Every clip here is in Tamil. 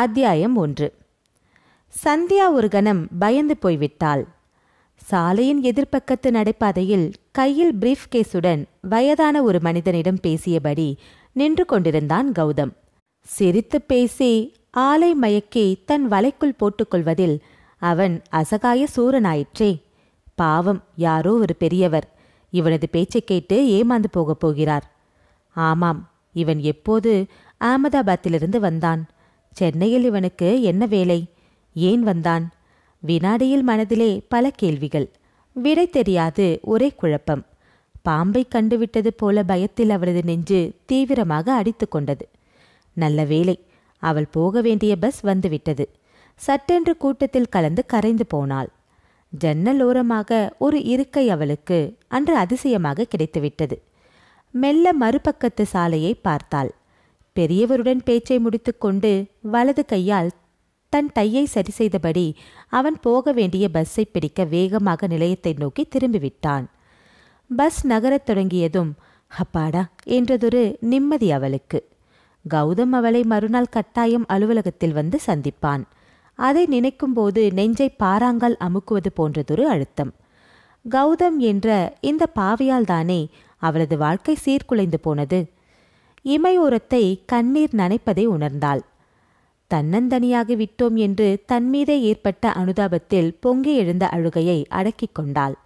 அத்தியாயம் ஒன்று சந்தியா ஒரு கணம் பயந்து போய்விட்டாள் சாலையின் எதிர்ப்பக்கத்து நடைபாதையில் கையில் பிரீஃப் கேஸுடன் வயதான ஒரு மனிதனிடம் பேசியபடி நின்று கொண்டிருந்தான் கௌதம் சிரித்து பேசி ஆலை மயக்கி தன் வலைக்குள் போட்டுக்கொள்வதில் அவன் அசகாய சூரனாயிற்றே பாவம் யாரோ ஒரு பெரியவர் இவனது பேச்சை கேட்டு ஏமாந்து போகப் போகிறார் ஆமாம் இவன் எப்போது அகமதாபாத்திலிருந்து வந்தான் சென்னையில் இவனுக்கு என்ன வேலை ஏன் வந்தான் வினாடியில் மனதிலே பல கேள்விகள் விடை தெரியாது ஒரே குழப்பம் பாம்பை கண்டுவிட்டது போல பயத்தில் அவளது நெஞ்சு தீவிரமாக அடித்து கொண்டது நல்ல வேலை அவள் போக வேண்டிய பஸ் வந்துவிட்டது சட்டென்று கூட்டத்தில் கலந்து கரைந்து போனாள் ஜன்னல் ஓரமாக ஒரு இருக்கை அவளுக்கு அன்று அதிசயமாக கிடைத்துவிட்டது மெல்ல மறுபக்கத்து சாலையை பார்த்தாள் பெரியவருடன் பேச்சை முடித்துக்கொண்டு வலது கையால் தன் டையை சரி செய்தபடி அவன் போக வேண்டிய பஸ்ஸை பிடிக்க வேகமாக நிலையத்தை நோக்கி திரும்பிவிட்டான் பஸ் நகரத் தொடங்கியதும் அப்பாடா என்றதொரு நிம்மதி அவளுக்கு கௌதம் அவளை மறுநாள் கட்டாயம் அலுவலகத்தில் வந்து சந்திப்பான் அதை நினைக்கும்போது நெஞ்சை பாறாங்கால் அமுக்குவது போன்றதொரு அழுத்தம் கௌதம் என்ற இந்த பாவியால் தானே அவளது வாழ்க்கை சீர்குலைந்து போனது இமையோரத்தை கண்ணீர் நனைப்பதை உணர்ந்தாள் தன்னந்தனியாக விட்டோம் என்று தன்மீதே ஏற்பட்ட அனுதாபத்தில் பொங்கி எழுந்த அழுகையை அடக்கிக் கொண்டாள்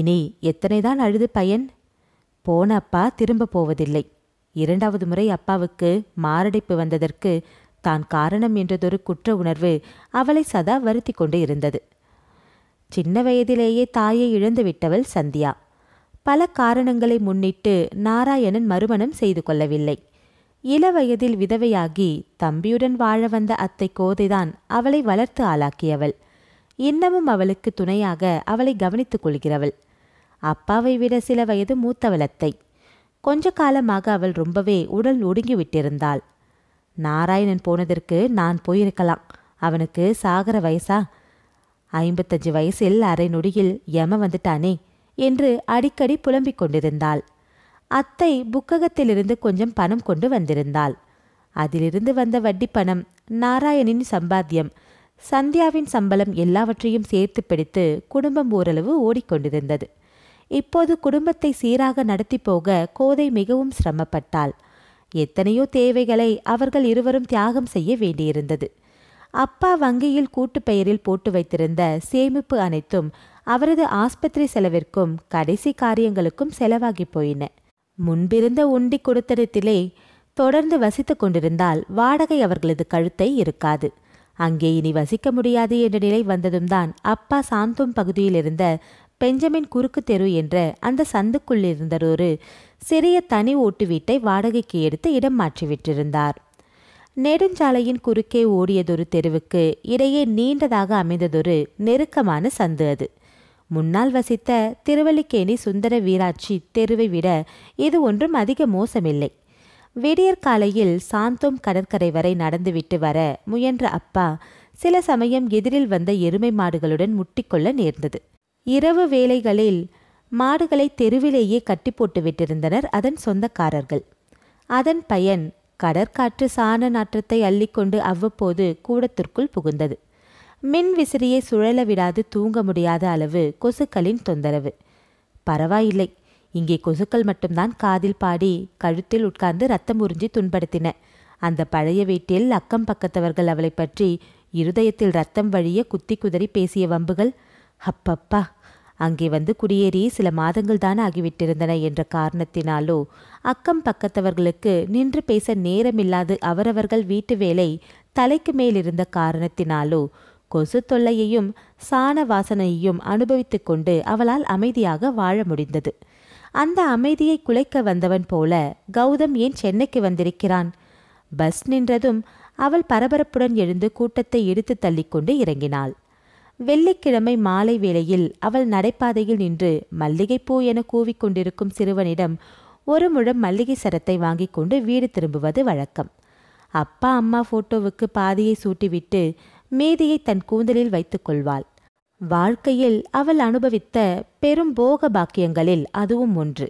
இனி எத்தனைதான் அழுது பயன் போன அப்பா திரும்ப போவதில்லை இரண்டாவது முறை அப்பாவுக்கு மாரடைப்பு வந்ததற்கு தான் காரணம் என்றதொரு குற்ற உணர்வு அவளை சதா வருத்தி கொண்டு இருந்தது சின்ன வயதிலேயே தாயை இழந்து விட்டவள் சந்தியா பல காரணங்களை முன்னிட்டு நாராயணன் மறுமணம் செய்து கொள்ளவில்லை இளவயதில் விதவையாகி தம்பியுடன் வாழ வந்த அத்தை கோதைதான் அவளை வளர்த்து ஆளாக்கியவள் இன்னமும் அவளுக்கு துணையாக அவளை கவனித்துக் கொள்கிறவள் அப்பாவை விட சில வயது மூத்தவளத்தை கொஞ்ச காலமாக அவள் ரொம்பவே உடல் ஒடுங்கிவிட்டிருந்தாள் நாராயணன் போனதற்கு நான் போயிருக்கலாம் அவனுக்கு சாகர வயசா ஐம்பத்தஞ்சு வயசில் அரை நொடியில் யம வந்துட்டானே என்று அடிக்கடி புலம்பிக் கொண்டிருந்தாள் அத்தை புக்ககத்திலிருந்து கொஞ்சம் பணம் கொண்டு வந்திருந்தாள் அதிலிருந்து வந்த வட்டி பணம் நாராயணின் சம்பாத்தியம் சந்தியாவின் சம்பளம் எல்லாவற்றையும் சேர்த்து பிடித்து குடும்பம் ஓரளவு ஓடிக்கொண்டிருந்தது இப்போது குடும்பத்தை சீராக நடத்தி போக கோதை மிகவும் சிரமப்பட்டாள் எத்தனையோ தேவைகளை அவர்கள் இருவரும் தியாகம் செய்ய வேண்டியிருந்தது அப்பா வங்கியில் கூட்டு பெயரில் போட்டு வைத்திருந்த சேமிப்பு அனைத்தும் அவரது ஆஸ்பத்திரி செலவிற்கும் கடைசி காரியங்களுக்கும் செலவாகி போயின முன்பிருந்த உண்டி கொடுத்தடத்திலே தொடர்ந்து வசித்து கொண்டிருந்தால் வாடகை அவர்களது கழுத்தை இருக்காது அங்கே இனி வசிக்க முடியாது என்ற நிலை வந்ததும் தான் அப்பா சாந்தும் பகுதியில் இருந்த பெஞ்சமின் குறுக்கு தெரு என்ற அந்த சந்துக்குள் சிறிய தனி ஓட்டு வீட்டை வாடகைக்கு எடுத்து இடம் மாற்றி விட்டிருந்தார் நெடுஞ்சாலையின் குறுக்கே ஓடியதொரு தெருவுக்கு இடையே நீண்டதாக அமைந்ததொரு நெருக்கமான சந்து அது முன்னால் வசித்த திருவல்லிக்கேணி சுந்தர வீராட்சி தெருவை விட இது ஒன்றும் அதிக மோசமில்லை விடியற் காலையில் சாந்தோம் கடற்கரை வரை நடந்துவிட்டு வர முயன்ற அப்பா சில சமயம் எதிரில் வந்த எருமை மாடுகளுடன் முட்டிக்கொள்ள நேர்ந்தது இரவு வேளைகளில் மாடுகளை தெருவிலேயே கட்டி போட்டு விட்டிருந்தனர் அதன் சொந்தக்காரர்கள் அதன் பயன் கடற்காற்று சாண நாற்றத்தை அள்ளிக்கொண்டு அவ்வப்போது கூடத்திற்குள் புகுந்தது மின் விசிறியை சுழல விடாது தூங்க முடியாத அளவு கொசுக்களின் தொந்தரவு பரவாயில்லை இங்கே கொசுக்கள் மட்டும்தான் காதில் பாடி கழுத்தில் உட்கார்ந்து ரத்தம் உறிஞ்சி துன்படுத்தின அந்த பழைய வீட்டில் அக்கம் பக்கத்தவர்கள் அவளை பற்றி இருதயத்தில் ரத்தம் வழிய குத்தி குதறி பேசிய வம்புகள் அப்பப்பா அங்கே வந்து குடியேறி சில மாதங்கள் தான் ஆகிவிட்டிருந்தன என்ற காரணத்தினாலோ அக்கம் பக்கத்தவர்களுக்கு நின்று பேச நேரமில்லாது அவரவர்கள் வீட்டு வேலை தலைக்கு மேலிருந்த காரணத்தினாலோ கொசு தொல்லையையும் சாண வாசனையையும் அனுபவித்து கொண்டு அவளால் அமைதியாக வாழ முடிந்தது அந்த அமைதியை குலைக்க வந்தவன் போல கௌதம் ஏன் சென்னைக்கு வந்திருக்கிறான் பஸ் நின்றதும் அவள் பரபரப்புடன் எழுந்து கூட்டத்தை இழுத்து தள்ளிக்கொண்டு இறங்கினாள் வெள்ளிக்கிழமை மாலை வேளையில் அவள் நடைபாதையில் நின்று மல்லிகைப்பூ என கூவிக்கொண்டிருக்கும் சிறுவனிடம் ஒரு முழம் மல்லிகை சரத்தை வாங்கி கொண்டு வீடு திரும்புவது வழக்கம் அப்பா அம்மா போட்டோவுக்கு பாதியை சூட்டிவிட்டு மேதியை தன் கூந்தலில் வைத்துக் கொள்வாள் வாழ்க்கையில் அவள் அனுபவித்த பெரும் போக பாக்கியங்களில் அதுவும் ஒன்று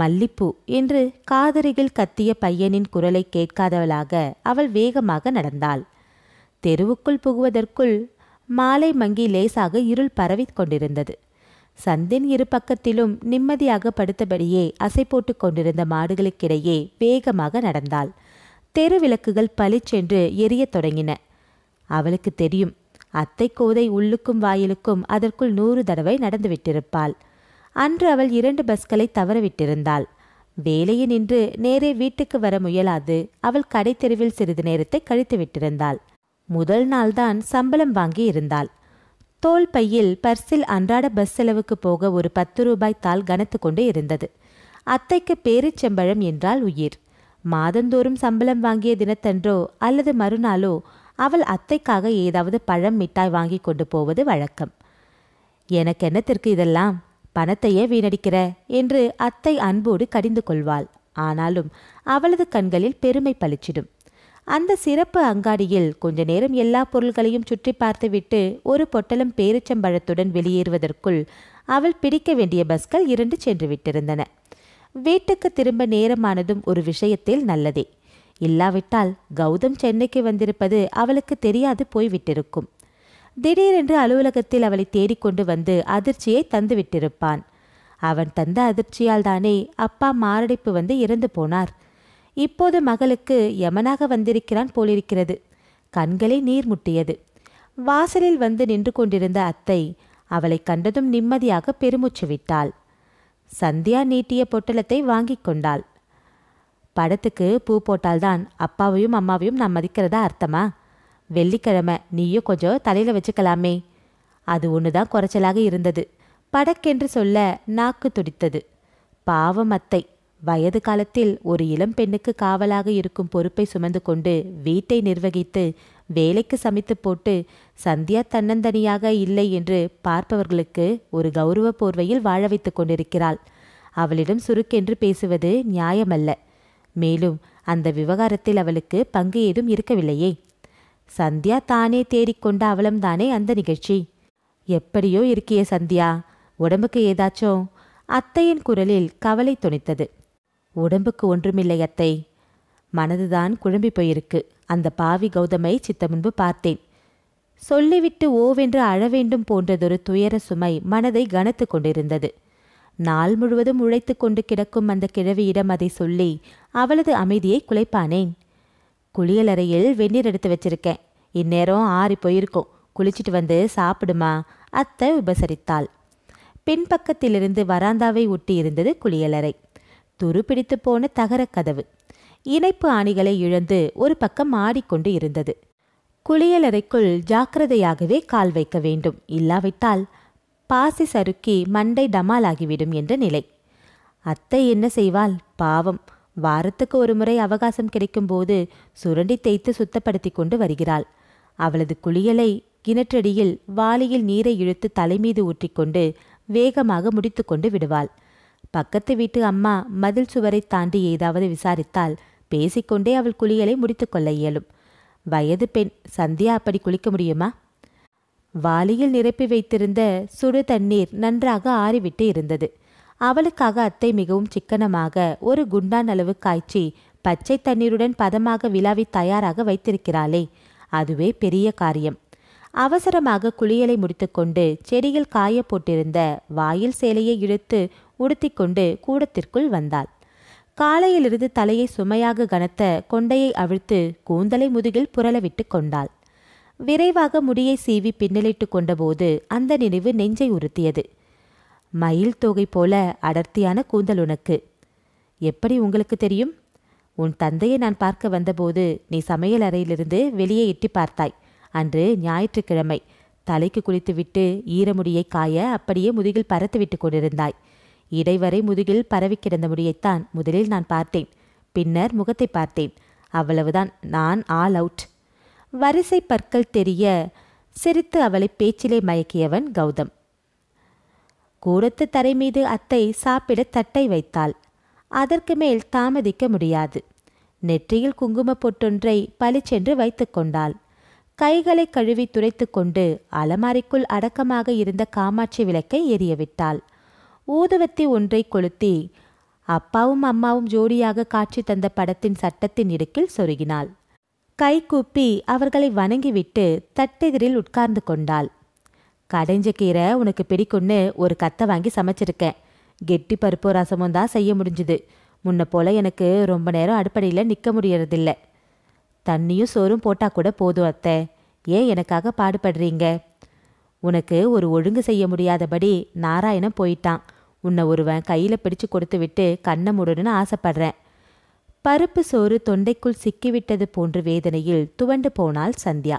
மல்லிப்பூ என்று காதரிகில் கத்திய பையனின் குரலை கேட்காதவளாக அவள் வேகமாக நடந்தாள் தெருவுக்குள் புகுவதற்குள் மாலை மங்கி லேசாக இருள் பரவி கொண்டிருந்தது சந்தின் இரு பக்கத்திலும் நிம்மதியாக படுத்தபடியே அசை போட்டு கொண்டிருந்த மாடுகளுக்கிடையே வேகமாக நடந்தாள் தெரு விளக்குகள் பளிச்சென்று எரியத் தொடங்கின அவளுக்கு தெரியும் அத்தை கோதை உள்ளுக்கும் வாயிலுக்கும் அதற்குள் நூறு தடவை நடந்து விட்டிருப்பாள் அன்று அவள் இரண்டு பஸ்களை தவறவிட்டிருந்தாள் வேலையை நின்று நேரே வீட்டுக்கு வர முயலாது அவள் கடை தெருவில் சிறிது நேரத்தை கழித்து விட்டிருந்தாள் முதல் நாள்தான் சம்பளம் வாங்கி இருந்தாள் தோல் பையில் பர்சில் அன்றாட பஸ் செலவுக்கு போக ஒரு பத்து ரூபாய் தாள் கனத்து கொண்டு இருந்தது அத்தைக்கு பேரிச்சம்பழம் என்றால் உயிர் மாதந்தோறும் சம்பளம் வாங்கிய தினத்தன்றோ அல்லது மறுநாளோ அவள் அத்தைக்காக ஏதாவது பழம் மிட்டாய் வாங்கி கொண்டு போவது வழக்கம் எனக்கு என்னத்திற்கு இதெல்லாம் பணத்தையே வீணடிக்கிற என்று அத்தை அன்போடு கடிந்து கொள்வாள் ஆனாலும் அவளது கண்களில் பெருமை பளிச்சிடும் அந்த சிறப்பு அங்காடியில் கொஞ்ச நேரம் எல்லா பொருள்களையும் சுற்றி பார்த்துவிட்டு ஒரு பொட்டலம் பேரிச்சம்பழத்துடன் வெளியேறுவதற்குள் அவள் பிடிக்க வேண்டிய பஸ்கள் இரண்டு சென்று விட்டிருந்தன வீட்டுக்கு திரும்ப நேரமானதும் ஒரு விஷயத்தில் நல்லதே இல்லாவிட்டால் கௌதம் சென்னைக்கு வந்திருப்பது அவளுக்கு தெரியாது போய்விட்டிருக்கும் திடீரென்று அலுவலகத்தில் அவளை தேடிக்கொண்டு வந்து அதிர்ச்சியை தந்துவிட்டிருப்பான் அவன் தந்த அதிர்ச்சியால் தானே அப்பா மாரடைப்பு வந்து இறந்து போனார் இப்போது மகளுக்கு யமனாக வந்திருக்கிறான் போலிருக்கிறது கண்களை நீர் முட்டியது வாசலில் வந்து நின்று கொண்டிருந்த அத்தை அவளை கண்டதும் நிம்மதியாக பெருமூச்சு விட்டாள் சந்தியா நீட்டிய பொட்டலத்தை வாங்கிக் கொண்டாள் படத்துக்கு பூ போட்டால்தான் அப்பாவையும் அம்மாவையும் நான் மதிக்கிறதா அர்த்தமா வெள்ளிக்கிழமை நீயும் கொஞ்சம் தலையில் வச்சுக்கலாமே அது ஒன்று தான் குறைச்சலாக இருந்தது படக்கென்று சொல்ல நாக்கு துடித்தது பாவம் அத்தை வயது காலத்தில் ஒரு இளம் பெண்ணுக்கு காவலாக இருக்கும் பொறுப்பை சுமந்து கொண்டு வீட்டை நிர்வகித்து வேலைக்கு சமைத்து போட்டு சந்தியா தன்னந்தனியாக இல்லை என்று பார்ப்பவர்களுக்கு ஒரு கௌரவ போர்வையில் வாழ வைத்து கொண்டிருக்கிறாள் அவளிடம் சுருக்கென்று பேசுவது நியாயமல்ல மேலும் அந்த விவகாரத்தில் அவளுக்கு பங்கு ஏதும் இருக்கவில்லையே சந்தியா தானே தேறிக்கொண்ட அவலம்தானே அந்த நிகழ்ச்சி எப்படியோ இருக்கிய சந்தியா உடம்புக்கு ஏதாச்சும் அத்தையின் குரலில் கவலை துணித்தது உடம்புக்கு ஒன்றுமில்லை அத்தை மனதுதான் குழம்பி போயிருக்கு அந்த பாவி கௌதமை சித்த முன்பு பார்த்தேன் சொல்லிவிட்டு ஓவென்று அழவேண்டும் போன்றதொரு துயர சுமை மனதை கனத்து கொண்டிருந்தது நாள் முழுவதும் உழைத்து கொண்டு கிடக்கும் அந்த கிழவியிடம் அதை சொல்லி அவளது அமைதியை குலைப்பானேன் குளியலறையில் வெந்நீர் எடுத்து வச்சிருக்கேன் இந்நேரம் ஆறி போயிருக்கும் குளிச்சிட்டு வந்து சாப்பிடுமா அத்தை உபசரித்தாள் பின்பக்கத்திலிருந்து வராந்தாவை ஒட்டி இருந்தது குளியலறை துருப்பிடித்து போன தகர கதவு இணைப்பு ஆணிகளை இழந்து ஒரு பக்கம் ஆடிக்கொண்டு இருந்தது குளியலறைக்குள் ஜாக்கிரதையாகவே கால் வைக்க வேண்டும் இல்லாவிட்டால் பாசி சறுக்கி மண்டை டமாலாகிவிடும் என்ற நிலை அத்தை என்ன செய்வாள் பாவம் வாரத்துக்கு ஒரு முறை அவகாசம் கிடைக்கும்போது சுரண்டி தேய்த்து சுத்தப்படுத்தி கொண்டு வருகிறாள் அவளது குளியலை கிணற்றடியில் வாளியில் நீரை இழுத்து தலைமீது ஊற்றிக்கொண்டு வேகமாக முடித்து கொண்டு விடுவாள் பக்கத்து வீட்டு அம்மா மதில் சுவரை தாண்டி ஏதாவது விசாரித்தால் பேசிக்கொண்டே அவள் குளியலை முடித்துக்கொள்ள இயலும் வயது பெண் சந்தியா அப்படி குளிக்க முடியுமா வாளியில் நிரப்பி வைத்திருந்த சுடு தண்ணீர் நன்றாக ஆறிவிட்டு இருந்தது அவளுக்காக அத்தை மிகவும் சிக்கனமாக ஒரு குண்டான் அளவு காய்ச்சி பச்சை தண்ணீருடன் பதமாக விழாவி தயாராக வைத்திருக்கிறாளே அதுவே பெரிய காரியம் அவசரமாக குளியலை முடித்துக்கொண்டு செடியில் காய போட்டிருந்த வாயில் சேலையை இழுத்து உடுத்திக்கொண்டு கூடத்திற்குள் வந்தாள் காலையிலிருந்து தலையை சுமையாக கனத்த கொண்டையை அவிழ்த்து கூந்தலை முதுகில் புரளவிட்டு கொண்டாள் விரைவாக முடியை சீவி பின்னலிட்டு கொண்டபோது அந்த நினைவு நெஞ்சை உறுத்தியது மயில் தொகை போல அடர்த்தியான கூந்தல் உனக்கு எப்படி உங்களுக்கு தெரியும் உன் தந்தையை நான் பார்க்க வந்தபோது நீ சமையல் அறையிலிருந்து வெளியே இட்டி பார்த்தாய் அன்று ஞாயிற்றுக்கிழமை தலைக்கு குளித்துவிட்டு ஈரமுடியை காய அப்படியே முதுகில் பறத்துவிட்டு கொண்டிருந்தாய் இடைவரை முதுகில் பரவி கிடந்த முடியைத்தான் முதலில் நான் பார்த்தேன் பின்னர் முகத்தை பார்த்தேன் அவ்வளவுதான் நான் ஆல் அவுட் வரிசை பற்கள் தெரிய சிரித்து அவளை பேச்சிலே மயக்கியவன் கௌதம் கூடத்து தரை மீது அத்தை சாப்பிட தட்டை வைத்தாள் அதற்கு மேல் தாமதிக்க முடியாது நெற்றியில் குங்கும பொட்டொன்றை பளிச்சென்று வைத்து கொண்டாள் கைகளை கழுவி துரைத்து கொண்டு அலமாரிக்குள் அடக்கமாக இருந்த காமாட்சி விளக்கை எரியவிட்டாள் ஊதுவத்தி ஒன்றை கொளுத்தி அப்பாவும் அம்மாவும் ஜோடியாக காட்சி தந்த படத்தின் சட்டத்தின் இடுக்கில் சொருகினாள் கைகூப்பி அவர்களை வணங்கிவிட்டு தட்டெதிரில் உட்கார்ந்து கொண்டாள் கடைஞ்ச கீரை உனக்கு பிடிக்கும்னு ஒரு கத்தை வாங்கி சமைச்சிருக்கேன் கெட்டி பருப்பு ரசமும் தான் செய்ய முடிஞ்சுது முன்ன போல் எனக்கு ரொம்ப நேரம் அடுப்படையில் நிற்க முடியறதில்ல தண்ணியும் சோறும் போட்டால் கூட போதும் அத்தை ஏன் எனக்காக பாடுபடுறீங்க உனக்கு ஒரு ஒழுங்கு செய்ய முடியாதபடி நாராயணன் போயிட்டான் உன்னை ஒருவன் கையில் பிடிச்சு கொடுத்து விட்டு கண்ணை முடணும்னு ஆசைப்படுறேன் பருப்பு சோறு தொண்டைக்குள் சிக்கிவிட்டது போன்ற வேதனையில் துவண்டு போனாள் சந்தியா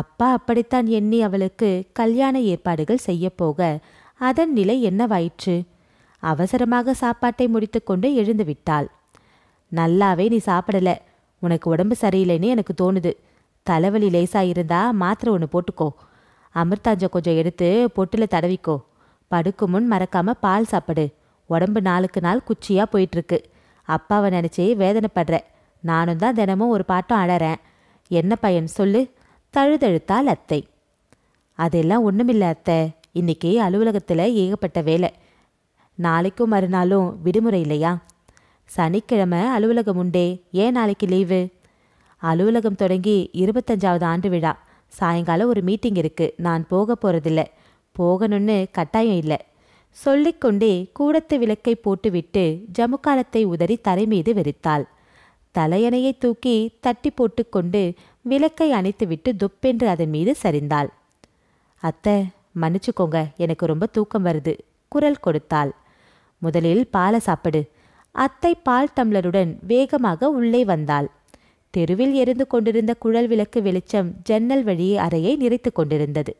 அப்பா அப்படித்தான் எண்ணி அவளுக்கு கல்யாண ஏற்பாடுகள் செய்யப்போக அதன் நிலை என்னவாயிற்று அவசரமாக சாப்பாட்டை முடித்துக்கொண்டு எழுந்து விட்டாள் நல்லாவே நீ சாப்பிடல உனக்கு உடம்பு சரியில்லைன்னு எனக்கு தோணுது தலைவலி லேசாக இருந்தா மாத்திரை ஒன்று போட்டுக்கோ அமிர்தாஞ்ச கொஞ்சம் எடுத்து பொட்டில் தடவிக்கோ படுக்கும் முன் மறக்காம பால் சாப்பிடு உடம்பு நாளுக்கு நாள் குச்சியாக போயிட்டுருக்கு அப்பாவை நினச்சி வேதனைப்படுற நானும் தான் தினமும் ஒரு பாட்டம் அழறேன் என்ன பையன் சொல்லு தழுதழுத்தால் அத்தை அதெல்லாம் ஒன்றுமில்ல அத்தை இன்னைக்கு அலுவலகத்தில் ஏகப்பட்ட வேலை நாளைக்கும் மறுநாளும் விடுமுறை இல்லையா சனிக்கிழமை அலுவலகம் உண்டே ஏன் நாளைக்கு லீவு அலுவலகம் தொடங்கி இருபத்தஞ்சாவது ஆண்டு விழா சாயங்காலம் ஒரு மீட்டிங் இருக்கு நான் போக போகிறதில்ல போகணும்னு கட்டாயம் இல்லை சொல்லிக்கொண்டே கூடத்து விளக்கை போட்டுவிட்டு ஜமுக்காலத்தை உதறி தரை மீது வெறித்தாள் தலையணையை தூக்கி தட்டி போட்டுக்கொண்டு விளக்கை அணைத்துவிட்டு துப்பென்று அதன் மீது சரிந்தாள் அத்தை மன்னிச்சுக்கோங்க எனக்கு ரொம்ப தூக்கம் வருது குரல் கொடுத்தாள் முதலில் பாலை சாப்பிடு அத்தை பால் டம்ளருடன் வேகமாக உள்ளே வந்தாள் தெருவில் எரிந்து கொண்டிருந்த குழல் விளக்கு வெளிச்சம் ஜன்னல் வழியே அறையை நிறைத்து கொண்டிருந்தது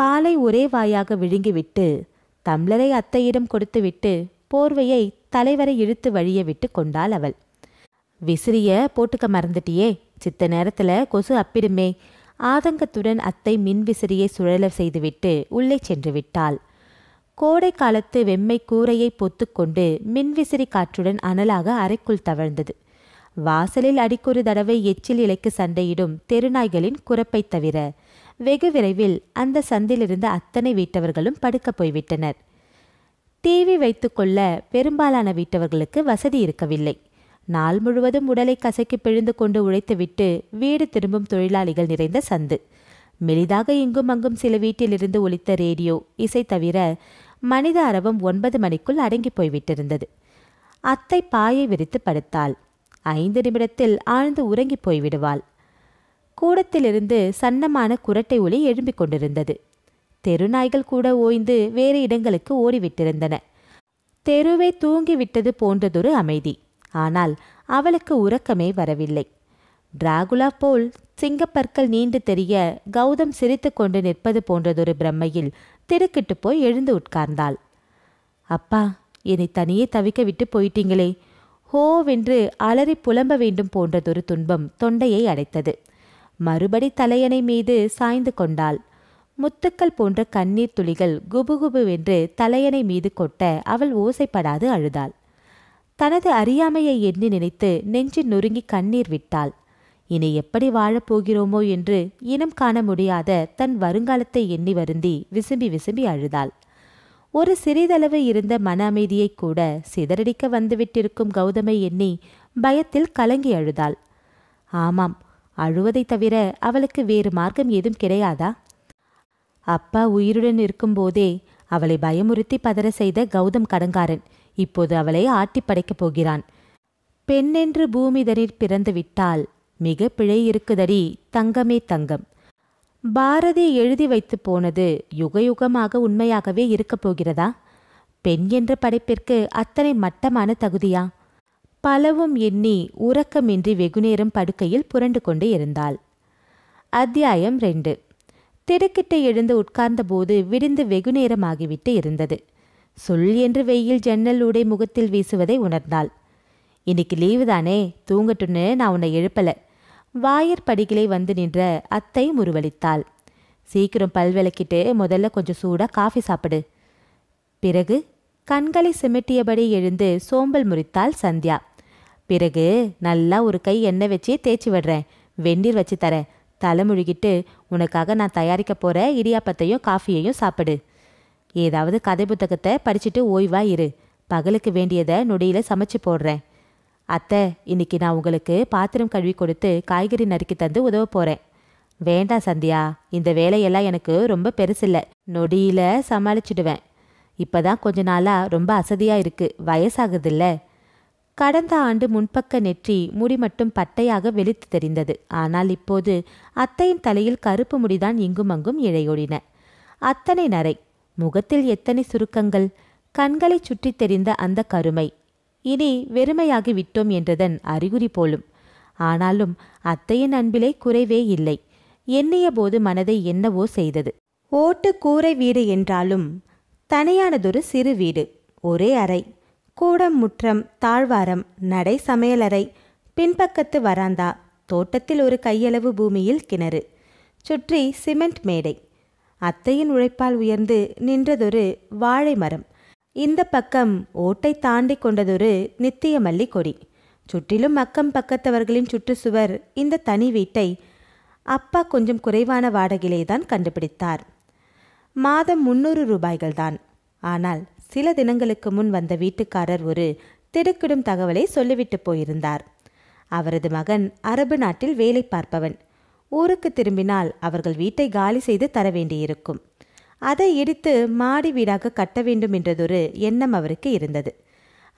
பாலை ஒரே வாயாக விழுங்கிவிட்டு தம்ளரை அத்தையிடம் கொடுத்துவிட்டு போர்வையை தலைவரை இழுத்து வழிய விட்டு கொண்டாள் அவள் விசிறிய போட்டுக்க மறந்துட்டியே சித்த நேரத்துல கொசு அப்பிடுமே ஆதங்கத்துடன் அத்தை மின் விசிறியை சுழல செய்துவிட்டு உள்ளே சென்று விட்டாள் கோடை காலத்து வெம்மை கூரையை பொத்துக்கொண்டு மின்விசிறி காற்றுடன் அனலாக அறைக்குள் தவழ்ந்தது வாசலில் அடிக்கொரு தடவை எச்சில் இலைக்கு சண்டையிடும் தெருநாய்களின் குரப்பை தவிர வெகு விரைவில் அந்த சந்திலிருந்து அத்தனை வீட்டவர்களும் படுக்கப் போய்விட்டனர் டிவி வைத்துக்கொள்ள பெரும்பாலான வீட்டவர்களுக்கு வசதி இருக்கவில்லை நாள் முழுவதும் உடலை கசக்கி பிழிந்து கொண்டு உழைத்துவிட்டு வீடு திரும்பும் தொழிலாளிகள் நிறைந்த சந்து மெலிதாக இங்கும் அங்கும் சில வீட்டிலிருந்து ஒலித்த ரேடியோ இசை தவிர மனித அரவம் ஒன்பது மணிக்குள் அடங்கி போய்விட்டிருந்தது அத்தை பாயை விரித்து படுத்தாள் ஐந்து நிமிடத்தில் ஆழ்ந்து உறங்கி போய்விடுவாள் கூடத்திலிருந்து சன்னமான குரட்டை ஒளி எழும்பிக் கொண்டிருந்தது தெருநாய்கள் கூட ஓய்ந்து வேறு இடங்களுக்கு ஓடிவிட்டிருந்தன தெருவே தூங்கிவிட்டது போன்றதொரு அமைதி ஆனால் அவளுக்கு உறக்கமே வரவில்லை டிராகுலா போல் சிங்கப்பற்கள் நீண்டு தெரிய கௌதம் சிரித்து கொண்டு நிற்பது போன்றதொரு பிரம்மையில் திருக்கிட்டு போய் எழுந்து உட்கார்ந்தாள் அப்பா என்னை தனியே தவிக்க விட்டு போயிட்டீங்களே ஹோவென்று அலறி புலம்ப வேண்டும் போன்றதொரு துன்பம் தொண்டையை அடைத்தது மறுபடி தலையணை மீது சாய்ந்து கொண்டாள் முத்துக்கள் போன்ற கண்ணீர் துளிகள் குபுகுபுவென்று தலையணை மீது கொட்ட அவள் ஓசைப்படாது அழுதாள் தனது அறியாமையை எண்ணி நினைத்து நெஞ்சு நொறுங்கி கண்ணீர் விட்டாள் இனி எப்படி வாழப்போகிறோமோ என்று இனம் காண முடியாத தன் வருங்காலத்தை எண்ணி வருந்தி விசும்பி விசும்பி அழுதாள் ஒரு சிறிதளவு இருந்த மன அமைதியை கூட சிதறடிக்க வந்துவிட்டிருக்கும் கௌதமை எண்ணி பயத்தில் கலங்கி அழுதாள் ஆமாம் அழுவதை தவிர அவளுக்கு வேறு மார்க்கம் ஏதும் கிடையாதா அப்பா உயிருடன் இருக்கும்போதே அவளை பயமுறுத்தி பதற செய்த கௌதம் கடங்காரன் இப்போது அவளை ஆட்டி படைக்கப் போகிறான் பெண்ணென்று பூமிதரில் விட்டால் மிக பிழை இருக்குதடி தங்கமே தங்கம் பாரதி எழுதி வைத்து போனது யுகயுகமாக உண்மையாகவே இருக்கப் போகிறதா பெண் என்ற படைப்பிற்கு அத்தனை மட்டமான தகுதியா பலவும் எண்ணி உறக்கமின்றி வெகுநேரம் படுக்கையில் புரண்டு கொண்டு இருந்தாள் அத்தியாயம் ரெண்டு திடுக்கிட்டு எழுந்து உட்கார்ந்தபோது விடிந்து வெகுநேரமாகிவிட்டு இருந்தது சொல் என்று வெயில் ஜன்னல் உடை முகத்தில் வீசுவதை உணர்ந்தாள் இன்னைக்கு லீவு தானே தூங்கட்டுன்னு நான் உன்னை எழுப்பல வாயர் படிகளை வந்து நின்ற அத்தை முருவளித்தாள் சீக்கிரம் பல் விளக்கிட்டு முதல்ல கொஞ்சம் சூடாக காஃபி சாப்பிடு பிறகு கண்களை சிமிட்டியபடி எழுந்து சோம்பல் முறித்தாள் சந்தியா பிறகு நல்லா ஒரு கை எண்ணெய் வச்சு தேய்ச்சி விடுறேன் வெந்நீர் வச்சு தரேன் தலைமுழுகிட்டு உனக்காக நான் தயாரிக்க போகிற இடியாப்பத்தையும் காஃபியையும் சாப்பிடு ஏதாவது கதை புத்தகத்தை படிச்சுட்டு ஓய்வா இரு பகலுக்கு வேண்டியதை நொடியில் சமைச்சு போடுறேன் அத்தை இன்னைக்கு நான் உங்களுக்கு பாத்திரம் கழுவி கொடுத்து காய்கறி நறுக்கி தந்து உதவ போகிறேன் வேண்டாம் சந்தியா இந்த வேலையெல்லாம் எனக்கு ரொம்ப பெருசில்லை நொடியில் சமாளிச்சிடுவேன் இப்போதான் கொஞ்ச நாளாக ரொம்ப அசதியாக இருக்குது வயசாகுதில்ல கடந்த ஆண்டு முன்பக்க நெற்றி முடி மட்டும் பட்டையாக வெளித்து தெரிந்தது ஆனால் இப்போது அத்தையின் தலையில் கருப்பு முடிதான் இங்கும் அங்கும் இழையோடின அத்தனை நரை முகத்தில் எத்தனை சுருக்கங்கள் கண்களை சுற்றித் தெரிந்த அந்த கருமை இனி வெறுமையாகி விட்டோம் என்றதன் அறிகுறி போலும் ஆனாலும் அத்தையின் அன்பிலே குறைவே இல்லை எண்ணிய போது மனதை என்னவோ செய்தது ஓட்டு கூரை வீடு என்றாலும் தனியானதொரு சிறு வீடு ஒரே அறை கூடம் முற்றம் தாழ்வாரம் நடை சமையலறை பின்பக்கத்து வராந்தா தோட்டத்தில் ஒரு கையளவு பூமியில் கிணறு சுற்றி சிமெண்ட் மேடை அத்தையின் உழைப்பால் உயர்ந்து நின்றதொரு வாழை மரம் இந்த பக்கம் ஓட்டை தாண்டி கொண்டதொரு நித்திய மல்லி கொடி சுற்றிலும் அக்கம் பக்கத்தவர்களின் சுற்றுச்சுவர் இந்த தனி வீட்டை அப்பா கொஞ்சம் குறைவான வாடகையிலே தான் கண்டுபிடித்தார் மாதம் முன்னூறு ரூபாய்கள்தான் ஆனால் சில தினங்களுக்கு முன் வந்த வீட்டுக்காரர் ஒரு திடுக்கிடும் தகவலை சொல்லிவிட்டு போயிருந்தார் அவரது மகன் அரபு நாட்டில் வேலை பார்ப்பவன் ஊருக்கு திரும்பினால் அவர்கள் வீட்டை காலி செய்து தர வேண்டியிருக்கும் அதை இடித்து மாடி வீடாக கட்ட வேண்டும் என்றதொரு எண்ணம் அவருக்கு இருந்தது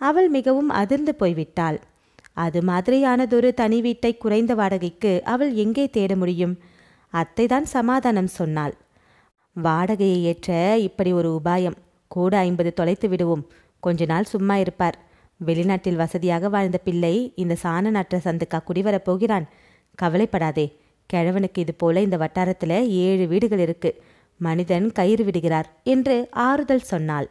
அவள் மிகவும் அதிர்ந்து போய்விட்டாள் அது மாதிரியானதொரு தனி வீட்டை குறைந்த வாடகைக்கு அவள் எங்கே தேட முடியும் அத்தைதான் சமாதானம் சொன்னாள் வாடகையை ஏற்ற இப்படி ஒரு உபாயம் கூட ஐம்பது தொலைத்து விடுவோம் கொஞ்ச நாள் சும்மா இருப்பார் வெளிநாட்டில் வசதியாக வாழ்ந்த பிள்ளை இந்த சாண நாற்ற சந்துக்கா குடிவரப் போகிறான் கவலைப்படாதே கிழவனுக்கு இது போல இந்த வட்டாரத்தில் ஏழு வீடுகள் இருக்கு மனிதன் கயிறு விடுகிறார் என்று ஆறுதல் சொன்னாள்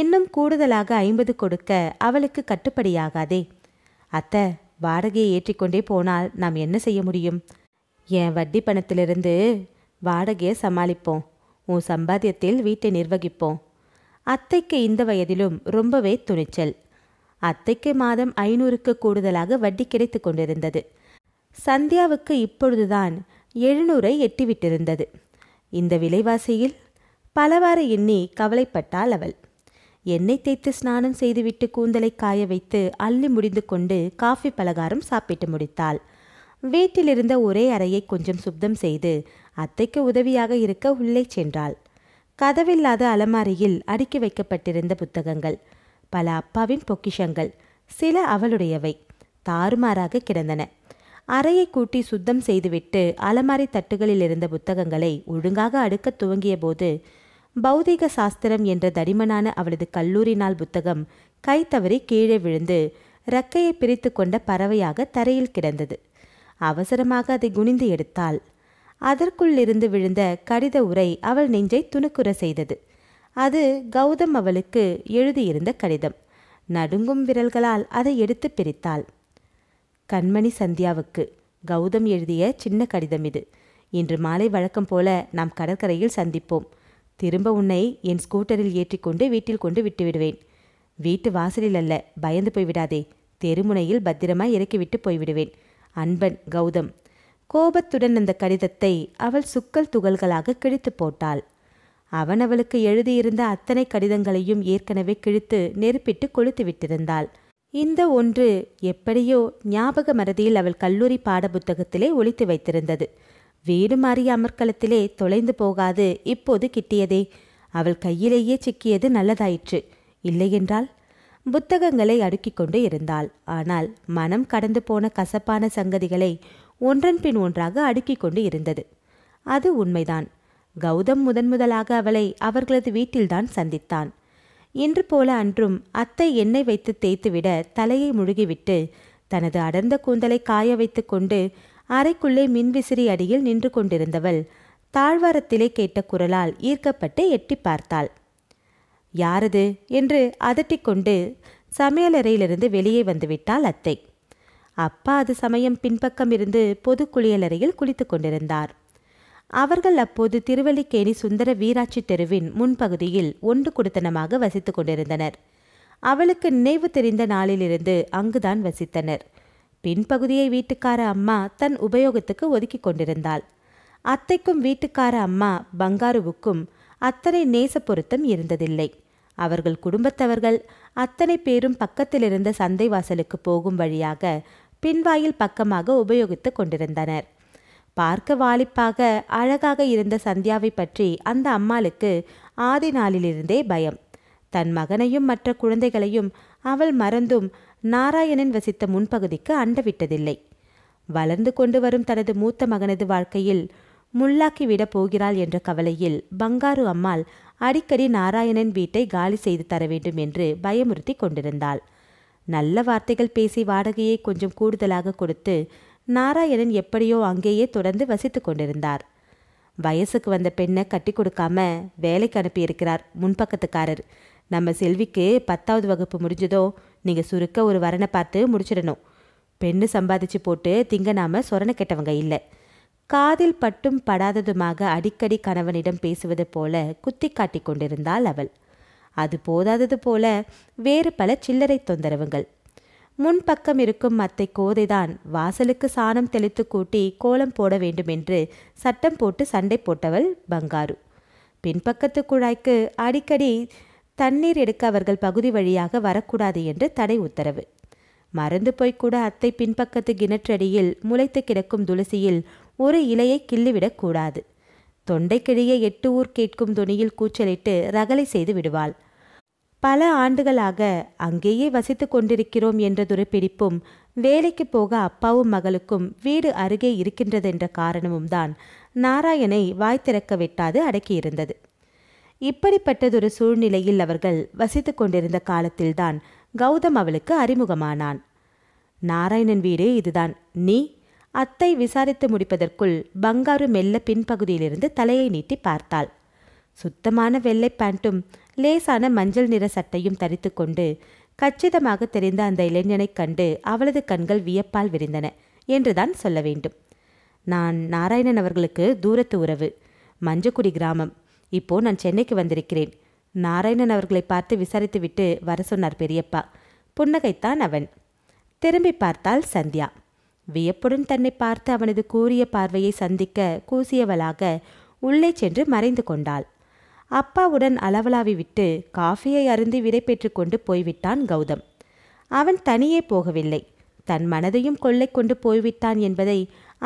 இன்னும் கூடுதலாக ஐம்பது கொடுக்க அவளுக்கு கட்டுப்படியாகாதே அத்த வாடகையை ஏற்றிக்கொண்டே போனால் நாம் என்ன செய்ய முடியும் என் வட்டி பணத்திலிருந்து வாடகையை சமாளிப்போம் உன் சம்பாத்தியத்தில் வீட்டை நிர்வகிப்போம் அத்தைக்கு இந்த வயதிலும் ரொம்பவே துணிச்சல் அத்தைக்கு மாதம் ஐநூறுக்கு கூடுதலாக வட்டி கிடைத்து கொண்டிருந்தது சந்தியாவுக்கு இப்பொழுதுதான் எழுநூறை எட்டிவிட்டிருந்தது இந்த விலைவாசியில் பலவாறு எண்ணி கவலைப்பட்டாள் அவள் எண்ணெய் தேய்த்து ஸ்நானம் செய்துவிட்டு கூந்தலை காய வைத்து அள்ளி முடிந்து கொண்டு காஃபி பலகாரம் சாப்பிட்டு முடித்தாள் வீட்டிலிருந்த ஒரே அறையை கொஞ்சம் சுத்தம் செய்து அத்தைக்கு உதவியாக இருக்க உள்ளே சென்றாள் கதவில்லாத அலமாரியில் அடுக்கி வைக்கப்பட்டிருந்த புத்தகங்கள் பல அப்பாவின் பொக்கிஷங்கள் சில அவளுடையவை தாறுமாறாக கிடந்தன அறையை கூட்டி சுத்தம் செய்துவிட்டு அலமாரி தட்டுகளில் இருந்த புத்தகங்களை ஒழுங்காக அடுக்க துவங்கிய போது பௌதிக சாஸ்திரம் என்ற தடிமனான அவளது கல்லூரி நாள் புத்தகம் கை தவறி கீழே விழுந்து ரக்கையை பிரித்து கொண்ட பறவையாக தரையில் கிடந்தது அவசரமாக அதை குனிந்து எடுத்தாள் அதற்குள்ளிருந்து விழுந்த கடித உரை அவள் நெஞ்சை துணுக்குற செய்தது அது கௌதம் அவளுக்கு எழுதியிருந்த கடிதம் நடுங்கும் விரல்களால் அதை எடுத்து பிரித்தாள் கண்மணி சந்தியாவுக்கு கௌதம் எழுதிய சின்ன கடிதம் இது இன்று மாலை வழக்கம் போல நாம் கடற்கரையில் சந்திப்போம் திரும்ப உன்னை என் ஸ்கூட்டரில் ஏற்றிக்கொண்டு வீட்டில் கொண்டு விட்டுவிடுவேன் வீட்டு வாசலில் அல்ல பயந்து போய்விடாதே தெருமுனையில் பத்திரமாய் இறக்கிவிட்டு போய்விடுவேன் அன்பன் கௌதம் கோபத்துடன் அந்த கடிதத்தை அவள் சுக்கல் துகள்களாக கிழித்து போட்டாள் அவன் அவளுக்கு எழுதியிருந்த அத்தனை கடிதங்களையும் ஏற்கனவே கிழித்து நெருப்பிட்டு கொளுத்து விட்டிருந்தாள் இந்த ஒன்று எப்படியோ ஞாபக மறதியில் அவள் கல்லூரி பாடப்புத்தகத்திலே ஒழித்து வைத்திருந்தது வீடு மாறிய அமர்க்களத்திலே தொலைந்து போகாது இப்போது கிட்டியதே அவள் கையிலேயே சிக்கியது நல்லதாயிற்று இல்லையென்றால் புத்தகங்களை அடுக்கிக் கொண்டு இருந்தாள் ஆனால் மனம் கடந்து போன கசப்பான சங்கதிகளை ஒன்றன்பின் ஒன்றாக அடுக்கிக் கொண்டு இருந்தது அது உண்மைதான் கௌதம் முதன்முதலாக அவளை அவர்களது வீட்டில்தான் சந்தித்தான் இன்று போல அன்றும் அத்தை எண்ணெய் வைத்து தேய்த்துவிட தலையை முழுகிவிட்டு தனது அடர்ந்த கூந்தலை காய வைத்து கொண்டு அறைக்குள்ளே மின்விசிறி அடியில் நின்று கொண்டிருந்தவள் தாழ்வாரத்திலே கேட்ட குரலால் ஈர்க்கப்பட்டு எட்டி பார்த்தாள் யாரது என்று அதட்டிக்கொண்டு சமையலறையிலிருந்து வெளியே வந்துவிட்டாள் அத்தை அப்பா அது சமயம் பின்பக்கம் இருந்து பொது குளியலறையில் குளித்து கொண்டிருந்தார் அவர்கள் அப்போது திருவல்லிக்கேணி சுந்தர வீராட்சி தெருவின் முன்பகுதியில் ஒன்று குடித்தனமாக வசித்துக் கொண்டிருந்தனர் அவளுக்கு நினைவு தெரிந்த நாளிலிருந்து அங்குதான் வசித்தனர் பின்பகுதியை வீட்டுக்கார அம்மா தன் உபயோகத்துக்கு ஒதுக்கி கொண்டிருந்தாள் அத்தைக்கும் வீட்டுக்கார அம்மா பங்காருவுக்கும் அத்தனை நேச பொருத்தம் இருந்ததில்லை அவர்கள் குடும்பத்தவர்கள் அத்தனை பேரும் பக்கத்திலிருந்த சந்தை வாசலுக்கு போகும் வழியாக பின்வாயில் பக்கமாக உபயோகித்து கொண்டிருந்தனர் பார்க்க வாலிப்பாக அழகாக இருந்த சந்தியாவை பற்றி அந்த அம்மாளுக்கு ஆதி நாளிலிருந்தே பயம் தன் மகனையும் மற்ற குழந்தைகளையும் அவள் மறந்தும் நாராயணன் வசித்த முன்பகுதிக்கு அண்டவிட்டதில்லை வளர்ந்து கொண்டு வரும் தனது மூத்த மகனது வாழ்க்கையில் முள்ளாக்கி விட போகிறாள் என்ற கவலையில் பங்காரு அம்மாள் அடிக்கடி நாராயணன் வீட்டை காலி செய்து தர வேண்டும் என்று பயமுறுத்தி கொண்டிருந்தாள் நல்ல வார்த்தைகள் பேசி வாடகையை கொஞ்சம் கூடுதலாக கொடுத்து நாராயணன் எப்படியோ அங்கேயே தொடர்ந்து வசித்து கொண்டிருந்தார் வயசுக்கு வந்த பெண்ணை கட்டி கொடுக்காம வேலைக்கு அனுப்பியிருக்கிறார் முன்பக்கத்துக்காரர் நம்ம செல்விக்கு பத்தாவது வகுப்பு முடிஞ்சதோ நீங்கள் சுருக்க ஒரு வரனை பார்த்து முடிச்சிடணும் பெண்ணு சம்பாதிச்சு போட்டு திங்க நாம சொரண கெட்டவங்க இல்லை காதில் பட்டும் படாததுமாக அடிக்கடி கணவனிடம் பேசுவது போல குத்தி காட்டி கொண்டிருந்தாள் அவள் அது போதாதது போல வேறு பல சில்லறை தொந்தரவுகள் முன்பக்கம் இருக்கும் அத்தை கோதைதான் வாசலுக்கு சாணம் தெளித்து கூட்டி கோலம் போட வேண்டுமென்று சட்டம் போட்டு சண்டை போட்டவள் பங்காரு பின்பக்கத்து குழாய்க்கு அடிக்கடி தண்ணீர் எடுக்க அவர்கள் பகுதி வழியாக வரக்கூடாது என்று தடை உத்தரவு மறந்து போய்கூட அத்தை பின்பக்கத்து கிணற்றடியில் முளைத்து கிடக்கும் துளசியில் ஒரு இலையை கிள்ளிவிடக்கூடாது தொண்டைக்கிழிய எட்டு ஊர் கேட்கும் துணியில் கூச்சலிட்டு ரகலை செய்து விடுவாள் பல ஆண்டுகளாக அங்கேயே வசித்து கொண்டிருக்கிறோம் என்ற பிடிப்பும் வேலைக்கு போக அப்பாவும் மகளுக்கும் வீடு அருகே இருக்கின்றதென்ற காரணமும் தான் நாராயணை வாய் திறக்க விட்டாது அடக்கியிருந்தது இப்படிப்பட்டதொரு சூழ்நிலையில் அவர்கள் வசித்து கொண்டிருந்த காலத்தில்தான் கௌதம் அவளுக்கு அறிமுகமானான் நாராயணன் வீடு இதுதான் நீ அத்தை விசாரித்து முடிப்பதற்குள் பங்காரு மெல்ல பின்பகுதியிலிருந்து தலையை நீட்டி பார்த்தாள் சுத்தமான வெள்ளை பேண்ட்டும் லேசான மஞ்சள் நிற சட்டையும் தரித்து கொண்டு கச்சிதமாக தெரிந்த அந்த இளைஞனைக் கண்டு அவளது கண்கள் வியப்பால் விரிந்தன என்றுதான் சொல்ல வேண்டும் நான் நாராயணன் அவர்களுக்கு தூரத்து உறவு மஞ்சக்குடி கிராமம் இப்போ நான் சென்னைக்கு வந்திருக்கிறேன் நாராயணன் அவர்களை பார்த்து விசாரித்துவிட்டு வர சொன்னார் பெரியப்பா புன்னகைத்தான் அவன் திரும்பி பார்த்தால் சந்தியா வியப்புடன் தன்னை பார்த்து அவனது கூறிய பார்வையை சந்திக்க கூசியவளாக உள்ளே சென்று மறைந்து கொண்டாள் அப்பாவுடன் அளவலாவி விட்டு காஃபியை அருந்தி விடை பெற்று கொண்டு போய்விட்டான் கௌதம் அவன் தனியே போகவில்லை தன் மனதையும் கொள்ளை கொண்டு போய்விட்டான் என்பதை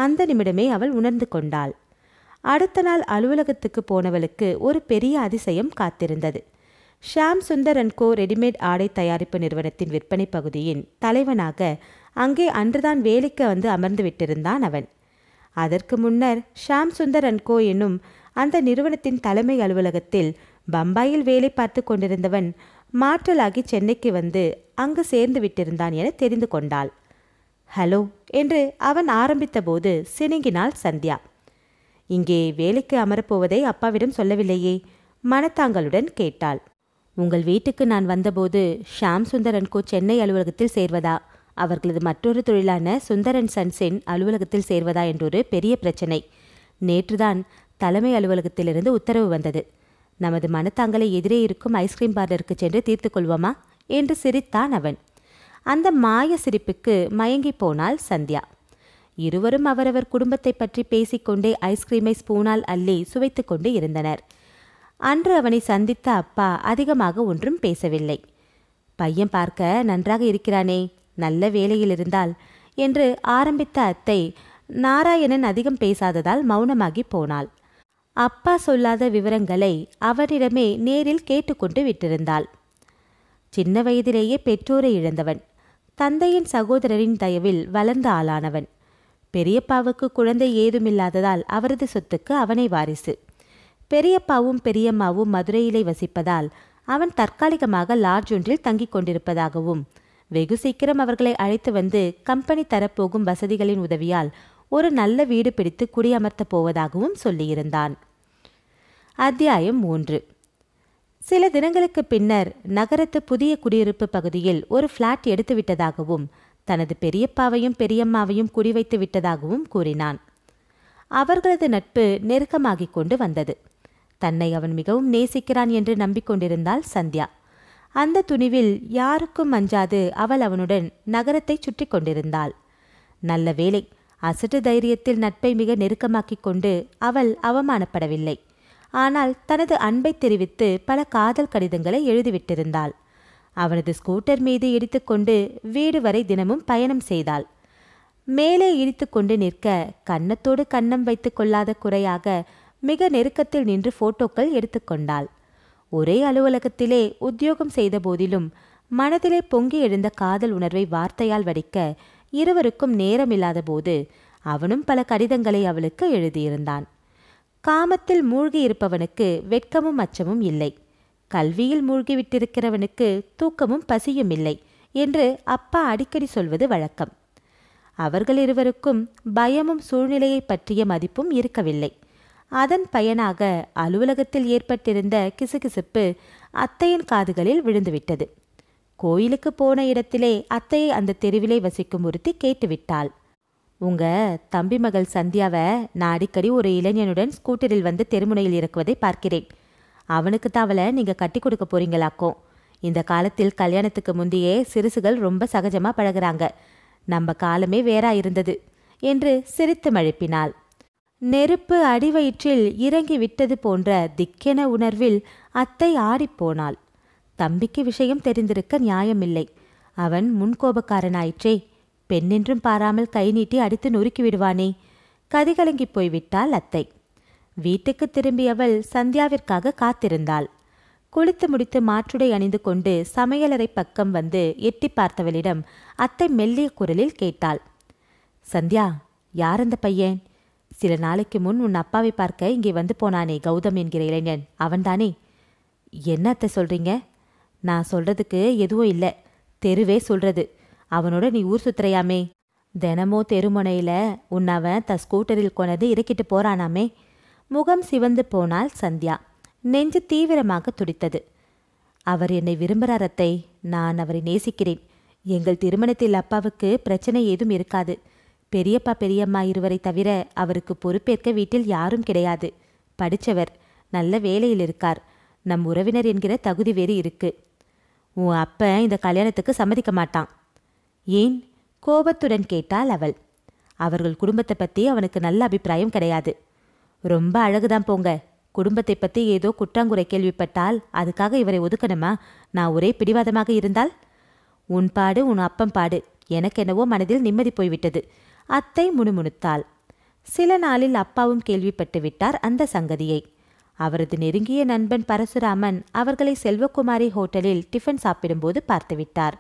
அந்த நிமிடமே அவள் உணர்ந்து கொண்டாள் அடுத்த நாள் அலுவலகத்துக்கு போனவளுக்கு ஒரு பெரிய அதிசயம் காத்திருந்தது ஷாம் சுந்தர் கோ ரெடிமேட் ஆடை தயாரிப்பு நிறுவனத்தின் விற்பனை பகுதியின் தலைவனாக அங்கே அன்றுதான் வேலைக்கு வந்து அமர்ந்து விட்டிருந்தான் அவன் அதற்கு முன்னர் ஷாம் சுந்தர் அன்கோ என்னும் அந்த நிறுவனத்தின் தலைமை அலுவலகத்தில் பம்பாயில் வேலை பார்த்து கொண்டிருந்தவன் மாற்றலாகி சென்னைக்கு வந்து அங்கு சேர்ந்து விட்டிருந்தான் என தெரிந்து கொண்டாள் ஹலோ என்று அவன் ஆரம்பித்தபோது சினுங்கினாள் சந்தியா இங்கே வேலைக்கு அமரப்போவதை அப்பாவிடம் சொல்லவில்லையே மனத்தாங்களுடன் கேட்டாள் உங்கள் வீட்டுக்கு நான் வந்தபோது ஷாம் சுந்தரன்கோ சென்னை அலுவலகத்தில் சேர்வதா அவர்களது மற்றொரு தொழிலான சுந்தரன் சன்சென் அலுவலகத்தில் சேர்வதா என்றொரு பெரிய பிரச்சனை நேற்றுதான் தலைமை அலுவலகத்திலிருந்து உத்தரவு வந்தது நமது மனத்தாங்களை எதிரே இருக்கும் ஐஸ்கிரீம் பார்லருக்கு சென்று தீர்த்து கொள்வோமா என்று சிரித்தான் அவன் அந்த மாய சிரிப்புக்கு மயங்கி போனாள் சந்தியா இருவரும் அவரவர் குடும்பத்தை பற்றி பேசிக்கொண்டே ஐஸ்கிரீமை ஸ்பூனால் அள்ளி சுவைத்து கொண்டு இருந்தனர் அன்று அவனை சந்தித்த அப்பா அதிகமாக ஒன்றும் பேசவில்லை பையன் பார்க்க நன்றாக இருக்கிறானே நல்ல வேலையில் இருந்தால் என்று ஆரம்பித்த அத்தை நாராயணன் அதிகம் பேசாததால் மௌனமாகி போனாள் அப்பா சொல்லாத விவரங்களை அவரிடமே நேரில் கேட்டுக்கொண்டு விட்டிருந்தாள் சின்ன வயதிலேயே பெற்றோரை இழந்தவன் தந்தையின் சகோதரரின் தயவில் வளர்ந்த ஆளானவன் பெரியப்பாவுக்கு குழந்தை ஏதுமில்லாததால் அவரது சொத்துக்கு அவனை வாரிசு பெரியப்பாவும் பெரியம்மாவும் மதுரையிலே வசிப்பதால் அவன் தற்காலிகமாக லாட்ஜ் ஒன்றில் தங்கிக் கொண்டிருப்பதாகவும் வெகு சீக்கிரம் அவர்களை அழைத்து வந்து கம்பெனி தரப்போகும் வசதிகளின் உதவியால் ஒரு நல்ல வீடு பிடித்து குடியமர்த்தப் போவதாகவும் சொல்லியிருந்தான் அத்தியாயம் மூன்று சில தினங்களுக்கு பின்னர் நகரத்து புதிய குடியிருப்பு பகுதியில் ஒரு ஃப்ளாட் எடுத்துவிட்டதாகவும் தனது பெரியப்பாவையும் பெரியம்மாவையும் குடிவைத்து விட்டதாகவும் கூறினான் அவர்களது நட்பு நெருக்கமாகிக் கொண்டு வந்தது தன்னை அவன் மிகவும் நேசிக்கிறான் என்று நம்பிக்கொண்டிருந்தாள் சந்தியா அந்த துணிவில் யாருக்கும் அஞ்சாது அவள் அவனுடன் நகரத்தை சுற்றி கொண்டிருந்தாள் நல்ல வேலை அசட்டு தைரியத்தில் நட்பை மிக நெருக்கமாக்கிக் கொண்டு அவள் அவமானப்படவில்லை ஆனால் தனது அன்பை தெரிவித்து பல காதல் கடிதங்களை எழுதிவிட்டிருந்தாள் அவனது ஸ்கூட்டர் மீது இடித்துக்கொண்டு வீடு வரை தினமும் பயணம் செய்தாள் மேலே இடித்துக்கொண்டு நிற்க கன்னத்தோடு கன்னம் வைத்துக்கொள்ளாத கொள்ளாத குறையாக மிக நெருக்கத்தில் நின்று போட்டோக்கள் எடுத்துக்கொண்டாள் ஒரே அலுவலகத்திலே உத்தியோகம் செய்த போதிலும் மனதிலே பொங்கி எழுந்த காதல் உணர்வை வார்த்தையால் வடிக்க இருவருக்கும் நேரமில்லாத போது அவனும் பல கடிதங்களை அவளுக்கு எழுதியிருந்தான் காமத்தில் மூழ்கி இருப்பவனுக்கு வெட்கமும் அச்சமும் இல்லை கல்வியில் மூழ்கிவிட்டிருக்கிறவனுக்கு தூக்கமும் பசியும் இல்லை என்று அப்பா அடிக்கடி சொல்வது வழக்கம் அவர்கள் இருவருக்கும் பயமும் சூழ்நிலையை பற்றிய மதிப்பும் இருக்கவில்லை அதன் பயனாக அலுவலகத்தில் ஏற்பட்டிருந்த கிசுகிசுப்பு அத்தையின் காதுகளில் விழுந்துவிட்டது கோயிலுக்கு போன இடத்திலே அத்தையை அந்த தெருவிலே வசிக்கும் ஒருத்தி கேட்டுவிட்டாள் உங்க தம்பி மகள் சந்தியாவை நான் அடிக்கடி ஒரு இளைஞனுடன் ஸ்கூட்டரில் வந்து தெருமுனையில் இறக்குவதை பார்க்கிறேன் அவனுக்கு தவளை நீங்க கட்டி கொடுக்க போறீங்களாக்கோ இந்த காலத்தில் கல்யாணத்துக்கு முந்தையே சிறுசுகள் ரொம்ப சகஜமா பழகுறாங்க நம்ம காலமே வேறா இருந்தது என்று சிரித்து மழுப்பினாள் நெருப்பு அடிவயிற்றில் இறங்கிவிட்டது போன்ற திக்கென உணர்வில் அத்தை ஆடிப்போனாள் தம்பிக்கு விஷயம் தெரிந்திருக்க நியாயமில்லை அவன் முன்கோபக்காரனாயிற்றே பெண்ணின்றும் பாராமல் கை நீட்டி அடித்து நொறுக்கி விடுவானே கதிகலங்கி போய்விட்டாள் அத்தை வீட்டுக்கு திரும்பியவள் சந்தியாவிற்காக காத்திருந்தாள் குளித்து முடித்து மாற்றுடை அணிந்து கொண்டு சமையலறை பக்கம் வந்து எட்டி பார்த்தவளிடம் அத்தை மெல்லிய குரலில் கேட்டாள் சந்தியா யார் அந்த பையன் சில நாளைக்கு முன் உன் அப்பாவை பார்க்க இங்கே வந்து போனானே கௌதம் என்கிற இளைஞன் அவன்தானே என்ன அத்தை சொல்கிறீங்க நான் சொல்கிறதுக்கு எதுவும் இல்லை தெருவே சொல்கிறது அவனோட நீ ஊர் சுத்துறையாமே தினமோ தெருமுனையில உன் அவன் த ஸ்கூட்டரில் கொண்டது இறக்கிட்டு போறானாமே முகம் சிவந்து போனால் சந்தியா நெஞ்சு தீவிரமாக துடித்தது அவர் என்னை விரும்புகிற அத்தை நான் அவரை நேசிக்கிறேன் எங்கள் திருமணத்தில் அப்பாவுக்கு பிரச்சனை ஏதும் இருக்காது பெரியப்பா பெரியம்மா இருவரை தவிர அவருக்கு பொறுப்பேற்க வீட்டில் யாரும் கிடையாது படித்தவர் நல்ல வேலையில் இருக்கார் நம் உறவினர் என்கிற தகுதி வேறு இருக்கு உன் அப்ப இந்த கல்யாணத்துக்கு சம்மதிக்க மாட்டான் ஏன் கோபத்துடன் கேட்டாள் அவள் அவர்கள் குடும்பத்தை பற்றி அவனுக்கு நல்ல அபிப்பிராயம் கிடையாது ரொம்ப அழகுதான் போங்க குடும்பத்தை பற்றி ஏதோ குற்றாங்குறை கேள்விப்பட்டால் அதுக்காக இவரை ஒதுக்கணுமா நான் ஒரே பிடிவாதமாக இருந்தால் உன் பாடு உன் அப்பம் பாடு எனக்கு என்னவோ மனதில் நிம்மதி போய்விட்டது அத்தை முணுமுணுத்தாள் சில நாளில் அப்பாவும் கேள்விப்பட்டு விட்டார் அந்த சங்கதியை அவரது நெருங்கிய நண்பன் பரசுராமன் அவர்களை செல்வகுமாரி ஹோட்டலில் டிஃபன் சாப்பிடும்போது பார்த்துவிட்டார்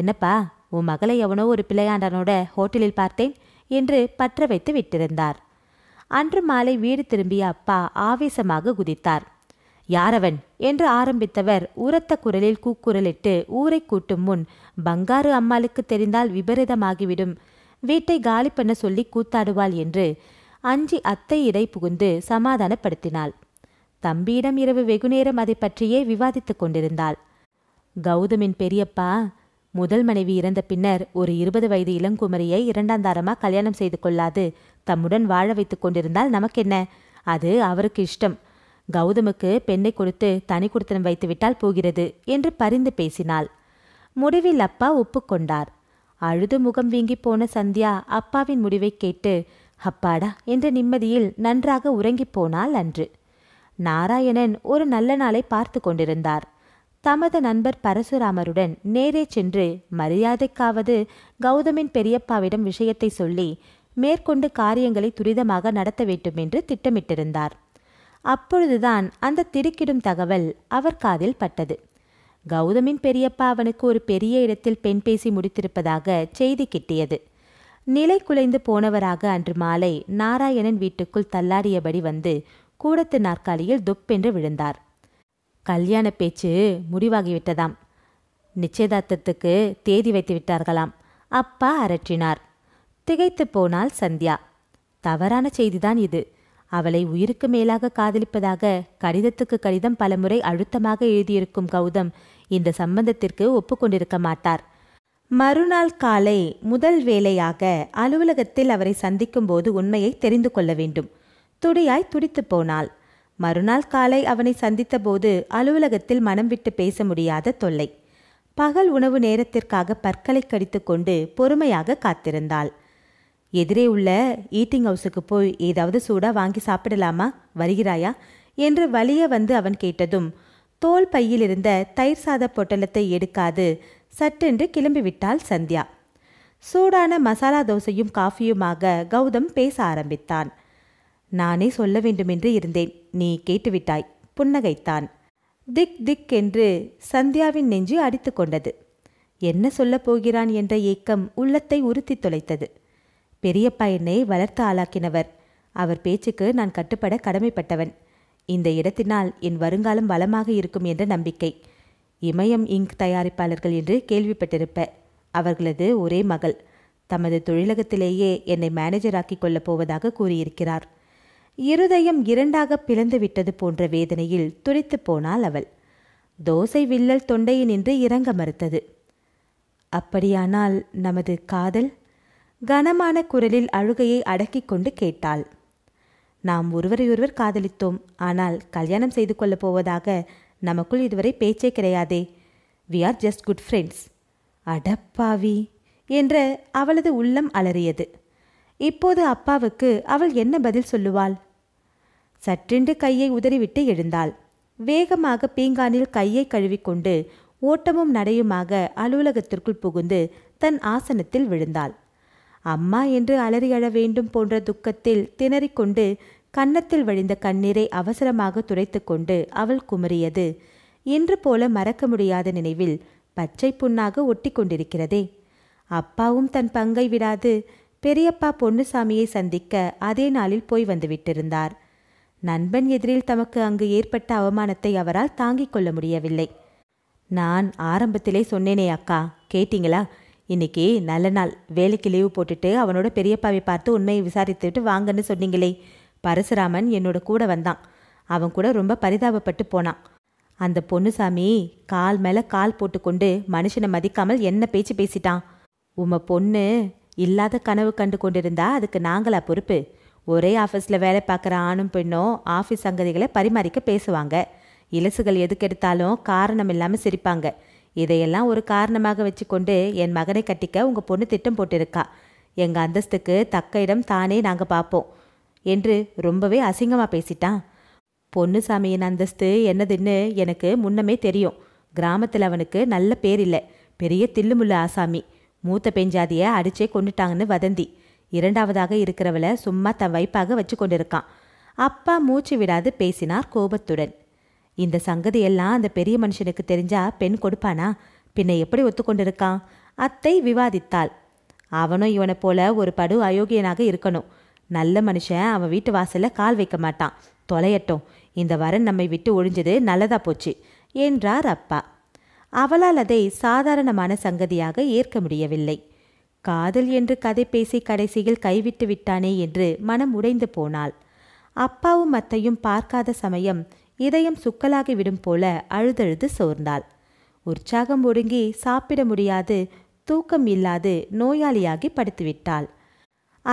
என்னப்பா உன் மகளை எவனோ ஒரு பிள்ளையாண்டனோட ஹோட்டலில் பார்த்தேன் என்று பற்ற வைத்து விட்டிருந்தார் அன்று மாலை வீடு திரும்பிய அப்பா ஆவேசமாக குதித்தார் யாரவன் என்று ஆரம்பித்தவர் உரத்த குரலில் கூக்குரலிட்டு ஊரை கூட்டும் முன் பங்காரு அம்மாளுக்கு தெரிந்தால் விபரீதமாகிவிடும் வீட்டை காலி பண்ண சொல்லி கூத்தாடுவாள் என்று அஞ்சி அத்தை இடை புகுந்து சமாதானப்படுத்தினாள் தம்பியிடம் இரவு வெகுநேரம் அதை பற்றியே விவாதித்துக் கொண்டிருந்தாள் கௌதமின் பெரியப்பா முதல் மனைவி இறந்த பின்னர் ஒரு இருபது வயது இளங்குமரியை இரண்டாந்தாரமா கல்யாணம் செய்து கொள்ளாது தம்முடன் வாழ வைத்து கொண்டிருந்தால் நமக்கென்ன அது அவருக்கு இஷ்டம் கௌதமுக்கு பெண்ணை கொடுத்து தனி குடித்தனம் வைத்துவிட்டால் போகிறது என்று பரிந்து பேசினாள் முடிவில் அப்பா ஒப்புக்கொண்டார் அழுது முகம் வீங்கி போன சந்தியா அப்பாவின் முடிவை கேட்டு அப்பாடா என்ற நிம்மதியில் நன்றாக உறங்கிப் போனால் அன்று நாராயணன் ஒரு நல்ல நாளை பார்த்து கொண்டிருந்தார் தமது நண்பர் பரசுராமருடன் நேரே சென்று மரியாதைக்காவது கௌதமின் பெரியப்பாவிடம் விஷயத்தை சொல்லி மேற்கொண்டு காரியங்களை துரிதமாக நடத்த வேண்டும் என்று திட்டமிட்டிருந்தார் அப்பொழுதுதான் அந்த திடுக்கிடும் தகவல் அவர் காதில் பட்டது கௌதமின் பெரியப்பா அவனுக்கு ஒரு பெரிய இடத்தில் பெண் பேசி முடித்திருப்பதாக செய்தி கிட்டியது நிலை குலைந்து போனவராக அன்று மாலை நாராயணன் வீட்டுக்குள் தள்ளாடியபடி வந்து கூடத்து நாற்காலியில் துப்பென்று விழுந்தார் கல்யாண பேச்சு முடிவாகிவிட்டதாம் நிச்சயதார்த்தத்துக்கு தேதி வைத்து விட்டார்களாம் அப்பா அரற்றினார் திகைத்து போனால் சந்தியா தவறான செய்திதான் இது அவளை உயிருக்கு மேலாக காதலிப்பதாக கடிதத்துக்கு கடிதம் பலமுறை அழுத்தமாக எழுதியிருக்கும் கௌதம் இந்த சம்பந்தத்திற்கு ஒப்புக்கொண்டிருக்க மாட்டார் மறுநாள் காலை முதல் வேலையாக அலுவலகத்தில் அவரை சந்திக்கும்போது உண்மையை தெரிந்து கொள்ள வேண்டும் துடியாய் துடித்து போனாள் மறுநாள் காலை அவனை சந்தித்தபோது அலுவலகத்தில் மனம் விட்டு பேச முடியாத தொல்லை பகல் உணவு நேரத்திற்காக பற்களை கடித்து கொண்டு பொறுமையாக காத்திருந்தாள் எதிரே உள்ள ஈட்டிங் ஹவுஸுக்கு போய் ஏதாவது சூடா வாங்கி சாப்பிடலாமா வருகிறாயா என்று வலிய வந்து அவன் கேட்டதும் தோல் பையில் இருந்த தயிர் சாத பொட்டலத்தை எடுக்காது சட்டென்று கிளம்பிவிட்டாள் சந்தியா சூடான மசாலா தோசையும் காஃபியுமாக கௌதம் பேச ஆரம்பித்தான் நானே சொல்ல வேண்டுமென்று இருந்தேன் நீ கேட்டுவிட்டாய் புன்னகைத்தான் திக் திக் என்று சந்தியாவின் நெஞ்சு அடித்து கொண்டது என்ன சொல்லப் போகிறான் என்ற ஏக்கம் உள்ளத்தை உறுத்தி தொலைத்தது பெரியப்பா என்னை வளர்த்து ஆளாக்கினவர் அவர் பேச்சுக்கு நான் கட்டுப்பட கடமைப்பட்டவன் இந்த இடத்தினால் என் வருங்காலம் வளமாக இருக்கும் என்ற நம்பிக்கை இமயம் இங்க் தயாரிப்பாளர்கள் என்று கேள்விப்பட்டிருப்ப அவர்களது ஒரே மகள் தமது தொழிலகத்திலேயே என்னை மேனேஜராக்கி கொள்ளப் போவதாக கூறியிருக்கிறார் இருதயம் இரண்டாக பிளந்து விட்டது போன்ற வேதனையில் துடித்து போனாள் அவள் தோசை வில்லல் தொண்டையை நின்று இறங்க மறுத்தது அப்படியானால் நமது காதல் கனமான குரலில் அழுகையை அடக்கிக் கொண்டு கேட்டாள் நாம் ஒருவரையொருவர் காதலித்தோம் ஆனால் கல்யாணம் செய்து கொள்ளப் போவதாக நமக்குள் இதுவரை பேச்சே கிடையாதே we are just good friends அடப்பாவி என்ற அவளது உள்ளம் அலறியது இப்போது அப்பாவுக்கு அவள் என்ன பதில் சொல்லுவாள் சற்றென்று கையை உதறிவிட்டு எழுந்தாள் வேகமாக பீங்கானில் கையை கழுவிக்கொண்டு ஓட்டமும் நடையுமாக அலுவலகத்திற்குள் புகுந்து தன் ஆசனத்தில் விழுந்தாள் அம்மா என்று அலறி அழ வேண்டும் போன்ற துக்கத்தில் திணறிக்கொண்டு கன்னத்தில் வழிந்த கண்ணீரை அவசரமாக துடைத்து கொண்டு அவள் குமரியது என்று போல மறக்க முடியாத நினைவில் பச்சை புண்ணாக ஒட்டி கொண்டிருக்கிறதே அப்பாவும் தன் பங்கை விடாது பெரியப்பா பொன்னுசாமியை சந்திக்க அதே நாளில் போய் வந்துவிட்டிருந்தார் நண்பன் எதிரில் தமக்கு அங்கு ஏற்பட்ட அவமானத்தை அவரால் தாங்கிக் கொள்ள முடியவில்லை நான் ஆரம்பத்திலே சொன்னேனே அக்கா கேட்டீங்களா இன்னைக்கு நல்ல நாள் வேலைக்கு லீவு போட்டுட்டு அவனோட பெரியப்பாவை பார்த்து உண்மையை விசாரித்துட்டு வாங்கன்னு சொன்னீங்களே பரசுராமன் என்னோட கூட வந்தான் அவன் கூட ரொம்ப பரிதாபப்பட்டு போனான் அந்த பொண்ணுசாமி கால் மேலே கால் போட்டுக்கொண்டு மனுஷனை மதிக்காமல் என்ன பேச்சு பேசிட்டான் உம பொண்ணு இல்லாத கனவு கண்டு கொண்டிருந்தா அதுக்கு நாங்களா பொறுப்பு ஒரே ஆஃபீஸில் வேலை பார்க்குற ஆணும் பெண்ணும் ஆஃபீஸ் சங்கதிகளை பரிமாறிக்க பேசுவாங்க இலசுகள் எதுக்கெடுத்தாலும் காரணம் இல்லாமல் சிரிப்பாங்க இதையெல்லாம் ஒரு காரணமாக வச்சுக்கொண்டு என் மகனை கட்டிக்க உங்கள் பொண்ணு திட்டம் போட்டிருக்கா எங்கள் அந்தஸ்துக்கு தக்க இடம் தானே நாங்கள் பார்ப்போம் என்று ரொம்பவே அசிங்கமாக பேசிட்டான் சாமியின் அந்தஸ்து என்னதுன்னு எனக்கு முன்னமே தெரியும் கிராமத்தில் அவனுக்கு நல்ல பேர் இல்லை பெரிய தில்லுமுள்ள ஆசாமி மூத்த பெஞ்சாதியை அடிச்சே கொண்டுட்டாங்கன்னு வதந்தி இரண்டாவதாக இருக்கிறவளை சும்மா தன் வைப்பாக வச்சு கொண்டிருக்கான் அப்பா மூச்சு விடாது பேசினார் கோபத்துடன் இந்த சங்கதியெல்லாம் அந்த பெரிய மனுஷனுக்கு தெரிஞ்சா பெண் கொடுப்பானா பின்ன எப்படி ஒத்துக்கொண்டிருக்கான் அத்தை விவாதித்தாள் அவனும் இவனை போல ஒரு படு அயோக்கியனாக இருக்கணும் நல்ல மனுஷன் அவன் வீட்டு வாசல்ல கால் வைக்க மாட்டான் தொலையட்டும் இந்த வரன் நம்மை விட்டு ஒழிஞ்சது நல்லதா போச்சு என்றார் அப்பா அவளால் அதை சாதாரணமான சங்கதியாக ஏற்க முடியவில்லை காதல் என்று கதை பேசி கடைசியில் கைவிட்டு விட்டானே என்று மனம் உடைந்து போனாள் அப்பாவும் அத்தையும் பார்க்காத சமயம் இதயம் சுக்கலாகி விடும் போல அழுதழுது சோர்ந்தாள் உற்சாகம் ஒடுங்கி சாப்பிட முடியாது தூக்கம் இல்லாது நோயாளியாகி படுத்துவிட்டாள்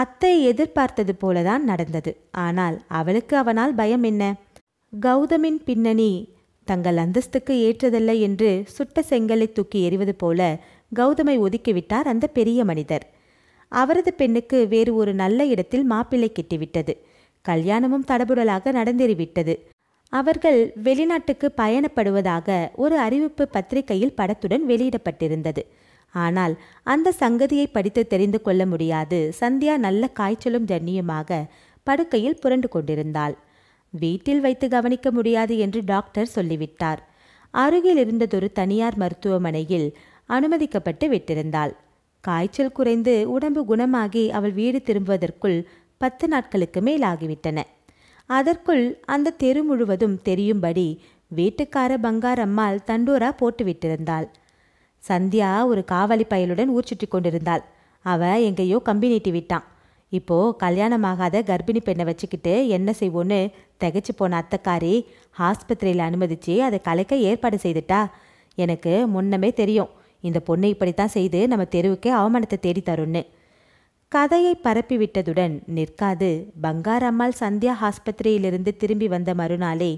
அத்தை எதிர்பார்த்தது போலதான் நடந்தது ஆனால் அவளுக்கு அவனால் பயம் என்ன கௌதமின் பின்னணி தங்கள் அந்தஸ்துக்கு ஏற்றதல்ல என்று சுட்ட செங்கலை தூக்கி எறிவது போல கௌதமை ஒதுக்கிவிட்டார் அந்த பெரிய மனிதர் அவரது பெண்ணுக்கு வேறு ஒரு நல்ல இடத்தில் மாப்பிள்ளை கிட்டிவிட்டது கல்யாணமும் தடபுடலாக நடந்தேறிவிட்டது அவர்கள் வெளிநாட்டுக்கு பயணப்படுவதாக ஒரு அறிவிப்பு பத்திரிகையில் படத்துடன் வெளியிடப்பட்டிருந்தது ஆனால் அந்த சங்கதியை படித்து தெரிந்து கொள்ள முடியாது சந்தியா நல்ல காய்ச்சலும் ஜன்னியுமாக படுக்கையில் புரண்டு கொண்டிருந்தாள் வீட்டில் வைத்து கவனிக்க முடியாது என்று டாக்டர் சொல்லிவிட்டார் அருகில் இருந்ததொரு தனியார் மருத்துவமனையில் அனுமதிக்கப்பட்டு விட்டிருந்தாள் காய்ச்சல் குறைந்து உடம்பு குணமாகி அவள் வீடு திரும்புவதற்குள் பத்து நாட்களுக்கு மேலாகிவிட்டன அதற்குள் அந்த தெரு முழுவதும் தெரியும்படி வீட்டுக்கார பங்காரம்மாள் தண்டோரா போட்டு விட்டிருந்தாள் சந்தியா ஒரு காவலி பயலுடன் ஊர் சுற்றி கொண்டிருந்தாள் அவ எங்கேயோ கம்பி நீட்டி விட்டான் இப்போ கல்யாணமாகாத கர்ப்பிணி பெண்ணை வச்சுக்கிட்டு என்ன செய்வோன்னு திகைச்சு போன அத்தக்காரி ஆஸ்பத்திரியில் அனுமதிச்சு அதை கலைக்க ஏற்பாடு செய்துட்டா எனக்கு முன்னமே தெரியும் இந்த பொண்ணு இப்படித்தான் செய்து நம்ம தெருவுக்கே அவமானத்தை தேடி தரும்னு கதையை பரப்பிவிட்டதுடன் நிற்காது பங்காரம்மாள் சந்தியா ஆஸ்பத்திரியிலிருந்து திரும்பி வந்த மறுநாளே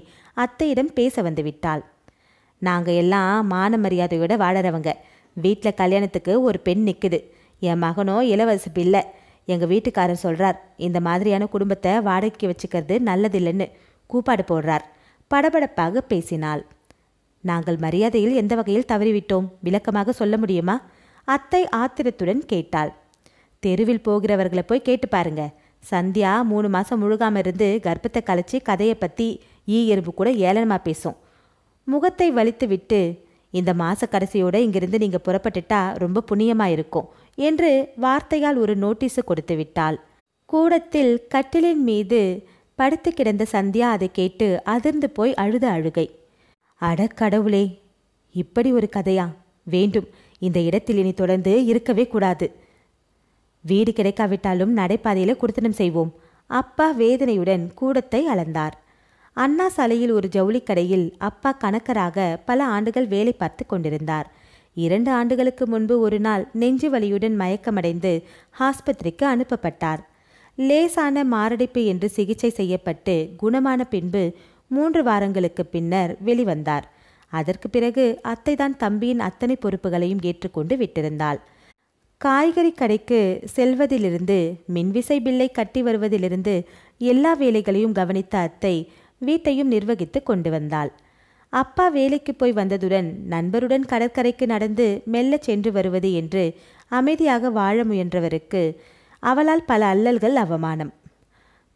அத்தையிடம் பேச வந்துவிட்டாள் நாங்கள் எல்லாம் மான மரியாதையோட வாழறவங்க வீட்டில் கல்யாணத்துக்கு ஒரு பெண் நிற்குது என் மகனோ இலவச பிள்ளை எங்கள் வீட்டுக்காரர் சொல்கிறார் இந்த மாதிரியான குடும்பத்தை வாடகைக்கு வச்சுக்கிறது நல்லதில்லைன்னு கூப்பாடு போடுறார் படபடப்பாக பேசினாள் நாங்கள் மரியாதையில் எந்த வகையில் தவறிவிட்டோம் விளக்கமாக சொல்ல முடியுமா அத்தை ஆத்திரத்துடன் கேட்டாள் தெருவில் போகிறவர்களை போய் கேட்டு பாருங்க சந்தியா மூணு மாசம் முழுகாம இருந்து கர்ப்பத்தை கலைச்சி கதையை பத்தி ஈ எறும்பு கூட ஏளனமாக பேசும் முகத்தை வலித்து விட்டு இந்த மாச கடைசியோட இங்கிருந்து நீங்க புறப்பட்டுட்டா ரொம்ப புண்ணியமா இருக்கும் என்று வார்த்தையால் ஒரு நோட்டீஸ் கொடுத்து விட்டாள் கூடத்தில் கட்டிலின் மீது படுத்து கிடந்த சந்தியா அதை கேட்டு அதிர்ந்து போய் அழுத அழுகை அட கடவுளே இப்படி ஒரு கதையா வேண்டும் இந்த இடத்தில் இனி தொடர்ந்து இருக்கவே கூடாது வீடு கிடைக்காவிட்டாலும் நடைபாதையில் குடுத்தனம் செய்வோம் அப்பா வேதனையுடன் கூடத்தை அளந்தார் அண்ணா சாலையில் ஒரு ஜவுளிக்கடையில் அப்பா கணக்கராக பல ஆண்டுகள் வேலை பார்த்து கொண்டிருந்தார் இரண்டு ஆண்டுகளுக்கு முன்பு ஒரு நாள் நெஞ்சு வலியுடன் மயக்கமடைந்து ஆஸ்பத்திரிக்கு அனுப்பப்பட்டார் லேசான மாரடைப்பு என்று சிகிச்சை செய்யப்பட்டு குணமான பின்பு மூன்று வாரங்களுக்கு பின்னர் வெளிவந்தார் அதற்கு பிறகு அத்தைதான் தம்பியின் அத்தனை பொறுப்புகளையும் ஏற்றுக்கொண்டு விட்டிருந்தாள் காய்கறி கடைக்கு செல்வதிலிருந்து மின்விசை பில்லை கட்டி வருவதிலிருந்து எல்லா வேலைகளையும் கவனித்த அத்தை வீட்டையும் நிர்வகித்து கொண்டு வந்தாள் அப்பா வேலைக்கு போய் வந்ததுடன் நண்பருடன் கடற்கரைக்கு நடந்து மெல்ல சென்று வருவது என்று அமைதியாக வாழ முயன்றவருக்கு அவளால் பல அல்லல்கள் அவமானம்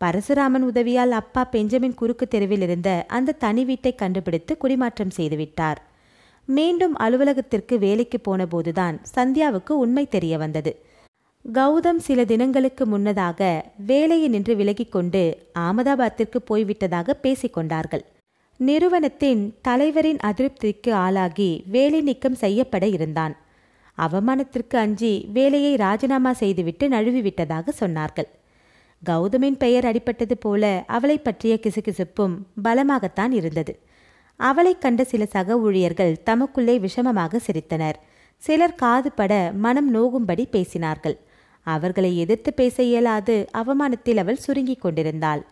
பரசுராமன் உதவியால் அப்பா பெஞ்சமின் குறுக்கு தெருவில் இருந்த அந்த தனி வீட்டை கண்டுபிடித்து குடிமாற்றம் செய்துவிட்டார் மீண்டும் அலுவலகத்திற்கு வேலைக்கு போனபோதுதான் சந்தியாவுக்கு உண்மை தெரிய வந்தது கௌதம் சில தினங்களுக்கு முன்னதாக வேலையை நின்று விலகிக்கொண்டு ஆமதாபாத்திற்கு போய்விட்டதாக பேசிக்கொண்டார்கள் நிறுவனத்தின் தலைவரின் அதிருப்திக்கு ஆளாகி வேலை நீக்கம் செய்யப்பட இருந்தான் அவமானத்திற்கு அஞ்சி வேலையை ராஜினாமா செய்துவிட்டு நழுவிவிட்டதாக சொன்னார்கள் கௌதமின் பெயர் அடிபட்டது போல அவளை பற்றிய கிசுகிசுப்பும் பலமாகத்தான் இருந்தது அவளைக் கண்ட சில சக ஊழியர்கள் தமக்குள்ளே விஷமமாக சிரித்தனர் சிலர் காது பட மனம் நோகும்படி பேசினார்கள் அவர்களை எதிர்த்து பேச இயலாது அவமானத்தில் அவள் சுருங்கிக் கொண்டிருந்தாள்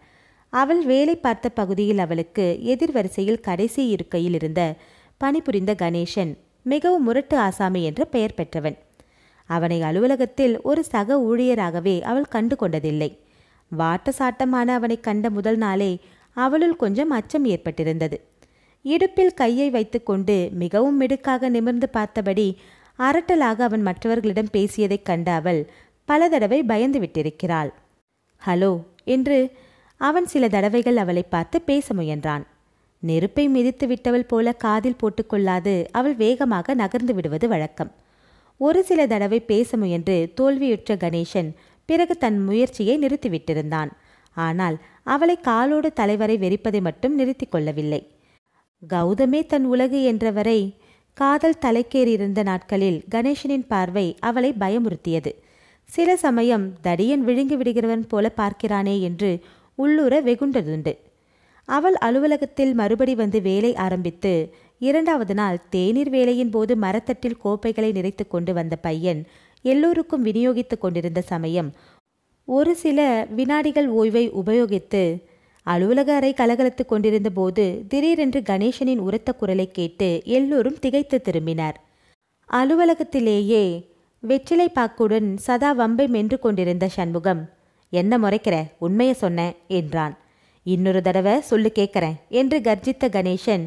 அவள் வேலை பார்த்த பகுதியில் அவளுக்கு எதிர்வரிசையில் கடைசி இருக்கையில் இருந்த பணிபுரிந்த கணேசன் மிகவும் முரட்டு ஆசாமி என்று பெயர் பெற்றவன் அவனை அலுவலகத்தில் ஒரு சக ஊழியராகவே அவள் கண்டு கொண்டதில்லை வாட்ட சாட்டமான அவனை கண்ட முதல் நாளே அவளுள் கொஞ்சம் அச்சம் ஏற்பட்டிருந்தது இடுப்பில் கையை வைத்துக்கொண்டு மிகவும் மிடுக்காக நிமிர்ந்து பார்த்தபடி அரட்டலாக அவன் மற்றவர்களிடம் பேசியதைக் கண்ட அவள் பல தடவை பயந்து விட்டிருக்கிறாள் ஹலோ என்று அவன் சில தடவைகள் அவளை பார்த்து பேச முயன்றான் நெருப்பை மிதித்து விட்டவள் போல காதில் போட்டுக்கொள்ளாது அவள் வேகமாக நகர்ந்து விடுவது வழக்கம் ஒரு சில தடவை பேச முயன்று தோல்வியுற்ற கணேசன் பிறகு தன் முயற்சியை நிறுத்திவிட்டிருந்தான் ஆனால் அவளை காலோடு தலைவரை வெறிப்பதை மட்டும் நிறுத்திக் கொள்ளவில்லை கௌதமே தன் உலகு என்றவரை காதல் தலைக்கேறியிருந்த நாட்களில் கணேசனின் பார்வை அவளை பயமுறுத்தியது சில சமயம் தடியன் விழுங்கி விடுகிறவன் போல பார்க்கிறானே என்று உள்ளூர வெகுண்டதுண்டு அவள் அலுவலகத்தில் மறுபடி வந்து வேலை ஆரம்பித்து இரண்டாவது நாள் தேநீர் வேலையின் போது மரத்தட்டில் கோப்பைகளை நிறைத்து கொண்டு வந்த பையன் எல்லோருக்கும் விநியோகித்து கொண்டிருந்த சமயம் ஒரு சில வினாடிகள் ஓய்வை உபயோகித்து அலுவலக அறை கலகலத்துக் கொண்டிருந்த போது திடீரென்று கணேசனின் உரத்த குரலை கேட்டு எல்லோரும் திகைத்து திரும்பினார் அலுவலகத்திலேயே வெற்றிலை பாக்குடன் சதா வம்பை மென்று கொண்டிருந்த சண்முகம் என்ன முறைக்கிற உண்மையை சொன்ன என்றான் இன்னொரு தடவை சொல்லு கேட்கிறேன் என்று கர்ஜித்த கணேசன்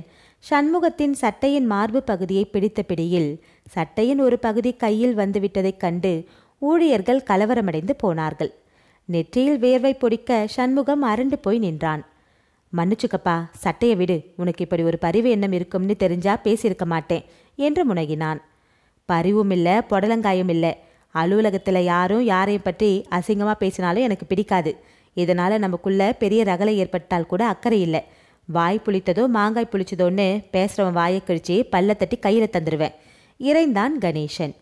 சண்முகத்தின் சட்டையின் மார்பு பகுதியை பிடித்த பிடியில் சட்டையின் ஒரு பகுதி கையில் வந்துவிட்டதைக் கண்டு ஊழியர்கள் கலவரமடைந்து போனார்கள் நெற்றியில் வேர்வை பொடிக்க சண்முகம் அரண்டு போய் நின்றான் மன்னிச்சுக்கப்பா சட்டையை விடு உனக்கு இப்படி ஒரு பரிவு எண்ணம் இருக்கும்னு தெரிஞ்சா பேசியிருக்க மாட்டேன் என்று முனகினான் பரிவும் இல்லை புடலங்காயும் இல்லை அலுவலகத்தில் யாரும் யாரையும் பற்றி அசிங்கமாக பேசினாலும் எனக்கு பிடிக்காது இதனால் நமக்குள்ள பெரிய ரகலை ஏற்பட்டால் கூட அக்கறை இல்லை வாய் புளித்ததோ மாங்காய் புளிச்சதோன்னு பேசுகிறவன் வாயை கழிச்சு பல்ல தட்டி கையில் தந்துடுவேன் இறைந்தான் கணேசன்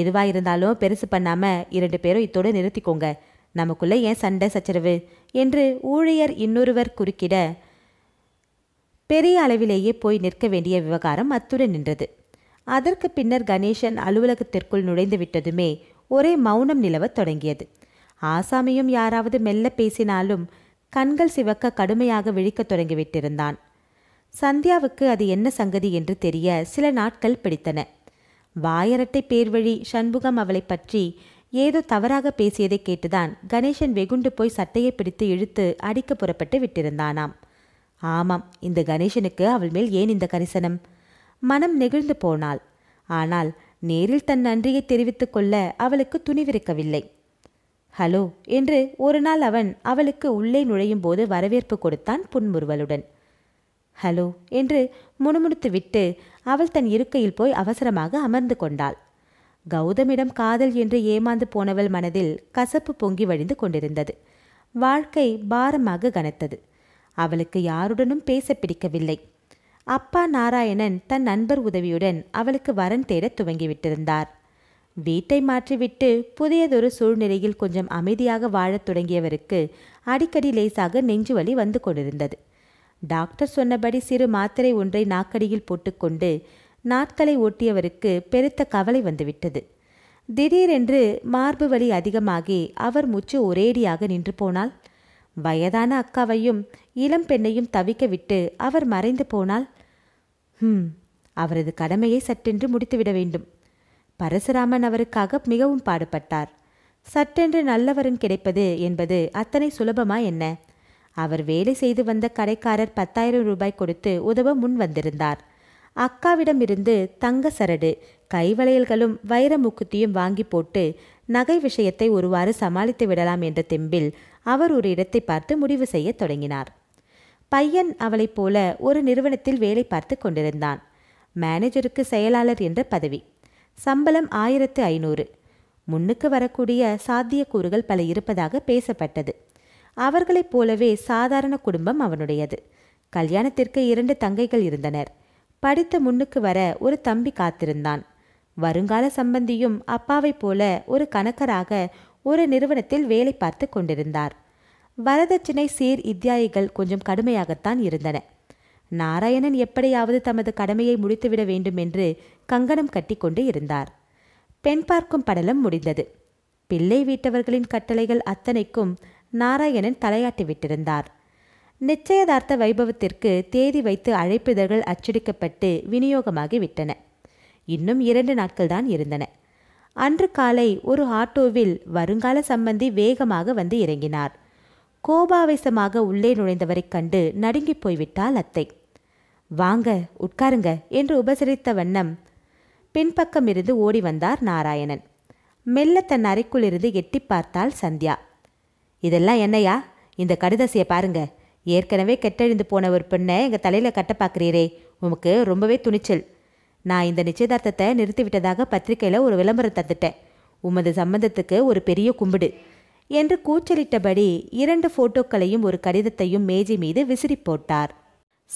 எதுவாக இருந்தாலும் பெருசு பண்ணாமல் இரண்டு பேரும் இத்தோடு நிறுத்திக்கோங்க நமக்குள்ள ஏன் சண்டை சச்சரவு என்று ஊழியர் இன்னொருவர் குறுக்கிட பெரிய அளவிலேயே போய் நிற்க வேண்டிய விவகாரம் அத்துடன் நின்றது அதற்கு பின்னர் கணேசன் அலுவலகத்திற்குள் நுழைந்து விட்டதுமே ஒரே மௌனம் நிலவத் தொடங்கியது ஆசாமியும் யாராவது மெல்ல பேசினாலும் கண்கள் சிவக்க கடுமையாக விழிக்கத் தொடங்கிவிட்டிருந்தான் சந்தியாவுக்கு அது என்ன சங்கதி என்று தெரிய சில நாட்கள் பிடித்தன வாயரட்டை பேர்வழி சண்முகம் அவளை பற்றி ஏதோ தவறாக பேசியதை கேட்டுதான் கணேசன் வெகுண்டு போய் சட்டையை பிடித்து இழுத்து அடிக்க புறப்பட்டு விட்டிருந்தானாம் ஆமாம் இந்த கணேசனுக்கு அவள் மேல் ஏன் இந்த கரிசனம் மனம் நெகிழ்ந்து போனாள் ஆனால் நேரில் தன் நன்றியை தெரிவித்துக் கொள்ள அவளுக்கு துணிவிருக்கவில்லை ஹலோ என்று ஒரு நாள் அவன் அவளுக்கு உள்ளே நுழையும் போது வரவேற்பு கொடுத்தான் புன்முறுவலுடன் ஹலோ என்று முணுமுணுத்துவிட்டு அவள் தன் இருக்கையில் போய் அவசரமாக அமர்ந்து கொண்டாள் கௌதமிடம் காதல் என்று ஏமாந்து போனவள் மனதில் கசப்பு பொங்கி வழிந்து கொண்டிருந்தது வாழ்க்கை பாரமாக கனத்தது அவளுக்கு யாருடனும் பேச பிடிக்கவில்லை அப்பா நாராயணன் தன் நண்பர் உதவியுடன் அவளுக்கு வரன் தேடத் துவங்கிவிட்டிருந்தார் வீட்டை மாற்றிவிட்டு புதியதொரு சூழ்நிலையில் கொஞ்சம் அமைதியாக வாழத் தொடங்கியவருக்கு அடிக்கடி லேசாக நெஞ்சுவலி வந்து கொண்டிருந்தது டாக்டர் சொன்னபடி சிறு மாத்திரை ஒன்றை நாக்கடியில் போட்டுக்கொண்டு நாட்களை ஓட்டியவருக்கு பெருத்த கவலை வந்துவிட்டது திடீரென்று மார்பு வலி அதிகமாகி அவர் மூச்சு ஒரேடியாக நின்று போனால் வயதான அக்காவையும் இளம் பெண்ணையும் தவிக்க விட்டு அவர் மறைந்து போனால் ஹம் அவரது கடமையை சட்டென்று முடித்துவிட வேண்டும் பரசுராமன் அவருக்காக மிகவும் பாடுபட்டார் சட்டென்று நல்லவரன் கிடைப்பது என்பது அத்தனை சுலபமா என்ன அவர் வேலை செய்து வந்த கடைக்காரர் பத்தாயிரம் ரூபாய் கொடுத்து உதவ முன் வந்திருந்தார் அக்காவிடமிருந்து தங்க சரடு கைவளையல்களும் வைர முக்குத்தியும் வாங்கி போட்டு நகை விஷயத்தை ஒருவாறு சமாளித்து விடலாம் என்ற தெம்பில் அவர் ஒரு இடத்தை பார்த்து முடிவு செய்ய தொடங்கினார் பையன் அவளைப் போல ஒரு நிறுவனத்தில் வேலை பார்த்து கொண்டிருந்தான் மேனேஜருக்கு செயலாளர் என்ற பதவி சம்பளம் ஆயிரத்து ஐநூறு முன்னுக்கு வரக்கூடிய சாத்தியக்கூறுகள் பல இருப்பதாக பேசப்பட்டது அவர்களைப் போலவே சாதாரண குடும்பம் அவனுடையது கல்யாணத்திற்கு இரண்டு தங்கைகள் இருந்தனர் படித்த முன்னுக்கு வர ஒரு தம்பி காத்திருந்தான் வருங்கால சம்பந்தியும் அப்பாவைப் போல ஒரு கணக்கராக ஒரு நிறுவனத்தில் வேலை பார்த்து கொண்டிருந்தார் வரதட்சணை சீர் இத்தியாயிகள் கொஞ்சம் கடுமையாகத்தான் இருந்தன நாராயணன் எப்படியாவது தமது கடமையை முடித்துவிட வேண்டும் என்று கங்கணம் கட்டிக்கொண்டு இருந்தார் பெண் பார்க்கும் படலம் முடிந்தது பிள்ளை வீட்டவர்களின் கட்டளைகள் அத்தனைக்கும் நாராயணன் தலையாட்டி விட்டிருந்தார் நிச்சயதார்த்த வைபவத்திற்கு தேதி வைத்து அழைப்பிதழ்கள் அச்சடிக்கப்பட்டு விநியோகமாகிவிட்டன இன்னும் இரண்டு நாட்கள்தான் இருந்தன அன்று காலை ஒரு ஆட்டோவில் வருங்கால சம்பந்தி வேகமாக வந்து இறங்கினார் கோபாவேசமாக உள்ளே நுழைந்தவரைக் கண்டு நடுங்கி போய்விட்டாள் அத்தை வாங்க உட்காருங்க என்று உபசரித்த வண்ணம் பின்பக்கம் இருந்து ஓடி வந்தார் நாராயணன் மெல்ல தன் அறைக்குள் இருந்து எட்டி பார்த்தாள் சந்தியா இதெல்லாம் என்னையா இந்த கடுதாசியை பாருங்க ஏற்கனவே கெட்டெழுந்து போன ஒரு பெண்ணை எங்கள் தலையில் கட்ட பார்க்குறீரே உமக்கு ரொம்பவே துணிச்சல் நான் இந்த நிச்சயதார்த்தத்தை நிறுத்திவிட்டதாக பத்திரிகையில் ஒரு விளம்பரம் தந்துட்டேன் உமது சம்பந்தத்துக்கு ஒரு பெரிய கும்பிடு என்று கூச்சலிட்டபடி இரண்டு போட்டோக்களையும் ஒரு கடிதத்தையும் மேஜை மீது விசிறி போட்டார்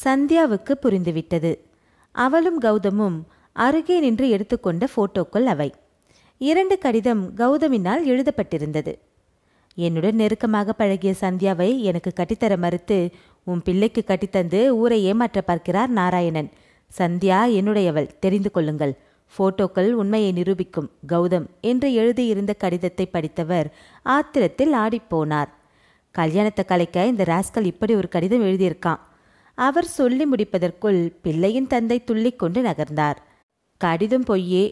சந்தியாவுக்கு புரிந்துவிட்டது அவளும் கௌதமும் அருகே நின்று எடுத்துக்கொண்ட போட்டோக்கள் அவை இரண்டு கடிதம் கௌதமினால் எழுதப்பட்டிருந்தது என்னுடன் நெருக்கமாக பழகிய சந்தியாவை எனக்கு கட்டித்தர மறுத்து உன் பிள்ளைக்கு கட்டித்தந்து ஊரை ஏமாற்ற பார்க்கிறார் நாராயணன் சந்தியா என்னுடையவள் தெரிந்து கொள்ளுங்கள் போட்டோக்கள் உண்மையை நிரூபிக்கும் கௌதம் என்று எழுதியிருந்த கடிதத்தை படித்தவர் ஆத்திரத்தில் ஆடிப்போனார் கல்யாணத்தை கலைக்க இந்த ராஸ்கல் இப்படி ஒரு கடிதம் எழுதியிருக்கான் அவர் சொல்லி முடிப்பதற்குள் பிள்ளையின் தந்தை துள்ளி கொண்டு நகர்ந்தார் கடிதம் பொய்யே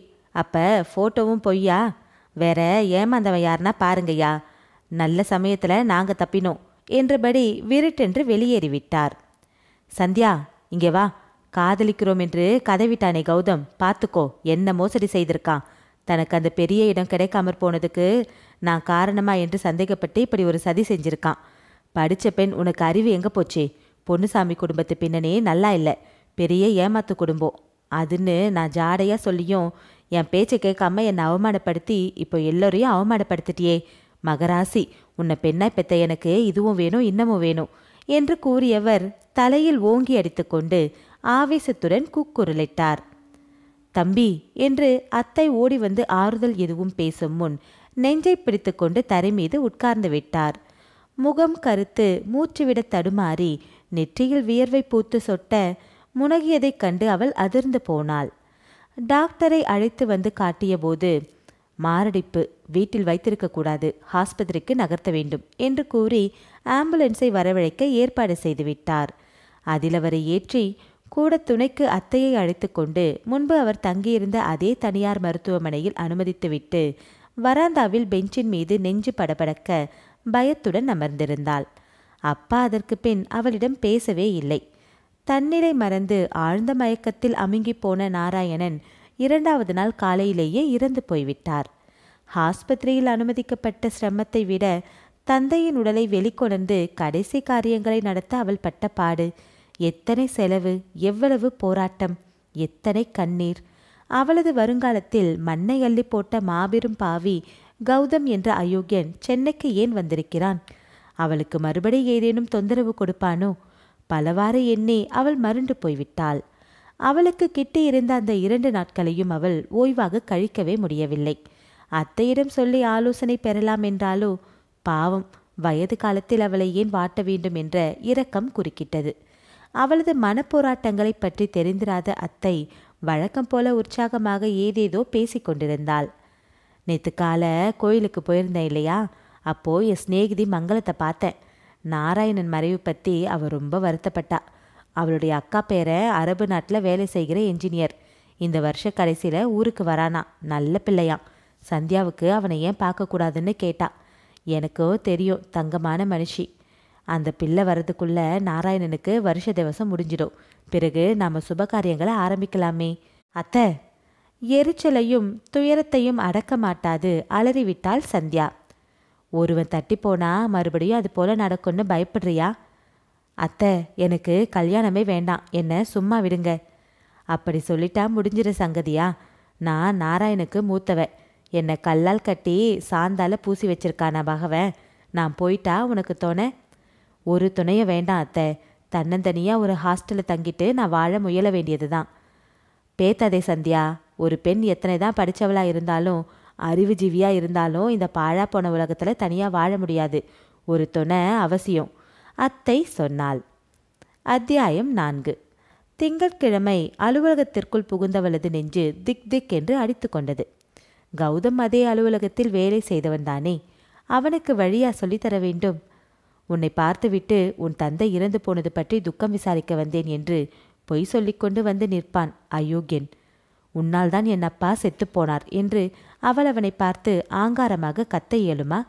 அப்ப போட்டோவும் பொய்யா வேற ஏமாந்தவன் யாருன்னா பாருங்கய்யா நல்ல சமயத்தில் நாங்க தப்பினோம் என்றபடி விருட்டென்று வெளியேறிவிட்டார் சந்தியா இங்கே வா காதலிக்கிறோம் என்று கதைவிட்டானே கௌதம் பார்த்துக்கோ என்ன மோசடி செய்திருக்கான் தனக்கு அந்த பெரிய இடம் கிடைக்காமற் போனதுக்கு நான் காரணமா என்று சந்தேகப்பட்டு இப்படி ஒரு சதி செஞ்சிருக்கான் படித்த பெண் உனக்கு அறிவு எங்கே போச்சு பொன்னுசாமி குடும்பத்து பின்னணி நல்லா இல்லை பெரிய ஏமாத்து குடும்பம் அதுன்னு நான் ஜாடையாக சொல்லியும் என் பேச்சை கேட்காம என்னை அவமானப்படுத்தி இப்போ எல்லோரையும் அவமானப்படுத்திட்டியே மகராசி உன்னை பெண்ணாய் பெத்த எனக்கு இதுவும் வேணும் இன்னமும் வேணும் என்று கூறியவர் தலையில் ஓங்கி அடித்துக்கொண்டு ஆவேசத்துடன் கூக்குரலிட்டார் தம்பி என்று அத்தை ஓடி வந்து ஆறுதல் எதுவும் பேசும் முன் நெஞ்சை பிடித்துக்கொண்டு தரை மீது உட்கார்ந்து விட்டார் முகம் கருத்து மூச்சுவிட தடுமாறி நெற்றியில் வியர்வை பூத்து சொட்ட முனகியதைக் கண்டு அவள் அதிர்ந்து போனாள் டாக்டரை அழைத்து வந்து காட்டியபோது மாரடைப்பு வீட்டில் வைத்திருக்கக்கூடாது ஆஸ்பத்திரிக்கு நகர்த்த வேண்டும் என்று கூறி ஆம்புலன்ஸை வரவழைக்க ஏற்பாடு செய்துவிட்டார் அதில் அவரை ஏற்றி கூட துணைக்கு அத்தையை அழைத்து கொண்டு முன்பு அவர் தங்கியிருந்த அதே தனியார் மருத்துவமனையில் அனுமதித்துவிட்டு வராந்தாவில் பெஞ்சின் மீது நெஞ்சு படபடக்க பயத்துடன் அமர்ந்திருந்தாள் அப்பா அதற்கு பின் அவளிடம் பேசவே இல்லை தன்னிலை மறந்து ஆழ்ந்த மயக்கத்தில் அமுங்கி போன நாராயணன் இரண்டாவது நாள் காலையிலேயே இறந்து போய்விட்டார் ஆஸ்பத்திரியில் அனுமதிக்கப்பட்ட சிரமத்தை விட தந்தையின் உடலை வெளிக்கொணர்ந்து கடைசி காரியங்களை நடத்த அவள் பட்ட பாடு எத்தனை செலவு எவ்வளவு போராட்டம் எத்தனை கண்ணீர் அவளது வருங்காலத்தில் மண்ணை அள்ளி போட்ட மாபெரும் பாவி கௌதம் என்ற அயோக்கியன் சென்னைக்கு ஏன் வந்திருக்கிறான் அவளுக்கு மறுபடி ஏதேனும் தொந்தரவு கொடுப்பானோ பலவாறு எண்ணி அவள் மருண்டு போய்விட்டாள் அவளுக்கு கிட்டே இருந்த அந்த இரண்டு நாட்களையும் அவள் ஓய்வாக கழிக்கவே முடியவில்லை அத்தையிடம் சொல்லி ஆலோசனை பெறலாம் என்றாலோ பாவம் வயது காலத்தில் அவளை ஏன் வாட்ட வேண்டும் என்ற இரக்கம் குறுக்கிட்டது அவளது மனப்போராட்டங்களை பற்றி தெரிந்திராத அத்தை வழக்கம் போல உற்சாகமாக ஏதேதோ பேசிக்கொண்டிருந்தாள் நேற்று கால கோயிலுக்கு போயிருந்தேன் இல்லையா அப்போ என் சிநேகிதி மங்களத்தை பார்த்தேன் நாராயணன் மறைவு பற்றி அவள் ரொம்ப வருத்தப்பட்டா அவளுடைய அக்கா பேரை அரபு நாட்டில் வேலை செய்கிற என்ஜினியர் இந்த வருஷ கடைசியில் ஊருக்கு வரானா நல்ல பிள்ளையான் சந்தியாவுக்கு அவனை ஏன் பார்க்கக்கூடாதுன்னு கேட்டா எனக்கோ தெரியும் தங்கமான மனுஷி அந்த பிள்ளை வரதுக்குள்ளே நாராயணனுக்கு வருஷ திவசம் முடிஞ்சிடும் பிறகு நாம் சுபகாரியங்களை ஆரம்பிக்கலாமே அத்தை எரிச்சலையும் துயரத்தையும் அடக்க மாட்டாது அலறிவிட்டாள் சந்தியா ஒருவன் தட்டி போனா மறுபடியும் அது போல நடக்கும்னு பயப்படுறியா அத்த எனக்கு கல்யாணமே வேண்டாம் என்ன சும்மா விடுங்க அப்படி சொல்லிட்டா முடிஞ்சிற சங்கதியா நான் நாராயணுக்கு மூத்தவன் என்னை கல்லால் கட்டி சாந்தால பூசி வச்சிருக்கானா பகவன் நான் போயிட்டா உனக்கு தோண ஒரு துணைய வேண்டாம் அத்தை தன்னந்தனியாக ஒரு ஹாஸ்டலில் தங்கிட்டு நான் வாழ முயல வேண்டியது தான் பேத்ததே சந்தியா ஒரு பெண் எத்தனை தான் படித்தவளாக இருந்தாலும் அறிவுஜீவியாக இருந்தாலும் இந்த பாழா போன உலகத்தில் தனியாக வாழ முடியாது ஒரு துணை அவசியம் அத்தை சொன்னாள் அத்தியாயம் நான்கு திங்கட்கிழமை அலுவலகத்திற்குள் புகுந்தவளது நெஞ்சு திக் திக் என்று அடித்து கொண்டது கௌதம் அதே அலுவலகத்தில் வேலை செய்தவன்தானே அவனுக்கு வழியா சொல்லித்தர வேண்டும் உன்னை பார்த்துவிட்டு உன் தந்தை இறந்து போனது பற்றி துக்கம் விசாரிக்க வந்தேன் என்று பொய் சொல்லிக்கொண்டு வந்து நிற்பான் அயோக்கியன் உன்னால் தான் என் அப்பா செத்துப்போனார் என்று அவள் அவனை பார்த்து ஆங்காரமாக கத்த இயலுமா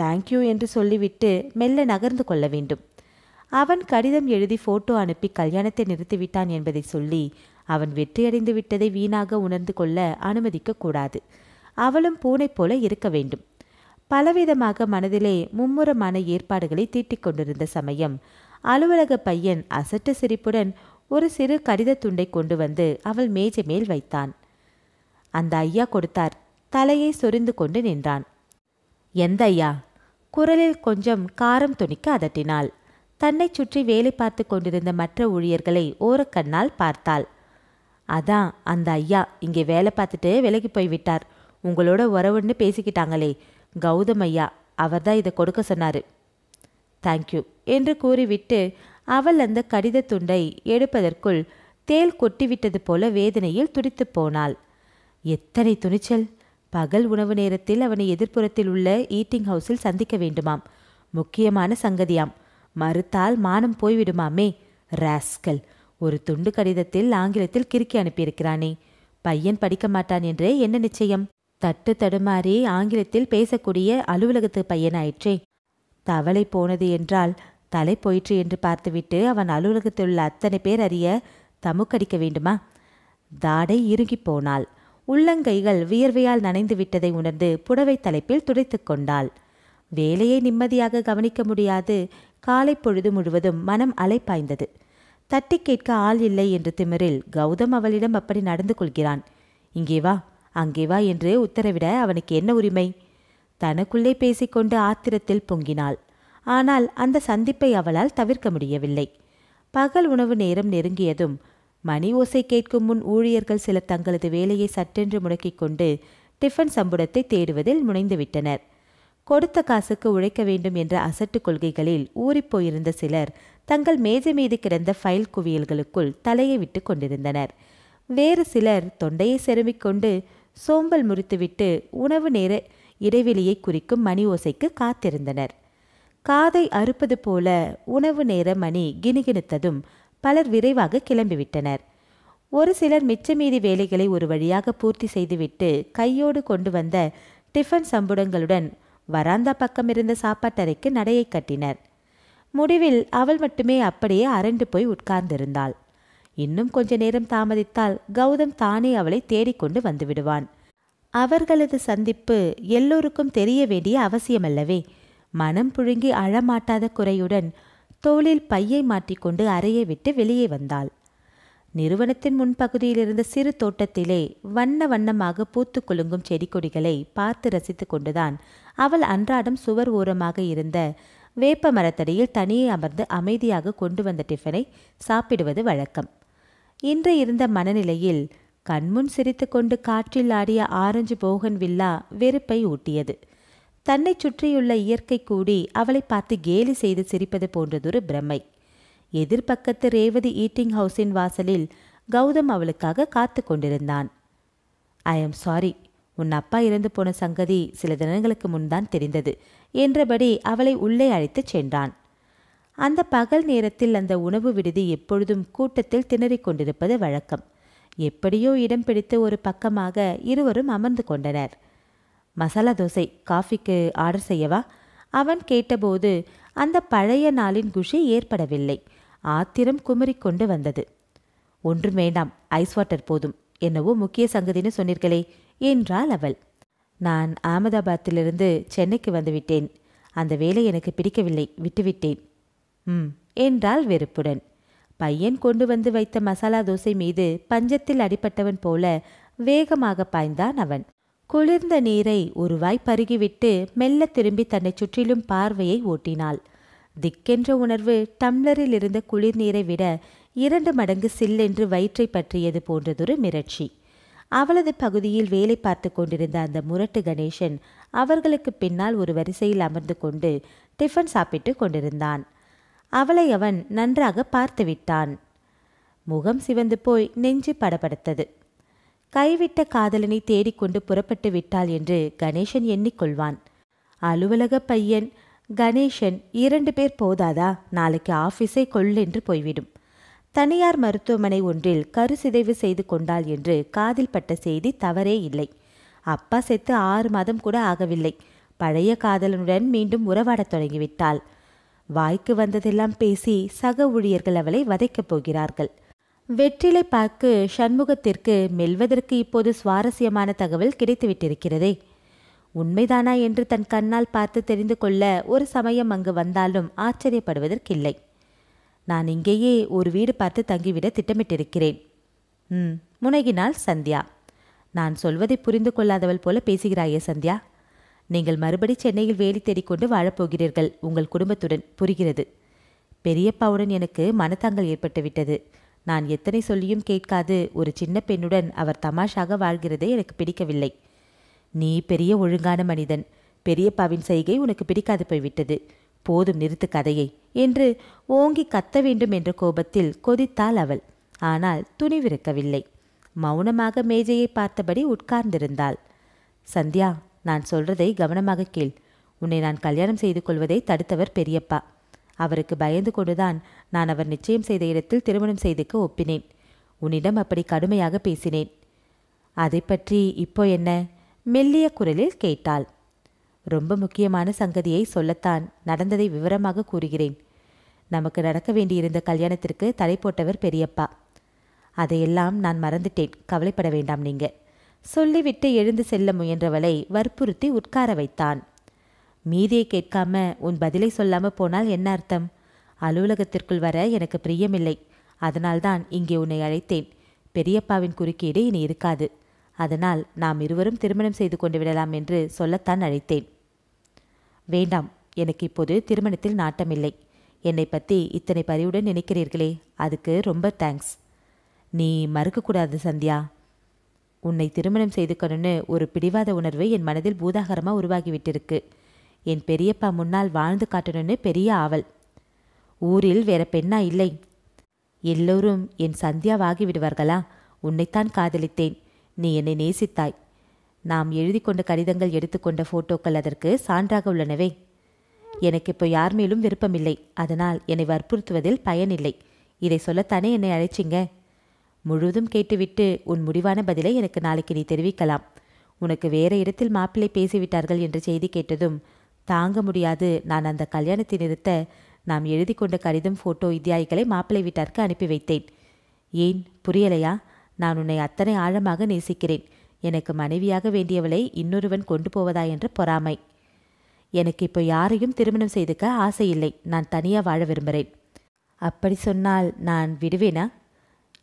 தேங்க்யூ என்று சொல்லிவிட்டு மெல்ல நகர்ந்து கொள்ள வேண்டும் அவன் கடிதம் எழுதி போட்டோ அனுப்பி கல்யாணத்தை நிறுத்திவிட்டான் என்பதை சொல்லி அவன் வெற்றியடைந்து விட்டதை வீணாக உணர்ந்து கொள்ள அனுமதிக்கக்கூடாது அவளும் பூனை போல இருக்க வேண்டும் பலவிதமாக மனதிலே மும்முரமான ஏற்பாடுகளை தீட்டிக் கொண்டிருந்த சமயம் அலுவலக பையன் அசட்டு சிரிப்புடன் ஒரு சிறு கடித துண்டை கொண்டு வந்து அவள் மேஜை மேல் வைத்தான் அந்த ஐயா கொடுத்தார் தலையை சொரிந்து கொண்டு நின்றான் எந்த ஐயா குரலில் கொஞ்சம் காரம் துணிக்க அதட்டினாள் தன்னை சுற்றி வேலை பார்த்து கொண்டிருந்த மற்ற ஊழியர்களை ஓரக்கண்ணால் பார்த்தாள் அதான் அந்த ஐயா இங்கே வேலை பார்த்துட்டு விலைக்கு போய் விட்டார் உங்களோட உறவுன்னு பேசிக்கிட்டாங்களே கௌதம் ஐயா அவர் தான் இதை கொடுக்க சொன்னார் தேங்க்யூ என்று கூறிவிட்டு அவள் அந்த கடித துண்டை எடுப்பதற்குள் தேல் கொட்டிவிட்டது போல வேதனையில் துடித்து போனாள் எத்தனை துணிச்சல் பகல் உணவு நேரத்தில் அவனை எதிர்ப்புறத்தில் உள்ள ஈட்டிங் ஹவுஸில் சந்திக்க வேண்டுமாம் முக்கியமான சங்கதியாம் மறுத்தால் மானம் போய்விடுமாமே ராஸ்கல் ஒரு துண்டு கடிதத்தில் ஆங்கிலத்தில் கிறுக்கி அனுப்பியிருக்கிறானே பையன் படிக்க மாட்டான் என்றே என்ன நிச்சயம் தட்டு தடுமாறி ஆங்கிலத்தில் பேசக்கூடிய அலுவலகத்து பையனாயிற்றே தவளை போனது என்றால் தலை போயிற்று என்று பார்த்துவிட்டு அவன் அலுவலகத்தில் உள்ள அத்தனை பேர் அறிய தமுக்கடிக்க வேண்டுமா தாடை இறுகி போனாள் உள்ளங்கைகள் வியர்வையால் நனைந்து விட்டதை உணர்ந்து புடவை தலைப்பில் துடைத்து கொண்டாள் வேலையை நிம்மதியாக கவனிக்க முடியாது காலை பொழுது முழுவதும் மனம் அலைப்பாய்ந்தது தட்டி கேட்க ஆள் இல்லை என்று திமிரில் கௌதம் அவளிடம் அப்படி நடந்து கொள்கிறான் இங்கே வா அங்கே வா என்று உத்தரவிட அவனுக்கு என்ன உரிமை தனக்குள்ளே பேசிக்கொண்டு ஆத்திரத்தில் பொங்கினாள் ஆனால் அந்த சந்திப்பை அவளால் தவிர்க்க முடியவில்லை பகல் உணவு நேரம் நெருங்கியதும் மணி ஓசை கேட்கும் முன் ஊழியர்கள் சிலர் தங்களது வேலையை சற்றென்று முடக்கிக் கொண்டு டிஃபன் சம்புடத்தை தேடுவதில் முனைந்துவிட்டனர் கொடுத்த காசுக்கு உழைக்க வேண்டும் என்ற அசட்டு கொள்கைகளில் ஊறிப்போயிருந்த சிலர் தங்கள் மேஜை மீது கிடந்த ஃபைல் குவியல்களுக்குள் தலையை விட்டு கொண்டிருந்தனர் வேறு சிலர் தொண்டையை செருமிக்கொண்டு சோம்பல் முறித்துவிட்டு உணவு நேர இடைவெளியை குறிக்கும் மணி ஓசைக்கு காத்திருந்தனர் காதை அறுப்பது போல உணவு நேர மணி கிணுகிணுத்ததும் பலர் விரைவாக கிளம்பிவிட்டனர் ஒரு சிலர் மிச்சமீதி வேலைகளை ஒரு வழியாக பூர்த்தி செய்துவிட்டு கையோடு கொண்டு வந்த டிஃபன் சம்புடங்களுடன் வராந்தா பக்கம் இருந்த சாப்பாட்டறைக்கு நடையை கட்டினர் முடிவில் அவள் மட்டுமே அப்படியே அரண்டு போய் உட்கார்ந்திருந்தாள் இன்னும் கொஞ்ச நேரம் தாமதித்தால் கௌதம் தானே அவளை தேடிக்கொண்டு வந்துவிடுவான் அவர்களது சந்திப்பு எல்லோருக்கும் தெரிய வேண்டிய அவசியமல்லவே மனம் புழுங்கி அழமாட்டாத குறையுடன் தோளில் பையை மாட்டிக்கொண்டு அறையை விட்டு வெளியே வந்தாள் நிறுவனத்தின் முன்பகுதியில் இருந்த சிறு தோட்டத்திலே வண்ண வண்ணமாக பூத்து குலுங்கும் செடி கொடிகளை பார்த்து ரசித்து கொண்டுதான் அவள் அன்றாடம் சுவர் ஓரமாக இருந்த வேப்ப மரத்தடியில் தனியே அமர்ந்து அமைதியாக கொண்டு வந்த டிஃபனை சாப்பிடுவது வழக்கம் இன்று இருந்த மனநிலையில் கண்முன் சிரித்து கொண்டு காற்றில் ஆடிய ஆரஞ்சு போகன் வில்லா வெறுப்பை ஊட்டியது தன்னை சுற்றியுள்ள இயற்கை கூடி அவளை பார்த்து கேலி செய்து சிரிப்பது போன்றதொரு பிரமை எதிர்பக்கத்து ரேவதி ஈட்டிங் ஹவுஸின் வாசலில் கௌதம் அவளுக்காக காத்து கொண்டிருந்தான் ஐ எம் சாரி உன் அப்பா இறந்து போன சங்கதி சில தினங்களுக்கு முன்தான் தெரிந்தது என்றபடி அவளை உள்ளே அழைத்துச் சென்றான் அந்த பகல் நேரத்தில் அந்த உணவு விடுதி எப்பொழுதும் கூட்டத்தில் திணறிக் கொண்டிருப்பது வழக்கம் எப்படியோ இடம் பிடித்து ஒரு பக்கமாக இருவரும் அமர்ந்து கொண்டனர் மசாலா தோசை காஃபிக்கு ஆர்டர் செய்யவா அவன் கேட்டபோது அந்த பழைய நாளின் குஷி ஏற்படவில்லை ஆத்திரம் குமரிக்கொண்டு வந்தது ஒன்றும் வேண்டாம் ஐஸ் வாட்டர் போதும் என்னவோ முக்கிய சங்கதின்னு சொன்னீர்களே என்றாள் அவள் நான் அகமதாபாத்திலிருந்து சென்னைக்கு வந்துவிட்டேன் அந்த வேலை எனக்கு பிடிக்கவில்லை விட்டுவிட்டேன் ம் என்றாள் வெறுப்புடன் பையன் கொண்டு வந்து வைத்த மசாலா தோசை மீது பஞ்சத்தில் அடிபட்டவன் போல வேகமாக பாய்ந்தான் அவன் குளிர்ந்த நீரை உருவாய் பருகிவிட்டு மெல்ல திரும்பி தன்னை சுற்றிலும் பார்வையை ஓட்டினாள் திக்கென்ற உணர்வு டம்ளரில் இருந்த குளிர்நீரை விட இரண்டு மடங்கு சில்லென்று வயிற்றை பற்றியது போன்றதொரு மிரட்சி அவளது பகுதியில் வேலை பார்த்து கொண்டிருந்த அந்த முரட்டு கணேசன் அவர்களுக்கு பின்னால் ஒரு வரிசையில் அமர்ந்து கொண்டு டிஃபன் சாப்பிட்டு கொண்டிருந்தான் அவளை அவன் நன்றாக பார்த்து விட்டான் முகம் சிவந்து போய் நெஞ்சு படப்படுத்தது கைவிட்ட காதலனை தேடிக்கொண்டு புறப்பட்டு விட்டாள் என்று கணேசன் எண்ணிக்கொள்வான் அலுவலக பையன் கணேசன் இரண்டு பேர் போதாதா நாளைக்கு ஆஃபீஸே கொள்ளென்று போய்விடும் தனியார் மருத்துவமனை ஒன்றில் கருசிதைவு செய்து கொண்டாள் என்று காதில் பட்ட செய்தி தவறே இல்லை அப்பா செத்து ஆறு மாதம் கூட ஆகவில்லை பழைய காதலனுடன் மீண்டும் உறவாடத் தொடங்கிவிட்டாள் வாய்க்கு வந்ததெல்லாம் பேசி சக ஊழியர்கள் அவளை வதைக்கப் போகிறார்கள் வெற்றிலை பாக்கு சண்முகத்திற்கு மெல்வதற்கு இப்போது சுவாரஸ்யமான தகவல் கிடைத்துவிட்டிருக்கிறதே உண்மைதானா என்று தன் கண்ணால் பார்த்து தெரிந்து கொள்ள ஒரு சமயம் அங்கு வந்தாலும் ஆச்சரியப்படுவதற்கில்லை நான் இங்கேயே ஒரு வீடு பார்த்து தங்கிவிட திட்டமிட்டிருக்கிறேன் ம் முனகினாள் சந்தியா நான் சொல்வதை புரிந்து கொள்ளாதவள் போல பேசுகிறாயே சந்தியா நீங்கள் மறுபடி சென்னையில் வேலி தேடிக்கொண்டு வாழப்போகிறீர்கள் உங்கள் குடும்பத்துடன் புரிகிறது பெரியப்பாவுடன் எனக்கு மனத்தாங்கல் ஏற்பட்டுவிட்டது நான் எத்தனை சொல்லியும் கேட்காது ஒரு சின்ன பெண்ணுடன் அவர் தமாஷாக வாழ்கிறதே எனக்கு பிடிக்கவில்லை நீ பெரிய ஒழுங்கான மனிதன் பெரியப்பாவின் செய்கை உனக்கு பிடிக்காது போய்விட்டது போதும் நிறுத்து கதையை என்று ஓங்கி கத்த வேண்டும் என்ற கோபத்தில் கொதித்தாள் அவள் ஆனால் துணிவிருக்கவில்லை மௌனமாக மேஜையை பார்த்தபடி உட்கார்ந்திருந்தாள் சந்தியா நான் சொல்றதை கவனமாக கேள் உன்னை நான் கல்யாணம் செய்து கொள்வதை தடுத்தவர் பெரியப்பா அவருக்கு பயந்து கொண்டுதான் நான் அவர் நிச்சயம் செய்த இடத்தில் திருமணம் செய்துக்கு ஒப்பினேன் உன்னிடம் அப்படி கடுமையாக பேசினேன் அதை பற்றி இப்போ என்ன மெல்லிய குரலில் கேட்டாள் ரொம்ப முக்கியமான சங்கதியை சொல்லத்தான் நடந்ததை விவரமாக கூறுகிறேன் நமக்கு நடக்க வேண்டியிருந்த கல்யாணத்திற்கு தடை போட்டவர் பெரியப்பா அதையெல்லாம் நான் மறந்துட்டேன் கவலைப்பட வேண்டாம் நீங்க சொல்லிவிட்டு எழுந்து செல்ல முயன்றவளை வற்புறுத்தி உட்கார வைத்தான் மீதியை கேட்காம உன் பதிலை சொல்லாமல் போனால் என்ன அர்த்தம் அலுவலகத்திற்குள் வர எனக்கு பிரியமில்லை அதனால்தான் இங்கே உன்னை அழைத்தேன் பெரியப்பாவின் குறுக்கீடு இனி இருக்காது அதனால் நாம் இருவரும் திருமணம் செய்து கொண்டு விடலாம் என்று சொல்லத்தான் அழைத்தேன் வேண்டாம் எனக்கு இப்போது திருமணத்தில் நாட்டமில்லை என்னை பற்றி இத்தனை பறிவுடன் நினைக்கிறீர்களே அதுக்கு ரொம்ப தேங்க்ஸ் நீ மறுக்கக்கூடாது சந்தியா உன்னை திருமணம் செய்துக்கணும்னு ஒரு பிடிவாத உணர்வு என் மனதில் பூதாகரமாக உருவாகிவிட்டிருக்கு என் பெரியப்பா முன்னால் வாழ்ந்து காட்டணும்னு பெரிய ஆவல் ஊரில் வேற பெண்ணா இல்லை எல்லோரும் என் சந்தியாவாகி விடுவார்களா உன்னைத்தான் காதலித்தேன் நீ என்னை நேசித்தாய் நாம் எழுதி கொண்ட கடிதங்கள் எடுத்துக்கொண்ட போட்டோக்கள் அதற்கு சான்றாக உள்ளனவே எனக்கு இப்போ யார் மேலும் விருப்பமில்லை அதனால் என்னை வற்புறுத்துவதில் பயனில்லை இதை சொல்லத்தானே என்னை அழைச்சிங்க முழுதும் கேட்டுவிட்டு உன் முடிவான பதிலை எனக்கு நாளைக்கு நீ தெரிவிக்கலாம் உனக்கு வேற இடத்தில் மாப்பிள்ளை பேசிவிட்டார்கள் என்ற செய்தி கேட்டதும் தாங்க முடியாது நான் அந்த கல்யாணத்தை நிறுத்த நாம் எழுதி கொண்ட கடிதம் ஃபோட்டோ இத்தியாய்களை மாப்பிளை வீட்டாருக்கு அனுப்பி வைத்தேன் ஏன் புரியலையா நான் உன்னை அத்தனை ஆழமாக நேசிக்கிறேன் எனக்கு மனைவியாக வேண்டியவளை இன்னொருவன் கொண்டு போவதா என்ற பொறாமை எனக்கு இப்போ யாரையும் திருமணம் செய்துக்க ஆசை இல்லை நான் தனியாக வாழ விரும்புகிறேன் அப்படி சொன்னால் நான் விடுவேனா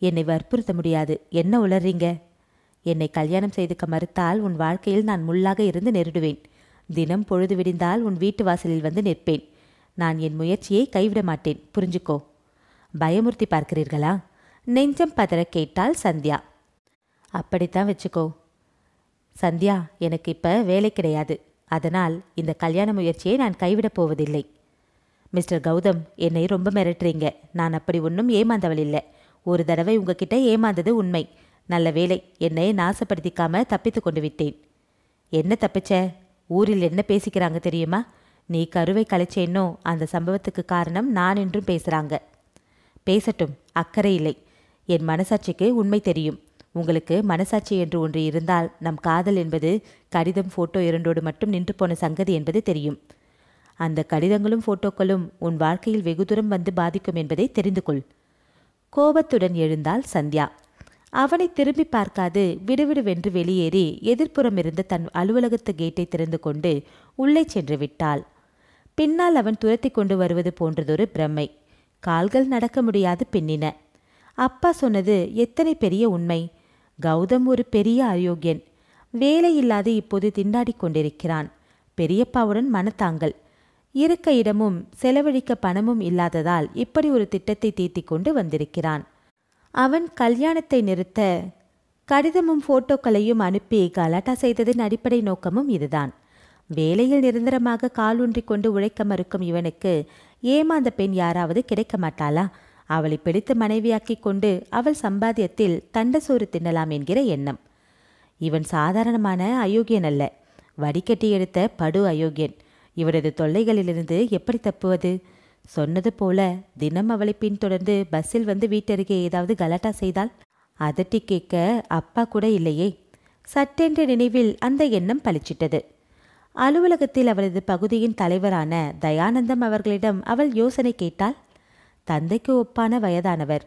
என்னை வற்புறுத்த முடியாது என்ன உளறீங்க என்னை கல்யாணம் செய்துக்க மறுத்தால் உன் வாழ்க்கையில் நான் முள்ளாக இருந்து நெருடுவேன் தினம் பொழுது விடிந்தால் உன் வீட்டு வாசலில் வந்து நிற்பேன் நான் என் முயற்சியை கைவிட மாட்டேன் புரிஞ்சுக்கோ பயமுறுத்தி பார்க்கிறீர்களா நெஞ்சம் பதற கேட்டால் சந்தியா அப்படித்தான் வச்சுக்கோ சந்தியா எனக்கு இப்போ வேலை கிடையாது அதனால் இந்த கல்யாண முயற்சியை நான் கைவிடப் போவதில்லை மிஸ்டர் கௌதம் என்னை ரொம்ப மிரட்டுறீங்க நான் அப்படி ஒன்றும் ஏமாந்தவள் இல்லை ஒரு தடவை உங்ககிட்ட ஏமாந்தது உண்மை நல்ல வேலை என்னை நாசப்படுத்திக்காம தப்பித்து கொண்டு விட்டேன் என்ன தப்பிச்ச ஊரில் என்ன பேசிக்கிறாங்க தெரியுமா நீ கருவை கலைச்சேனோ அந்த சம்பவத்துக்கு காரணம் நான் என்றும் பேசுகிறாங்க பேசட்டும் அக்கறை இல்லை என் மனசாட்சிக்கு உண்மை தெரியும் உங்களுக்கு மனசாட்சி என்று ஒன்று இருந்தால் நம் காதல் என்பது கடிதம் ஃபோட்டோ இரண்டோடு மட்டும் நின்று போன சங்கதி என்பது தெரியும் அந்த கடிதங்களும் ஃபோட்டோக்களும் உன் வாழ்க்கையில் வெகு தூரம் வந்து பாதிக்கும் என்பதை தெரிந்து கொள் கோபத்துடன் எழுந்தால் சந்தியா அவனை திரும்பி பார்க்காது விடுவிடுவென்று வெளியேறி எதிர்ப்புறம் இருந்த தன் அலுவலகத்து கேட்டை திறந்து கொண்டு உள்ளே சென்று விட்டாள் பின்னால் அவன் துரத்தி கொண்டு வருவது போன்றதொரு பிரமை கால்கள் நடக்க முடியாது பின்னின அப்பா சொன்னது எத்தனை பெரிய உண்மை கௌதம் ஒரு பெரிய அயோக்கியன் வேலை இப்போது திண்டாடி கொண்டிருக்கிறான் பெரியப்பாவுடன் மனத்தாங்கள் இருக்க இடமும் செலவழிக்க பணமும் இல்லாததால் இப்படி ஒரு திட்டத்தை தீர்த்தி கொண்டு வந்திருக்கிறான் அவன் கல்யாணத்தை நிறுத்த கடிதமும் போட்டோக்களையும் அனுப்பி கலாட்டா செய்ததின் அடிப்படை நோக்கமும் இதுதான் வேலையில் நிரந்தரமாக காலூன்றி கொண்டு உழைக்க மறுக்கும் இவனுக்கு ஏமாந்த பெண் யாராவது கிடைக்க மாட்டாளா அவளை பிடித்து மனைவியாக்கி கொண்டு அவள் சம்பாத்தியத்தில் தண்டசோறு தின்னலாம் என்கிற எண்ணம் இவன் சாதாரணமான அயோக்கியன் அல்ல வடிகட்டி எடுத்த படு அயோக்கியன் இவரது தொல்லைகளிலிருந்து எப்படி தப்புவது சொன்னது போல தினம் அவளை பின்தொடர்ந்து பஸ்ஸில் வந்து வீட்டருகே ஏதாவது கலாட்டா செய்தால் அதட்டி கேட்க அப்பா கூட இல்லையே சட்டென்ற நினைவில் அந்த எண்ணம் பளிச்சிட்டது அலுவலகத்தில் அவளது பகுதியின் தலைவரான தயானந்தம் அவர்களிடம் அவள் யோசனை கேட்டால் தந்தைக்கு ஒப்பான வயதானவர்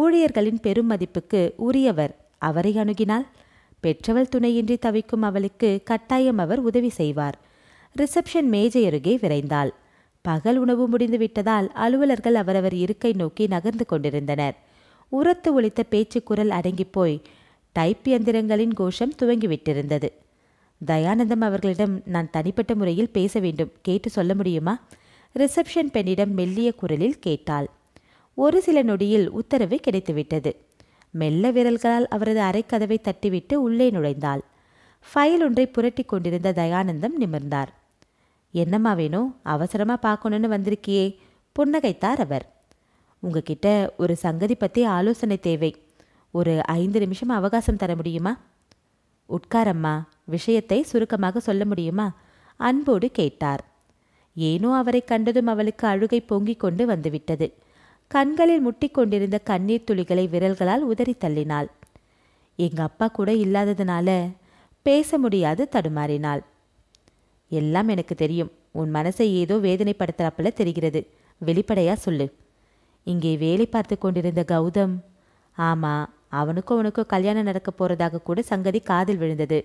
ஊழியர்களின் பெரும் மதிப்புக்கு உரியவர் அவரை அணுகினால் பெற்றவள் துணையின்றி தவிக்கும் அவளுக்கு கட்டாயம் அவர் உதவி செய்வார் ரிசப்ஷன் மேஜை அருகே விரைந்தாள் பகல் உணவு முடிந்து விட்டதால் அலுவலர்கள் அவரவர் இருக்கை நோக்கி நகர்ந்து கொண்டிருந்தனர் உரத்து ஒழித்த பேச்சு குரல் அடங்கி போய் டைப் எந்திரங்களின் கோஷம் துவங்கிவிட்டிருந்தது தயானந்தம் அவர்களிடம் நான் தனிப்பட்ட முறையில் பேச வேண்டும் கேட்டு சொல்ல முடியுமா ரிசப்ஷன் பெண்ணிடம் மெல்லிய குரலில் கேட்டாள் ஒரு சில நொடியில் உத்தரவு கிடைத்துவிட்டது மெல்ல விரல்களால் அவரது அரைக்கதவை தட்டிவிட்டு உள்ளே நுழைந்தாள் ஃபைல் ஒன்றை புரட்டி கொண்டிருந்த தயானந்தம் நிமிர்ந்தார் என்னம்மா வேணும் அவசரமாக பார்க்கணுன்னு வந்திருக்கியே புன்னகைத்தார் அவர் உங்ககிட்ட ஒரு சங்கதி பற்றி ஆலோசனை தேவை ஒரு ஐந்து நிமிஷம் அவகாசம் தர முடியுமா உட்காரம்மா விஷயத்தை சுருக்கமாக சொல்ல முடியுமா அன்போடு கேட்டார் ஏனோ அவரை கண்டதும் அவளுக்கு அழுகை பொங்கிக் கொண்டு வந்துவிட்டது கண்களில் கொண்டிருந்த கண்ணீர் துளிகளை விரல்களால் உதறி தள்ளினாள் எங்க அப்பா கூட இல்லாததுனால பேச முடியாது தடுமாறினாள் எல்லாம் எனக்கு தெரியும் உன் மனசை ஏதோ வேதனைப்படுத்துறாப்புல தெரிகிறது வெளிப்படையா சொல்லு இங்கே வேலை பார்த்து கொண்டிருந்த கௌதம் ஆமா அவனுக்கும் அவனுக்கும் கல்யாணம் நடக்க போறதாக கூட சங்கதி காதில் விழுந்தது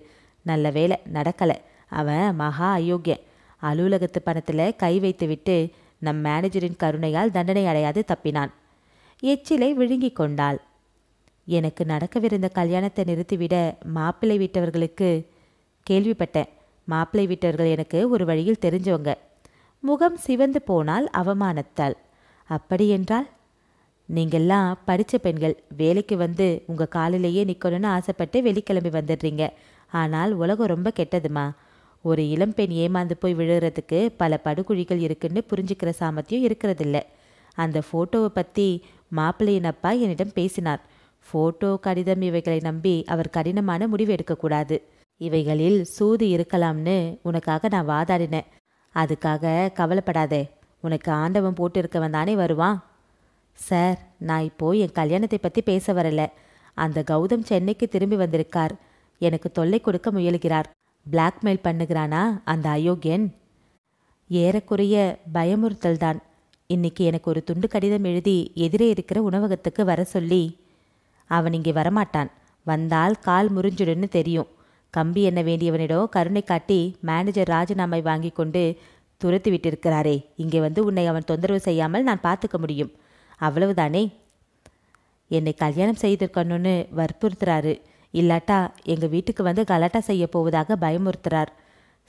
நல்ல வேலை நடக்கல அவன் மகா அயோக்கியன் அலுவலகத்து பணத்தில் கை வைத்துவிட்டு நம் மேனேஜரின் கருணையால் தண்டனை அடையாது தப்பினான் எச்சிலை விழுங்கி கொண்டாள் எனக்கு நடக்கவிருந்த கல்யாணத்தை நிறுத்திவிட மாப்பிள்ளை வீட்டவர்களுக்கு கேள்விப்பட்டேன் மாப்பிள்ளை வீட்டர்கள் எனக்கு ஒரு வழியில் தெரிஞ்சவங்க முகம் சிவந்து போனால் அவமானத்தால் அப்படியென்றால் நீங்கள்லாம் படித்த பெண்கள் வேலைக்கு வந்து உங்கள் காலிலேயே நிற்கணும்னு ஆசைப்பட்டு வெளிக்கிளம்பி வந்துடுறீங்க ஆனால் உலகம் ரொம்ப கெட்டதுமா ஒரு இளம்பெண் ஏமாந்து போய் விழுறதுக்கு பல படுகுழிகள் இருக்குன்னு புரிஞ்சுக்கிற சாமர்த்தியம் இருக்கிறதில்ல அந்த ஃபோட்டோவை பற்றி மாப்பிள்ளையின் அப்பா என்னிடம் பேசினார் ஃபோட்டோ கடிதம் இவைகளை நம்பி அவர் கடினமான முடிவு எடுக்கக்கூடாது இவைகளில் சூது இருக்கலாம்னு உனக்காக நான் வாதாடினேன் அதுக்காக கவலைப்படாதே உனக்கு ஆண்டவன் போட்டிருக்கவன் தானே வருவான் சார் நான் இப்போ என் கல்யாணத்தை பற்றி பேச வரல அந்த கௌதம் சென்னைக்கு திரும்பி வந்திருக்கார் எனக்கு தொல்லை கொடுக்க முயல்கிறார் பிளாக்மெயில் பண்ணுகிறானா அந்த அயோக்கியன் ஏறக்குறைய பயமுறுத்தல் தான் இன்னைக்கு எனக்கு ஒரு துண்டு கடிதம் எழுதி எதிரே இருக்கிற உணவகத்துக்கு வர சொல்லி அவன் இங்கே வரமாட்டான் வந்தால் கால் முறிஞ்சுடுன்னு தெரியும் கம்பி என்ன வேண்டியவனிடம் கருணை காட்டி மேனேஜர் ராஜினாமை வாங்கி கொண்டு துரத்தி விட்டிருக்கிறாரே இங்கே வந்து உன்னை அவன் தொந்தரவு செய்யாமல் நான் பார்த்துக்க முடியும் அவ்வளவுதானே என்னை கல்யாணம் செய்திருக்கணும்னு வற்புறுத்துறாரு இல்லாட்டா எங்கள் வீட்டுக்கு வந்து கலாட்டா செய்ய போவதாக பயமுறுத்துறார்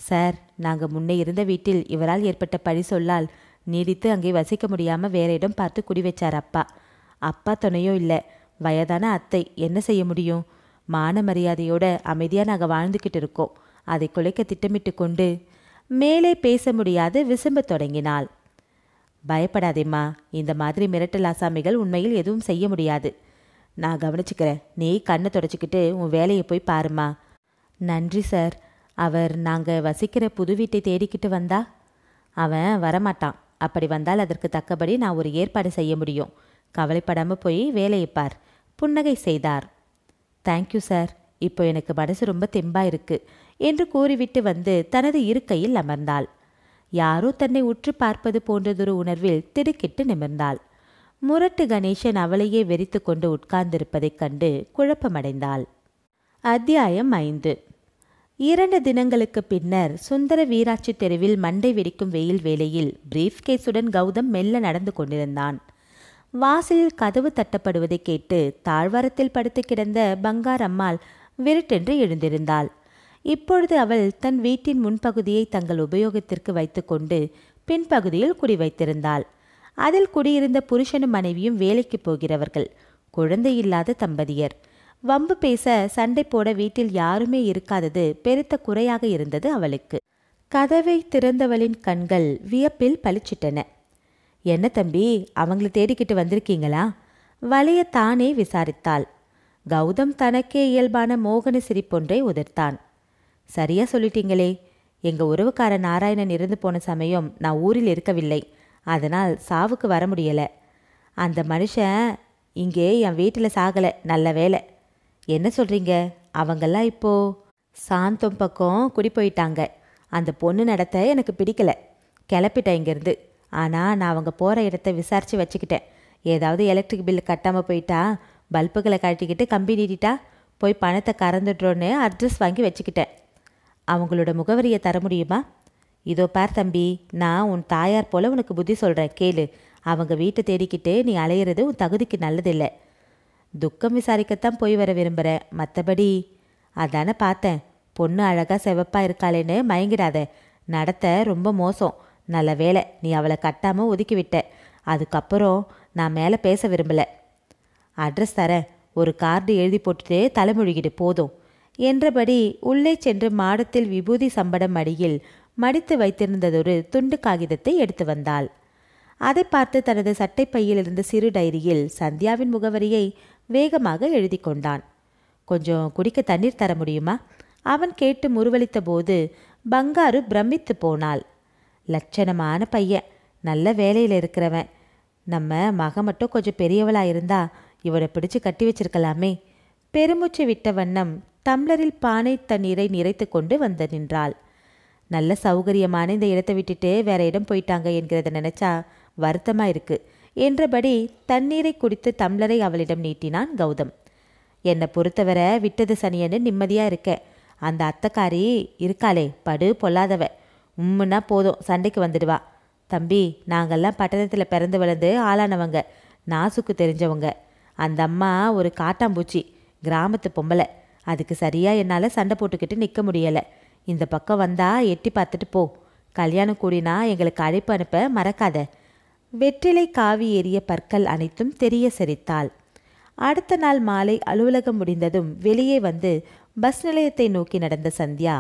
சார் நாங்கள் முன்னே இருந்த வீட்டில் இவரால் ஏற்பட்ட பழி சொல்லால் நீடித்து அங்கே வசிக்க முடியாமல் வேற இடம் பார்த்து குடி வச்சார் அப்பா அப்பா துணையும் இல்லை வயதான அத்தை என்ன செய்ய முடியும் மான மரியாதையோட அமைதியாக நாங்கள் வாழ்ந்துக்கிட்டு இருக்கோம் அதை குலைக்க திட்டமிட்டு கொண்டு மேலே பேச முடியாது விசும்ப தொடங்கினாள் பயப்படாதேம்மா இந்த மாதிரி மிரட்டல் ஆசாமிகள் உண்மையில் எதுவும் செய்ய முடியாது நான் கவனிச்சுக்கிறேன் நீ கண்ணை தொடச்சிக்கிட்டு உன் வேலையை போய் பாருமா நன்றி சார் அவர் நாங்கள் வசிக்கிற புது வீட்டை தேடிக்கிட்டு வந்தா அவன் வரமாட்டான் அப்படி வந்தால் அதற்கு தக்கபடி நான் ஒரு ஏற்பாடு செய்ய முடியும் கவலைப்படாமல் போய் வேலையை பார் புன்னகை செய்தார் தேங்க்யூ சார் இப்போ எனக்கு மனசு ரொம்ப தெம்பா இருக்கு என்று கூறிவிட்டு வந்து தனது இருக்கையில் அமர்ந்தாள் யாரோ தன்னை உற்று பார்ப்பது போன்றதொரு உணர்வில் திடுக்கிட்டு நிமிர்ந்தாள் முரட்டு கணேசன் அவளையே வெறித்து கொண்டு உட்கார்ந்திருப்பதைக் கண்டு குழப்பமடைந்தாள் அத்தியாயம் ஐந்து இரண்டு தினங்களுக்கு பின்னர் சுந்தர வீராட்சி தெருவில் மண்டை வெடிக்கும் வெயில் வேளையில் பிரீஃப் கேஸுடன் கௌதம் மெல்ல நடந்து கொண்டிருந்தான் வாசலில் கதவு தட்டப்படுவதை கேட்டு தாழ்வாரத்தில் படுத்து கிடந்த பங்காரம்மாள் விரட்டென்று எழுந்திருந்தாள் இப்பொழுது அவள் தன் வீட்டின் முன்பகுதியை தங்கள் உபயோகத்திற்கு வைத்துக்கொண்டு பின்பகுதியில் குடி வைத்திருந்தாள் அதில் குடியிருந்த புருஷனும் மனைவியும் வேலைக்கு போகிறவர்கள் குழந்தை இல்லாத தம்பதியர் வம்பு பேச சண்டை போட வீட்டில் யாருமே இருக்காதது பெருத்த குறையாக இருந்தது அவளுக்கு கதவை திறந்தவளின் கண்கள் வியப்பில் பளிச்சிட்டன என்ன தம்பி அவங்கள தேடிக்கிட்டு வந்திருக்கீங்களா வலைய தானே விசாரித்தாள் கௌதம் தனக்கே இயல்பான மோகன சிரிப்பொன்றை உதிர்த்தான் சரியா சொல்லிட்டீங்களே எங்க உறவுக்கார நாராயணன் இருந்து போன சமயம் நான் ஊரில் இருக்கவில்லை அதனால் சாவுக்கு வர முடியல அந்த மனுஷன் இங்கே என் வீட்டில் சாகலை நல்ல வேலை என்ன சொல்கிறீங்க அவங்கெல்லாம் இப்போ சாந்தம் பக்கம் குடி போயிட்டாங்க அந்த பொண்ணு நடத்த எனக்கு பிடிக்கல கிளப்பிட்டேன் இங்கேருந்து ஆனால் நான் அவங்க போகிற இடத்த விசாரித்து வச்சுக்கிட்டேன் ஏதாவது எலக்ட்ரிக் பில் கட்டாமல் போயிட்டா பல்புகளை கட்டிக்கிட்டு கம்பி நீட்டா போய் பணத்தை கறந்துடுறோன்னு அட்ரஸ் வாங்கி வச்சுக்கிட்டேன் அவங்களோட முகவரியை தர முடியுமா இதோ பார் தம்பி நான் உன் தாயார் போல் உனக்கு புத்தி சொல்கிறேன் கேளு அவங்க வீட்டை தேடிக்கிட்டு நீ அலையிறது உன் தகுதிக்கு நல்லதில்லை துக்கம் விசாரிக்கத்தான் போய் வர விரும்புகிற மற்றபடி அதானே பார்த்தேன் பொண்ணு அழகாக செவப்பாக இருக்காளேன்னு மயங்கிடாத நடத்த ரொம்ப மோசம் நல்ல வேலை நீ அவளை கட்டாமல் ஒதுக்கி விட்ட அதுக்கப்புறம் நான் மேலே பேச விரும்பலை அட்ரஸ் தரேன் ஒரு கார்டு எழுதி போட்டுட்டு தலைமொழிகிட்டு போதும் என்றபடி உள்ளே சென்று மாடத்தில் விபூதி சம்படம் அடியில் மடித்து வைத்திருந்ததொரு துண்டு காகிதத்தை எடுத்து வந்தாள் அதை பார்த்து தனது சட்டை இருந்த சிறு டைரியில் சந்தியாவின் முகவரியை வேகமாக எழுதி கொண்டான் கொஞ்சம் குடிக்க தண்ணீர் தர முடியுமா அவன் கேட்டு முருவளித்த போது பங்காரு பிரமித்து போனாள் லட்சணமான பையன் நல்ல வேலையில் இருக்கிறவன் நம்ம மக மட்டும் கொஞ்சம் பெரியவளாக இருந்தா இவரை பிடிச்சு கட்டி வச்சிருக்கலாமே பெருமூச்சு விட்ட வண்ணம் தம்ளரில் பானை தண்ணீரை நிறைத்து கொண்டு வந்த நின்றாள் நல்ல சௌகரியமான இந்த இடத்தை விட்டுட்டு வேற இடம் போயிட்டாங்க என்கிறத நினச்சா வருத்தமாக இருக்கு என்றபடி தண்ணீரை குடித்து தம்ளரை அவளிடம் நீட்டினான் கௌதம் என்னை பொறுத்தவரை விட்டது சனியன்னு நிம்மதியாக இருக்க அந்த அத்தக்காரி இருக்காளே படு பொல்லாதவன் உம்முன்னா போதும் சண்டைக்கு வந்துடுவா தம்பி நாங்கள்லாம் பட்டணத்தில் பிறந்து வளர்ந்து ஆளானவங்க நாசுக்கு தெரிஞ்சவங்க அந்த அம்மா ஒரு காட்டாம்பூச்சி கிராமத்து பொம்பளை அதுக்கு சரியாக என்னால் சண்டை போட்டுக்கிட்டு நிற்க முடியலை இந்த பக்கம் வந்தால் எட்டி பார்த்துட்டு போ கல்யாணம் கூடினா எங்களுக்கு அழைப்பு அனுப்ப மறக்காத வெற்றிலை காவி ஏறிய பற்கள் அனைத்தும் தெரிய சரித்தாள் அடுத்த நாள் மாலை அலுவலகம் முடிந்ததும் வெளியே வந்து பஸ் நிலையத்தை நோக்கி நடந்த சந்தியா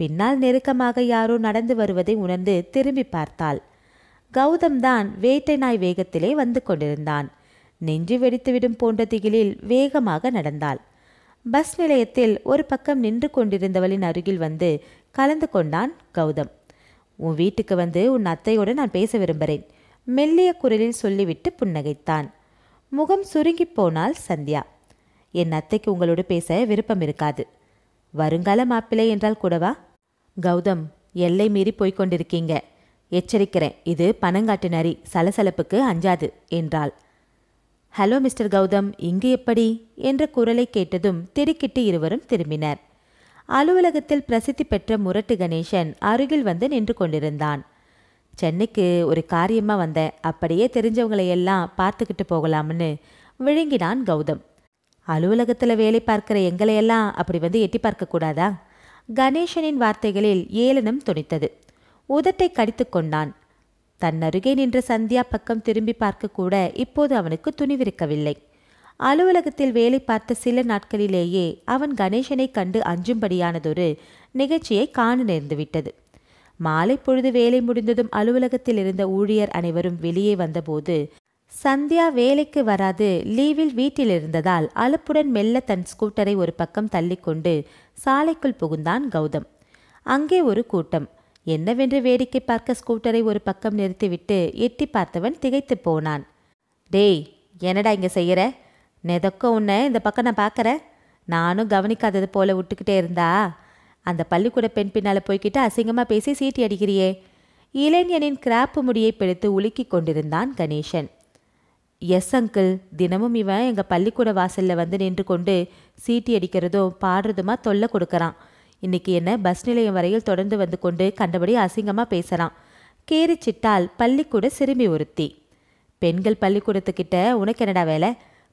பின்னால் நெருக்கமாக யாரோ நடந்து வருவதை உணர்ந்து திரும்பி பார்த்தாள் கௌதம் தான் வேட்டை நாய் வேகத்திலே வந்து கொண்டிருந்தான் நெஞ்சு வெடித்துவிடும் போன்ற திகிலில் வேகமாக நடந்தாள் பஸ் நிலையத்தில் ஒரு பக்கம் நின்று கொண்டிருந்தவளின் அருகில் வந்து கலந்து கொண்டான் கௌதம் உன் வீட்டுக்கு வந்து உன் அத்தையோடு நான் பேச விரும்புகிறேன் மெல்லிய குரலில் சொல்லிவிட்டு புன்னகைத்தான் முகம் சுருங்கி போனால் சந்தியா என் அத்தைக்கு உங்களோடு பேச விருப்பம் இருக்காது வருங்கால மாப்பிள்ளை என்றால் கூடவா கௌதம் எல்லை மீறி கொண்டிருக்கீங்க எச்சரிக்கிறேன் இது பணங்காட்டு நரி சலசலப்புக்கு அஞ்சாது என்றாள் ஹலோ மிஸ்டர் கௌதம் இங்கு எப்படி என்ற குரலை கேட்டதும் திருக்கிட்டு இருவரும் திரும்பினர் அலுவலகத்தில் பிரசித்தி பெற்ற முரட்டு கணேசன் அருகில் வந்து நின்று கொண்டிருந்தான் சென்னைக்கு ஒரு காரியமாக வந்த அப்படியே தெரிஞ்சவங்களையெல்லாம் பார்த்துக்கிட்டு போகலாம்னு விழுங்கினான் கௌதம் அலுவலகத்தில் வேலை பார்க்கிற எங்களையெல்லாம் அப்படி வந்து எட்டி பார்க்கக்கூடாதா கணேசனின் வார்த்தைகளில் ஏளனம் துணித்தது உதட்டை கடித்து கொண்டான் தன் அருகே நின்ற சந்தியா பக்கம் திரும்பி பார்க்கக்கூட இப்போது அவனுக்கு துணிவிருக்கவில்லை அலுவலகத்தில் வேலை பார்த்த சில நாட்களிலேயே அவன் கணேசனை கண்டு அஞ்சும்படியானதொரு நிகழ்ச்சியை காண நேர்ந்துவிட்டது மாலை பொழுது வேலை முடிந்ததும் அலுவலகத்தில் இருந்த ஊழியர் அனைவரும் வெளியே வந்தபோது சந்தியா வேலைக்கு வராது லீவில் வீட்டில் இருந்ததால் அலுப்புடன் மெல்ல தன் ஸ்கூட்டரை ஒரு பக்கம் தள்ளிக்கொண்டு சாலைக்குள் புகுந்தான் கௌதம் அங்கே ஒரு கூட்டம் என்னவென்று வேடிக்கை பார்க்க ஸ்கூட்டரை ஒரு பக்கம் நிறுத்திவிட்டு எட்டி பார்த்தவன் திகைத்து போனான் டேய் என்னடா இங்கே செய்கிற நெதக்க உன்னை இந்த பக்கம் நான் பார்க்குறேன் நானும் கவனிக்காதது போல விட்டுக்கிட்டே இருந்தா அந்த பள்ளிக்கூட பெண் பின்னால் போய்கிட்டு அசிங்கமாக பேசி சீட்டி அடிக்கிறியே இளைஞனின் கிராப்பு முடியை பிடித்து உலுக்கி கொண்டிருந்தான் கணேசன் எஸ் அங்கிள் தினமும் இவன் எங்கள் பள்ளிக்கூட வாசலில் வந்து நின்று கொண்டு சீட்டி அடிக்கிறதும் பாடுறதுமா தொல்லை கொடுக்கறான் இன்னைக்கு என்ன பஸ் நிலையம் வரையில் தொடர்ந்து வந்து கொண்டு கண்டபடி அசிங்கமாக பேசுகிறான் கேரி சிட்டால் பள்ளிக்கூட சிறுமி ஒருத்தி பெண்கள் பள்ளிக்கூடத்துக்கிட்ட உனக்கு என்னடா வேலை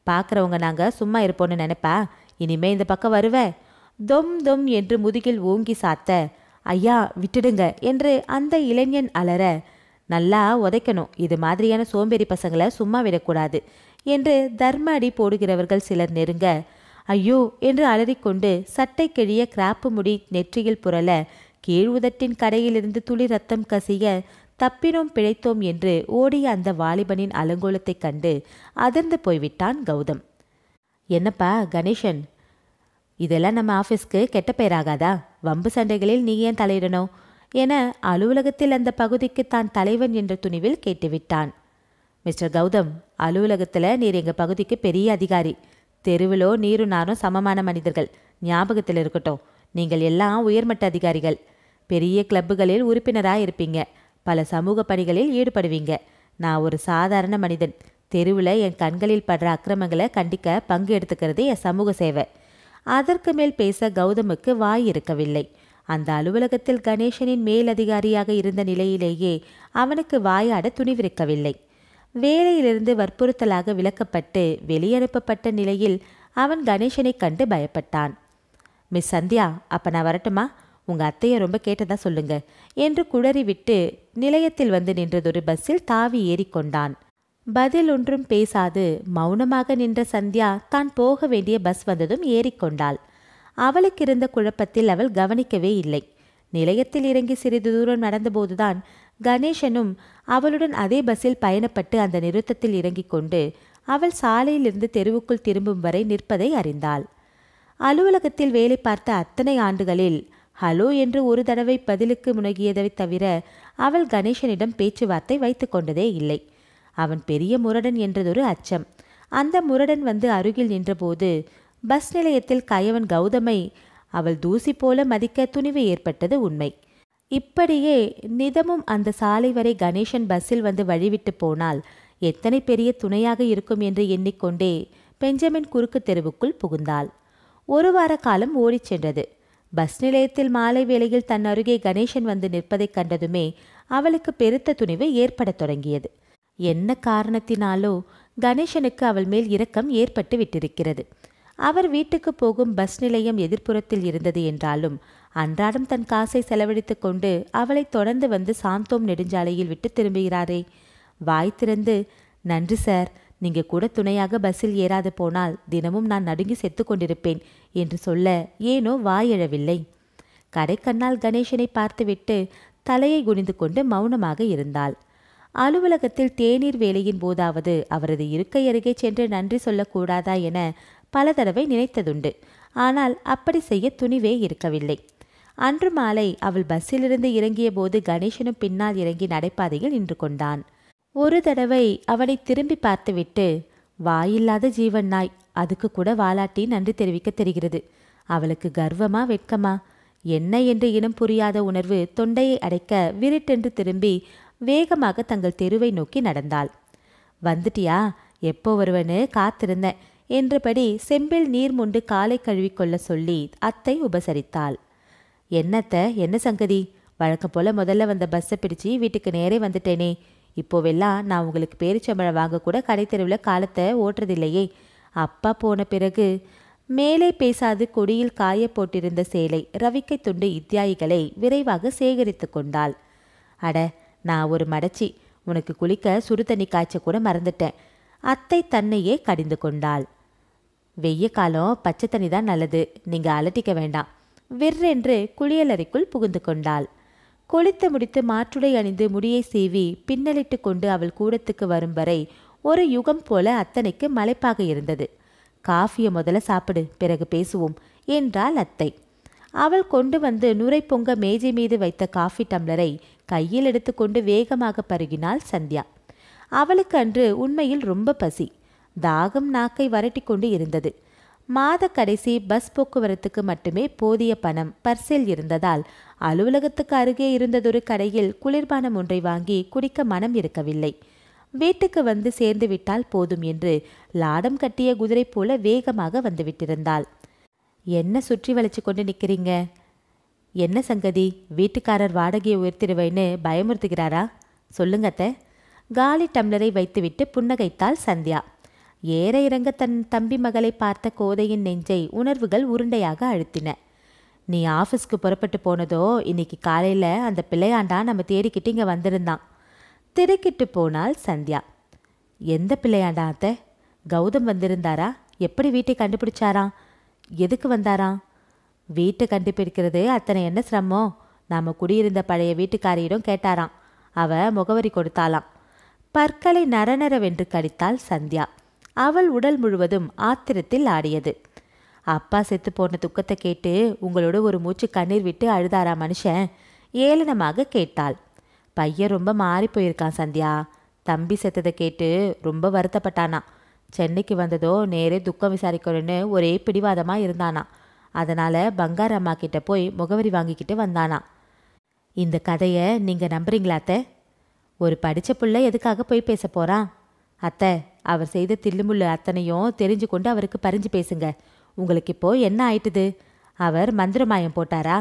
பார்க்குறவங்க நாங்கள் சும்மா இருப்போம்னு நினைப்பா இனிமே இந்த பக்கம் வருவ தொம் தொம் என்று முதுகில் ஓங்கி சாத்த ஐயா விட்டுடுங்க என்று அந்த இளைஞன் அலற நல்லா உதைக்கணும் இது மாதிரியான சோம்பேறி பசங்களை சும்மா விடக்கூடாது என்று தர்ம அடி போடுகிறவர்கள் சிலர் நெருங்க ஐயோ என்று அலறிக்கொண்டு சட்டை கிழிய கிராப்பு முடி நெற்றியில் புரள கீழ் உதட்டின் கடையிலிருந்து துளி ரத்தம் கசிய தப்பினோம் பிழைத்தோம் என்று ஓடிய அந்த வாலிபனின் அலங்கோலத்தைக் கண்டு அதிர்ந்து போய்விட்டான் கௌதம் என்னப்பா கணேசன் இதெல்லாம் நம்ம ஆஃபீஸ்க்கு கெட்ட பெயராகாதா வம்பு சண்டைகளில் நீ ஏன் தலையிடணும் என அலுவலகத்தில் அந்த பகுதிக்கு தான் தலைவன் என்ற துணிவில் கேட்டுவிட்டான் மிஸ்டர் கௌதம் அலுவலகத்தில் நீர் எங்கள் பகுதிக்கு பெரிய அதிகாரி தெருவிலோ நீரும் நாரும் சமமான மனிதர்கள் ஞாபகத்தில் இருக்கட்டும் நீங்கள் எல்லாம் உயர்மட்ட அதிகாரிகள் பெரிய கிளப்புகளில் உறுப்பினராக இருப்பீங்க பல சமூக பணிகளில் ஈடுபடுவீங்க நான் ஒரு சாதாரண மனிதன் தெருவில் என் கண்களில் படுற அக்கிரமங்களை கண்டிக்க பங்கு எடுத்துக்கிறது என் சமூக சேவை அதற்கு மேல் பேச கௌதமுக்கு வாய் இருக்கவில்லை அந்த அலுவலகத்தில் கணேசனின் மேலதிகாரியாக இருந்த நிலையிலேயே அவனுக்கு வாயாட துணிவிருக்கவில்லை வேலையிலிருந்து வற்புறுத்தலாக விலக்கப்பட்டு வெளியனுப்பப்பட்ட நிலையில் அவன் கணேசனை கண்டு பயப்பட்டான் மிஸ் சந்தியா அப்ப நான் வரட்டுமா உங்க அத்தையை ரொம்ப கேட்டதா சொல்லுங்க என்று குளறிவிட்டு நிலையத்தில் வந்து நின்றதொரு பஸ்ஸில் தாவி ஏறிக்கொண்டான் பதில் ஒன்றும் பேசாது மௌனமாக நின்ற சந்தியா தான் போக வேண்டிய பஸ் வந்ததும் ஏறிக்கொண்டாள் அவளுக்கு இருந்த குழப்பத்தில் அவள் கவனிக்கவே இல்லை நிலையத்தில் இறங்கி சிறிது தூரம் நடந்தபோதுதான் கணேசனும் அவளுடன் அதே பஸ்ஸில் பயணப்பட்டு அந்த நிறுத்தத்தில் இறங்கிக் கொண்டு அவள் சாலையிலிருந்து தெருவுக்குள் திரும்பும் வரை நிற்பதை அறிந்தாள் அலுவலகத்தில் வேலை பார்த்த அத்தனை ஆண்டுகளில் ஹலோ என்று ஒரு தடவை பதிலுக்கு முனகியதை தவிர அவள் கணேசனிடம் பேச்சுவார்த்தை வைத்து கொண்டதே இல்லை அவன் பெரிய முரடன் என்றதொரு அச்சம் அந்த முரடன் வந்து அருகில் நின்றபோது பஸ் நிலையத்தில் கயவன் கௌதமை அவள் தூசி போல மதிக்க துணிவு ஏற்பட்டது உண்மை இப்படியே நிதமும் அந்த சாலை வரை கணேசன் பஸ்ஸில் வந்து வழிவிட்டு போனால் எத்தனை பெரிய துணையாக இருக்கும் என்று எண்ணிக்கொண்டே பெஞ்சமின் குறுக்கு தெருவுக்குள் புகுந்தாள் ஒரு வார காலம் ஓடிச் சென்றது பஸ் நிலையத்தில் மாலை வேளையில் தன் அருகே கணேசன் வந்து நிற்பதைக் கண்டதுமே அவளுக்கு பெருத்த துணிவு ஏற்படத் தொடங்கியது என்ன காரணத்தினாலோ கணேசனுக்கு அவள் மேல் இரக்கம் ஏற்பட்டு விட்டிருக்கிறது அவர் வீட்டுக்கு போகும் பஸ் நிலையம் எதிர்ப்புறத்தில் இருந்தது என்றாலும் அன்றாடம் தன் காசை செலவழித்து கொண்டு அவளை தொடர்ந்து வந்து சாந்தோம் நெடுஞ்சாலையில் விட்டு திரும்புகிறாரே வாய் திறந்து நன்றி சார் நீங்கள் கூட துணையாக பஸ்ஸில் ஏறாது போனால் தினமும் நான் நடுங்கி செத்து கொண்டிருப்பேன் என்று சொல்ல ஏனோ வாயெழவில்லை கடைக்கண்ணால் கணேசனை பார்த்துவிட்டு தலையை குனிந்து கொண்டு மௌனமாக இருந்தாள் அலுவலகத்தில் தேநீர் வேலையின் போதாவது அவரது இருக்கை அருகே சென்று நன்றி சொல்லக்கூடாதா என பல தடவை நினைத்ததுண்டு ஆனால் அப்படி செய்ய துணிவே இருக்கவில்லை அன்று மாலை அவள் பஸ்ஸிலிருந்து இறங்கிய போது கணேசனும் பின்னால் இறங்கி நடைபாதையில் நின்று கொண்டான் ஒரு தடவை அவனை திரும்பி பார்த்துவிட்டு வாயில்லாத ஜீவன் நாய் அதுக்கு கூட வாலாட்டி நன்றி தெரிவிக்க தெரிகிறது அவளுக்கு கர்வமா வெட்கமா என்ன என்று இனம் புரியாத உணர்வு தொண்டையை அடைக்க விரிட்டென்று திரும்பி வேகமாக தங்கள் தெருவை நோக்கி நடந்தாள் வந்துட்டியா எப்போ வருவனு காத்திருந்தேன் என்றபடி செம்பில் நீர் முண்டு காலை கழுவிக்கொள்ள சொல்லி அத்தை உபசரித்தாள் என்னத்த என்ன சங்கதி வழக்கம் போல முதல்ல வந்த பஸ்ஸை பிடிச்சு வீட்டுக்கு நேரே வந்துட்டேனே இப்போவெல்லாம் நான் உங்களுக்கு பேரிச்சம்பழம் வாங்க கூட கடை தெருவில் காலத்தை ஓட்டுறதில்லையே அப்பா போன பிறகு மேலே பேசாது கொடியில் காய போட்டிருந்த சேலை ரவிக்கை துண்டு இத்தியாயிகளை விரைவாக சேகரித்து கொண்டாள் அட நான் ஒரு மடச்சி உனக்கு குளிக்க சுடு தண்ணி காய்ச்ச கூட மறந்துட்டேன் அத்தை தன்னையே கடிந்து கொண்டாள் வெய்ய காலம் பச்சை தண்ணி தான் நல்லது நீங்க அலட்டிக்க வேண்டாம் வெர்ரென்று குளியலறைக்குள் புகுந்து கொண்டாள் கொளித்து முடித்து மாற்றுடை அணிந்து முடியை சீவி பின்னலிட்டு கொண்டு அவள் கூடத்துக்கு வரும் வரை ஒரு யுகம் போல அத்தனைக்கு மலைப்பாக இருந்தது காஃபியை முதல்ல சாப்பிடு பிறகு பேசுவோம் என்றாள் அத்தை அவள் கொண்டு வந்து நுரை பொங்க மேஜை மீது வைத்த காஃபி டம்ளரை கையில் எடுத்துக்கொண்டு வேகமாக பருகினாள் சந்தியா அவளுக்கு அன்று உண்மையில் ரொம்ப பசி தாகம் நாக்கை வரட்டி கொண்டு இருந்தது மாத கடைசி பஸ் போக்குவரத்துக்கு மட்டுமே போதிய பணம் பர்சில் இருந்ததால் அலுவலகத்துக்கு அருகே இருந்ததொரு கடையில் குளிர்பானம் ஒன்றை வாங்கி குடிக்க மனம் இருக்கவில்லை வீட்டுக்கு வந்து சேர்ந்து விட்டால் போதும் என்று லாடம் கட்டிய குதிரை போல வேகமாக வந்துவிட்டிருந்தாள் என்ன சுற்றி வளைச்சு கொண்டு நிற்கிறீங்க என்ன சங்கதி வீட்டுக்காரர் வாடகையை உயர்த்திடுவேன்னு பயமுறுத்துகிறாரா சொல்லுங்கத்த காலி டம்ளரை வைத்துவிட்டு புன்னகைத்தாள் சந்தியா ஏற இறங்க தன் தம்பி மகளை பார்த்த கோதையின் நெஞ்சை உணர்வுகள் உருண்டையாக அழுத்தின நீ ஆஃபீஸ்க்கு புறப்பட்டு போனதோ இன்னைக்கு காலையில் அந்த பிள்ளையாண்டா நம்ம தேடிக்கிட்டு இங்கே வந்திருந்தான் திருக்கிட்டு போனால் சந்தியா எந்த பிள்ளையாண்டா அத்தை கௌதம் வந்திருந்தாரா எப்படி வீட்டை கண்டுபிடிச்சாராம் எதுக்கு வந்தாராம் வீட்டை கண்டுபிடிக்கிறது அத்தனை என்ன சிரமம் நாம் குடியிருந்த பழைய வீட்டுக்காரியிடம் கேட்டாராம் அவ முகவரி கொடுத்தாலாம் பற்களை நரநரவென்று கடித்தாள் சந்தியா அவள் உடல் முழுவதும் ஆத்திரத்தில் ஆடியது அப்பா செத்து போன துக்கத்தை கேட்டு உங்களோட ஒரு மூச்சு கண்ணீர் விட்டு அழுதாரா மனுஷன் ஏளனமாக கேட்டாள் பையன் ரொம்ப மாறி போயிருக்கான் சந்தியா தம்பி செத்ததை கேட்டு ரொம்ப வருத்தப்பட்டானா சென்னைக்கு வந்ததோ நேரே துக்கம் விசாரிக்கணும்னு ஒரே பிடிவாதமாக இருந்தானா அதனால் பங்கார அம்மா கிட்ட போய் முகவரி வாங்கிக்கிட்டு வந்தானா இந்த கதையை நீங்கள் நம்புறீங்களா அத்தை ஒரு படித்த புள்ள எதுக்காக போய் பேச போகிறான் அத்தை அவர் செய்த தில்லுமுள்ளு அத்தனையும் தெரிஞ்சு கொண்டு அவருக்கு பறிஞ்சு பேசுங்க உங்களுக்கு இப்போ என்ன ஆயிட்டுது அவர் மந்திரமாயம் போட்டாரா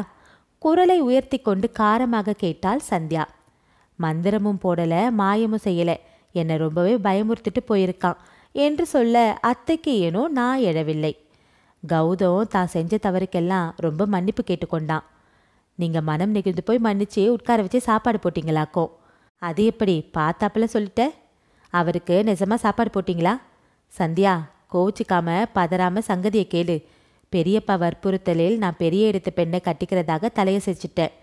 குரலை உயர்த்தி கொண்டு காரமாக கேட்டால் சந்தியா மந்திரமும் போடல மாயமும் செய்யல என்னை ரொம்பவே பயமுறுத்திட்டு போயிருக்கான் என்று சொல்ல அத்தைக்கு ஏனோ நான் எழவில்லை கௌதம் தான் செஞ்ச தவறுக்கெல்லாம் ரொம்ப மன்னிப்பு கேட்டுக்கொண்டான் நீங்கள் மனம் நெகிழ்ந்து போய் மன்னிச்சு உட்கார வச்சு சாப்பாடு போட்டிங்களாக்கோ அது எப்படி பார்த்தாப்புல சொல்லிட்ட அவருக்கு நிஜமாக சாப்பாடு போட்டிங்களா சந்தியா கோவிச்சிக்காம பதறாம சங்கதியை கேளு பெரியப்பா வற்புறுத்தலில் நான் பெரிய இடத்து பெண்ணை கட்டிக்கிறதாக தலையை செஞ்சிட்டேன்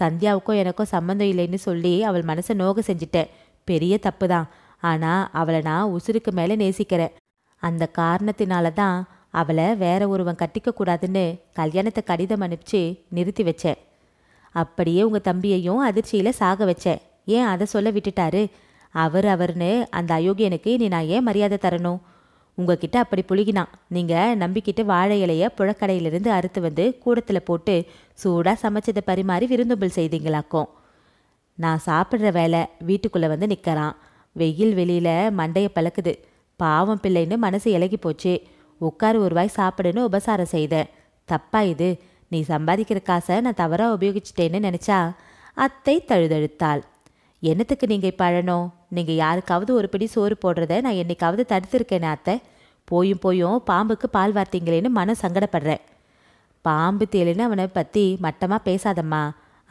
சந்தியாவுக்கும் எனக்கும் சம்மந்தம் இல்லைன்னு சொல்லி அவள் மனசை நோக செஞ்சிட்டேன் பெரிய தப்பு தான் ஆனால் அவளை நான் உசுருக்கு மேலே நேசிக்கிறேன் அந்த காரணத்தினால தான் அவளை வேற ஒருவன் கட்டிக்க கூடாதுன்னு கல்யாணத்தை கடிதம் அனுப்பிச்சு நிறுத்தி வச்சேன் அப்படியே உங்கள் தம்பியையும் அதிர்ச்சியில் சாக வச்சேன் ஏன் அதை சொல்ல விட்டுட்டாரு அவர் அவர்னு அந்த அயோக்கியனுக்கு நீ நான் ஏன் மரியாதை தரணும் உங்ககிட்ட அப்படி புழுகினான் நீங்கள் நம்பிக்கிட்டு வாழை இலைய புழக்கடையிலிருந்து அறுத்து வந்து கூடத்தில் போட்டு சூடாக சமைச்சதை பரிமாறி விருந்தும்பல் செய்தீங்களாக்கும் நான் சாப்பிட்ற வேலை வீட்டுக்குள்ளே வந்து நிற்கிறான் வெயில் வெளியில் மண்டையை பழக்குது பாவம் பிள்ளைன்னு மனசு இலகி போச்சு உட்காரு ஒரு வாய் சாப்பிடுன்னு உபசாரம் செய்தேன் தப்பா இது நீ சம்பாதிக்கிற காசை நான் தவறாக உபயோகிச்சிட்டேன்னு நினச்சா அத்தை தழுதழுத்தாள் என்னத்துக்கு நீங்கள் பழனோ நீங்கள் யாருக்காவது ஒரு பிடி சோறு போடுறத நான் என்னைக்காவது தடுத்துருக்கேனே அத்தை போயும் போயும் பாம்புக்கு பால் வார்த்தீங்களேன்னு மன சங்கடப்படுறேன் பாம்பு தேலின்னு அவனை பற்றி மட்டமாக பேசாதம்மா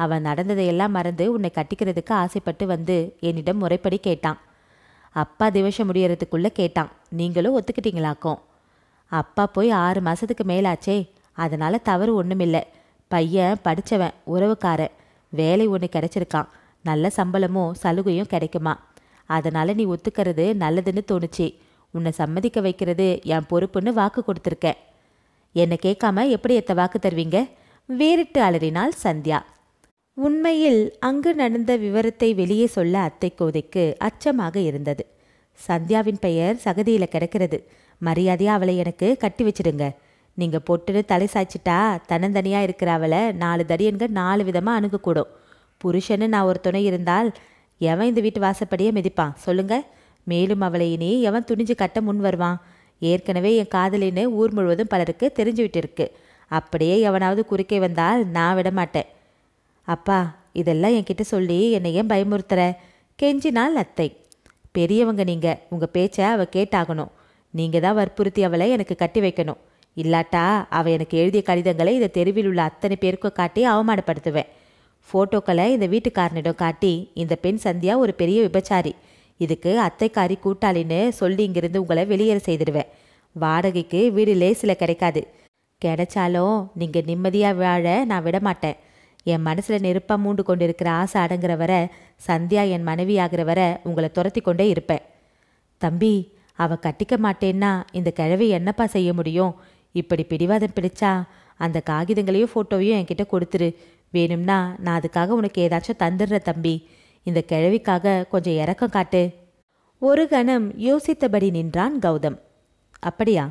அவன் நடந்ததையெல்லாம் மறந்து உன்னை கட்டிக்கிறதுக்கு ஆசைப்பட்டு வந்து என்னிடம் முறைப்படி கேட்டான் அப்பா திவசம் முடியறதுக்குள்ளே கேட்டான் நீங்களும் ஒத்துக்கிட்டீங்களாக்கும் அப்பா போய் ஆறு மாதத்துக்கு மேலாச்சே அதனால் தவறு ஒன்றுமில்லை பையன் படித்தவன் உறவுக்காரன் வேலை ஒன்று கிடச்சிருக்கான் நல்ல சம்பளமும் சலுகையும் கிடைக்குமா அதனால் நீ ஒத்துக்கிறது நல்லதுன்னு தோணுச்சு உன்னை சம்மதிக்க வைக்கிறது என் பொறுப்புன்னு வாக்கு கொடுத்துருக்கேன் என்னை கேட்காம எப்படி எத்த வாக்கு தருவீங்க வேறிட்டு அலறினாள் சந்தியா உண்மையில் அங்கு நடந்த விவரத்தை வெளியே சொல்ல அத்தை கோதைக்கு அச்சமாக இருந்தது சந்தியாவின் பெயர் சகதியில் கிடக்கிறது மரியாதையாக அவளை எனக்கு கட்டி வச்சிடுங்க நீங்கள் பொட்டுன்னு தலை சாய்ச்சிட்டா தன்னந்தனியாக இருக்கிற அவளை நாலு தடியன்கள் நாலு விதமாக அணுகக்கூடும் புருஷன்னு நான் ஒரு துணை இருந்தால் எவன் இந்த வீட்டு வாசப்படியே மிதிப்பான் சொல்லுங்க மேலும் அவளை இனி எவன் துணிஞ்சு கட்ட முன் வருவான் ஏற்கனவே என் காதலின்னு ஊர் முழுவதும் பலருக்கு தெரிஞ்சு விட்டிருக்கு அப்படியே எவனாவது குறுக்கே வந்தால் நான் விட மாட்டேன் அப்பா இதெல்லாம் என்கிட்ட சொல்லி என்னை ஏன் பயமுறுத்துற கெஞ்சினால் அத்தை பெரியவங்க நீங்கள் உங்கள் பேச்சை அவள் கேட்டாகணும் நீங்கள் தான் வற்புறுத்தி அவளை எனக்கு கட்டி வைக்கணும் இல்லாட்டா அவள் எனக்கு எழுதிய கடிதங்களை இதை தெருவில் உள்ள அத்தனை பேருக்கும் காட்டி அவமானப்படுத்துவேன் ஃபோட்டோக்களை இந்த வீட்டுக்காரனிடம் காட்டி இந்த பெண் சந்தியா ஒரு பெரிய விபச்சாரி இதுக்கு அத்தைக்காரி கூட்டாளின்னு சொல்லி இங்கிருந்து உங்களை வெளியேற செய்திருவேன் வாடகைக்கு வீடு லேசில் கிடைக்காது கிடைச்சாலும் நீங்கள் நிம்மதியாக வாழ நான் விடமாட்டேன் என் மனசில் நெருப்பாக மூண்டு கொண்டு இருக்கிற ஆசை அடங்குற வர சந்தியா என் மனைவி ஆகிற வர உங்களை துரத்தி கொண்டே இருப்பேன் தம்பி அவ கட்டிக்க மாட்டேன்னா இந்த கிழவி என்னப்பா செய்ய முடியும் இப்படி பிடிவாதம் பிடிச்சா அந்த காகிதங்களையும் ஃபோட்டோவையும் என்கிட்ட கொடுத்துரு வேணும்னா நான் அதுக்காக உனக்கு ஏதாச்சும் தந்துடுறேன் தம்பி இந்த கிழவிக்காக கொஞ்சம் இறக்கம் காட்டு ஒரு கணம் யோசித்தபடி நின்றான் கௌதம் அப்படியா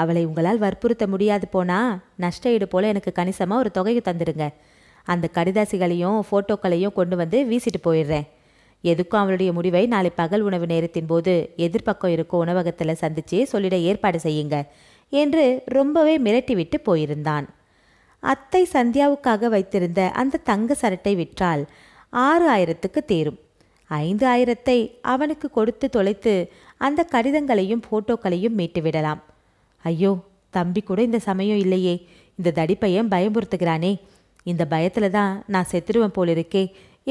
அவளை உங்களால் வற்புறுத்த முடியாது போனா நஷ்ட ஈடு போல எனக்கு கணிசமாக ஒரு தொகையை தந்துடுங்க அந்த கடிதாசிகளையும் ஃபோட்டோக்களையும் கொண்டு வந்து வீசிட்டு போயிடுறேன் எதுக்கும் அவளுடைய முடிவை நாளை பகல் உணவு நேரத்தின் போது எதிர்பக்கம் இருக்கும் உணவகத்தில் சந்திச்சே சொல்லிட ஏற்பாடு செய்யுங்க என்று ரொம்பவே மிரட்டிவிட்டு போயிருந்தான் அத்தை சந்தியாவுக்காக வைத்திருந்த அந்த தங்க சரட்டை விற்றால் ஆறு ஆயிரத்துக்கு தேரும் ஐந்து ஆயிரத்தை அவனுக்கு கொடுத்து தொலைத்து அந்த கடிதங்களையும் போட்டோக்களையும் மீட்டுவிடலாம் ஐயோ தம்பி கூட இந்த சமயம் இல்லையே இந்த தடிப்பையன் பயமுறுத்துகிறானே இந்த பயத்தில் தான் நான் செத்துருவன் போலிருக்கே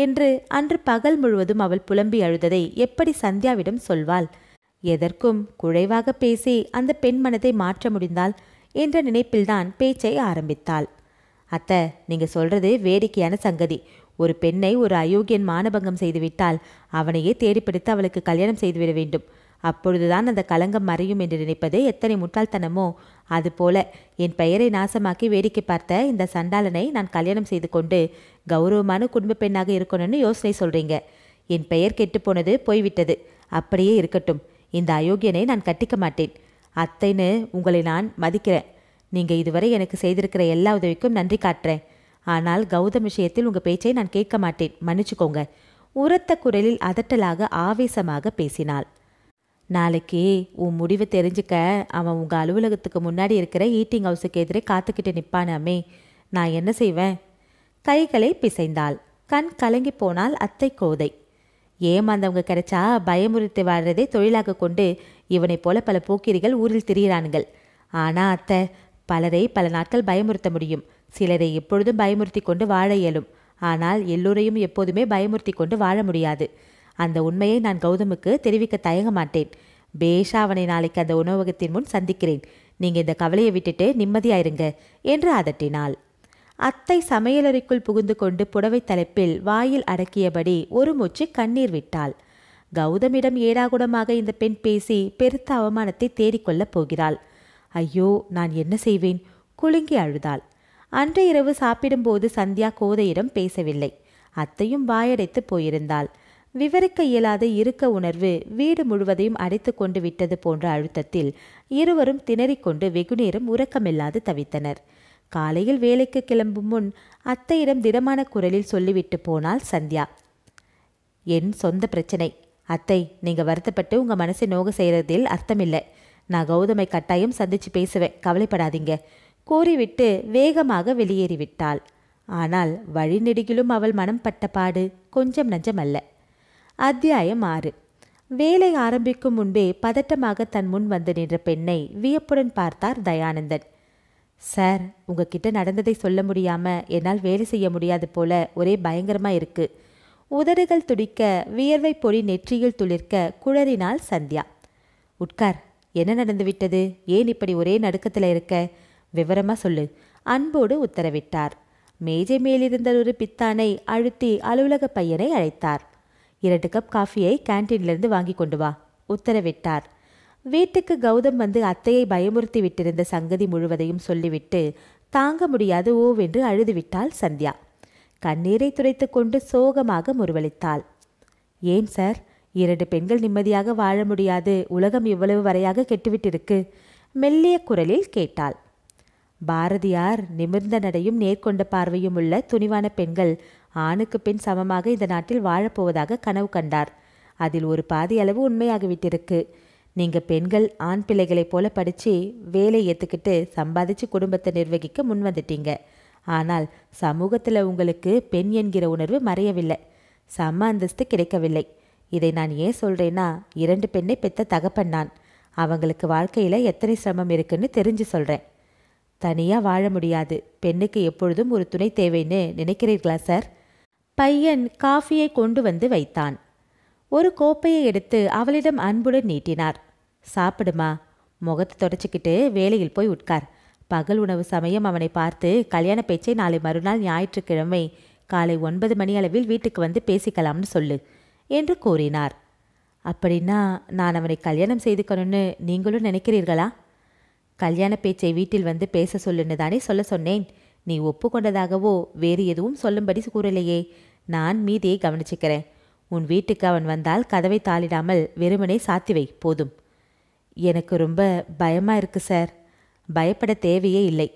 என்று அன்று பகல் முழுவதும் அவள் புலம்பி அழுததை எப்படி சந்தியாவிடம் சொல்வாள் எதற்கும் குழைவாக பேசி அந்த பெண் மனதை மாற்ற முடிந்தால் என்ற நினைப்பில்தான் பேச்சை ஆரம்பித்தாள் அத்தை நீங்கள் சொல்கிறது வேடிக்கையான சங்கதி ஒரு பெண்ணை ஒரு அயோக்கியன் மானபங்கம் செய்துவிட்டால் அவனையே தேடிப்பிடித்து அவளுக்கு கல்யாணம் செய்துவிட வேண்டும் அப்பொழுதுதான் அந்த களங்கம் மறையும் என்று நினைப்பது எத்தனை முட்டாள்தனமோ அதுபோல என் பெயரை நாசமாக்கி வேடிக்கை பார்த்த இந்த சண்டாளனை நான் கல்யாணம் செய்து கொண்டு கௌரவமான குடும்ப பெண்ணாக இருக்கணும்னு யோசனை சொல்கிறீங்க என் பெயர் கெட்டுப்போனது போய்விட்டது அப்படியே இருக்கட்டும் இந்த அயோக்கியனை நான் கட்டிக்க மாட்டேன் அத்தைன்னு உங்களை நான் மதிக்கிறேன் நீங்கள் இதுவரை எனக்கு செய்திருக்கிற எல்லா உதவிக்கும் நன்றி காட்டுறேன் ஆனால் கௌதம் விஷயத்தில் உங்கள் பேச்சை நான் கேட்க மாட்டேன் மன்னிச்சுக்கோங்க உரத்த குரலில் அதட்டலாக ஆவேசமாக பேசினாள் நாளைக்கு உன் முடிவு தெரிஞ்சுக்க அவன் உங்கள் அலுவலகத்துக்கு முன்னாடி இருக்கிற ஈட்டிங் ஹவுஸுக்கு எதிரே காத்துக்கிட்டு நிற்பானாமே நான் என்ன செய்வேன் கைகளை பிசைந்தாள் கண் கலங்கி போனால் அத்தை கோதை ஏமாந்தவங்க கிடைச்சா பயமுறுத்தி வாழ்றதே தொழிலாக கொண்டு இவனைப் போல பல போக்கிரிகள் ஊரில் திரியிறானுங்கள் ஆனா அத்தை பலரை பல நாட்கள் பயமுறுத்த முடியும் சிலரை எப்பொழுதும் பயமுறுத்தி கொண்டு வாழ இயலும் ஆனால் எல்லோரையும் எப்போதுமே பயமுறுத்தி கொண்டு வாழ முடியாது அந்த உண்மையை நான் கௌதமுக்கு தெரிவிக்க தயங்க மாட்டேன் பேஷா அவனை நாளைக்கு அந்த உணவகத்தின் முன் சந்திக்கிறேன் நீங்கள் இந்த கவலையை விட்டுட்டு நிம்மதியாயிருங்க என்று அதட்டினாள் அத்தை சமையலறைக்குள் புகுந்து கொண்டு புடவை தலைப்பில் வாயில் அடக்கியபடி ஒரு மூச்சு கண்ணீர் விட்டாள் கௌதமிடம் ஏடாகுடமாக இந்த பெண் பேசி பெருத்த அவமானத்தை தேடிக்கொள்ளப் போகிறாள் ஐயோ நான் என்ன செய்வேன் குலுங்கி அழுதாள் அன்று இரவு சாப்பிடும்போது சந்தியா கோதையிடம் பேசவில்லை அத்தையும் வாயடைத்து போயிருந்தாள் விவரிக்க இயலாத இருக்க உணர்வு வீடு முழுவதையும் அடைத்து கொண்டு விட்டது போன்ற அழுத்தத்தில் இருவரும் திணறிக்கொண்டு வெகுநேரம் உறக்கமில்லாது தவித்தனர் காலையில் வேலைக்கு கிளம்பும் முன் அத்தையிடம் திடமான குரலில் சொல்லிவிட்டு போனாள் சந்தியா என் சொந்த பிரச்சனை அத்தை நீங்க வருத்தப்பட்டு உங்க மனசை நோக செய்யறதில் அர்த்தமில்லை நான் கௌதமை கட்டாயம் சந்திச்சு பேசுவேன் கவலைப்படாதீங்க கூறிவிட்டு வேகமாக வெளியேறிவிட்டாள் ஆனால் வழிநெடுகிலும் அவள் மனம் பட்ட பாடு கொஞ்சம் நஞ்சமல்ல அத்தியாயம் ஆறு வேலை ஆரம்பிக்கும் முன்பே பதட்டமாக தன் முன் வந்து நின்ற பெண்ணை வியப்புடன் பார்த்தார் தயானந்தன் சார் உங்ககிட்ட நடந்ததை சொல்ல முடியாம என்னால் வேலை செய்ய முடியாது போல ஒரே பயங்கரமா இருக்கு உதடுகள் துடிக்க வியர்வை பொடி நெற்றியில் துளிர்க்க குழறினாள் சந்தியா உட்கார் என்ன நடந்து விட்டது ஏன் இப்படி ஒரே நடுக்கத்தில் இருக்க விவரமா சொல்லு அன்போடு உத்தரவிட்டார் மேஜை மேலிருந்த ஒரு பித்தானை அழுத்தி அலுவலக பையனை அழைத்தார் இரண்டு கப் காஃபியை கேன்டீன்லேருந்து வாங்கி கொண்டு வா உத்தரவிட்டார் வீட்டுக்கு கௌதம் வந்து அத்தையை பயமுறுத்தி விட்டிருந்த சங்கதி முழுவதையும் சொல்லிவிட்டு தாங்க முடியாது ஓவென்று அழுதுவிட்டாள் சந்தியா கண்ணீரை துடைத்து கொண்டு சோகமாக முருவளித்தாள் ஏன் சார் இரண்டு பெண்கள் நிம்மதியாக வாழ முடியாது உலகம் இவ்வளவு வரையாக கெட்டுவிட்டிருக்கு மெல்லிய குரலில் கேட்டாள் பாரதியார் நிமிர்ந்த நடையும் நேர்கொண்ட பார்வையும் உள்ள துணிவான பெண்கள் ஆணுக்கு பெண் சமமாக இந்த நாட்டில் வாழப்போவதாக கனவு கண்டார் அதில் ஒரு பாதி அளவு உண்மையாகிவிட்டிருக்கு நீங்கள் பெண்கள் ஆண் பிள்ளைகளைப் போல படித்து வேலை ஏற்றுக்கிட்டு சம்பாதிச்சு குடும்பத்தை நிர்வகிக்க முன் வந்துட்டீங்க ஆனால் சமூகத்தில் உங்களுக்கு பெண் என்கிற உணர்வு மறையவில்லை சம அந்தஸ்து கிடைக்கவில்லை இதை நான் ஏன் சொல்கிறேன்னா இரண்டு பெண்ணை பெத்த தகப்பன் நான் அவங்களுக்கு வாழ்க்கையில் எத்தனை சிரமம் இருக்குன்னு தெரிஞ்சு சொல்கிறேன் தனியாக வாழ முடியாது பெண்ணுக்கு எப்பொழுதும் ஒரு துணை தேவைன்னு நினைக்கிறீர்களா சார் பையன் காஃபியை கொண்டு வந்து வைத்தான் ஒரு கோப்பையை எடுத்து அவளிடம் அன்புடன் நீட்டினார் சாப்பிடுமா முகத்தை தொடச்சிக்கிட்டு வேலையில் போய் உட்கார் பகல் உணவு சமயம் அவனை பார்த்து கல்யாண பேச்சை நாளை மறுநாள் ஞாயிற்றுக்கிழமை காலை ஒன்பது மணி அளவில் வீட்டுக்கு வந்து பேசிக்கலாம்னு சொல்லு என்று கூறினார் அப்படின்னா நான் அவனை கல்யாணம் செய்துக்கணும்னு நீங்களும் நினைக்கிறீர்களா கல்யாண பேச்சை வீட்டில் வந்து பேச சொல்லுன்னு தானே சொல்ல சொன்னேன் நீ ஒப்புக்கொண்டதாகவோ வேறு எதுவும் சொல்லும்படி கூறலையே நான் மீதியை கவனிச்சுக்கிறேன் உன் வீட்டுக்கு அவன் வந்தால் கதவை தாளிடாமல் வெறுமனே சாத்திவை போதும் எனக்கு ரொம்ப பயமாக இருக்கு சார் பயப்பட தேவையே இல்லை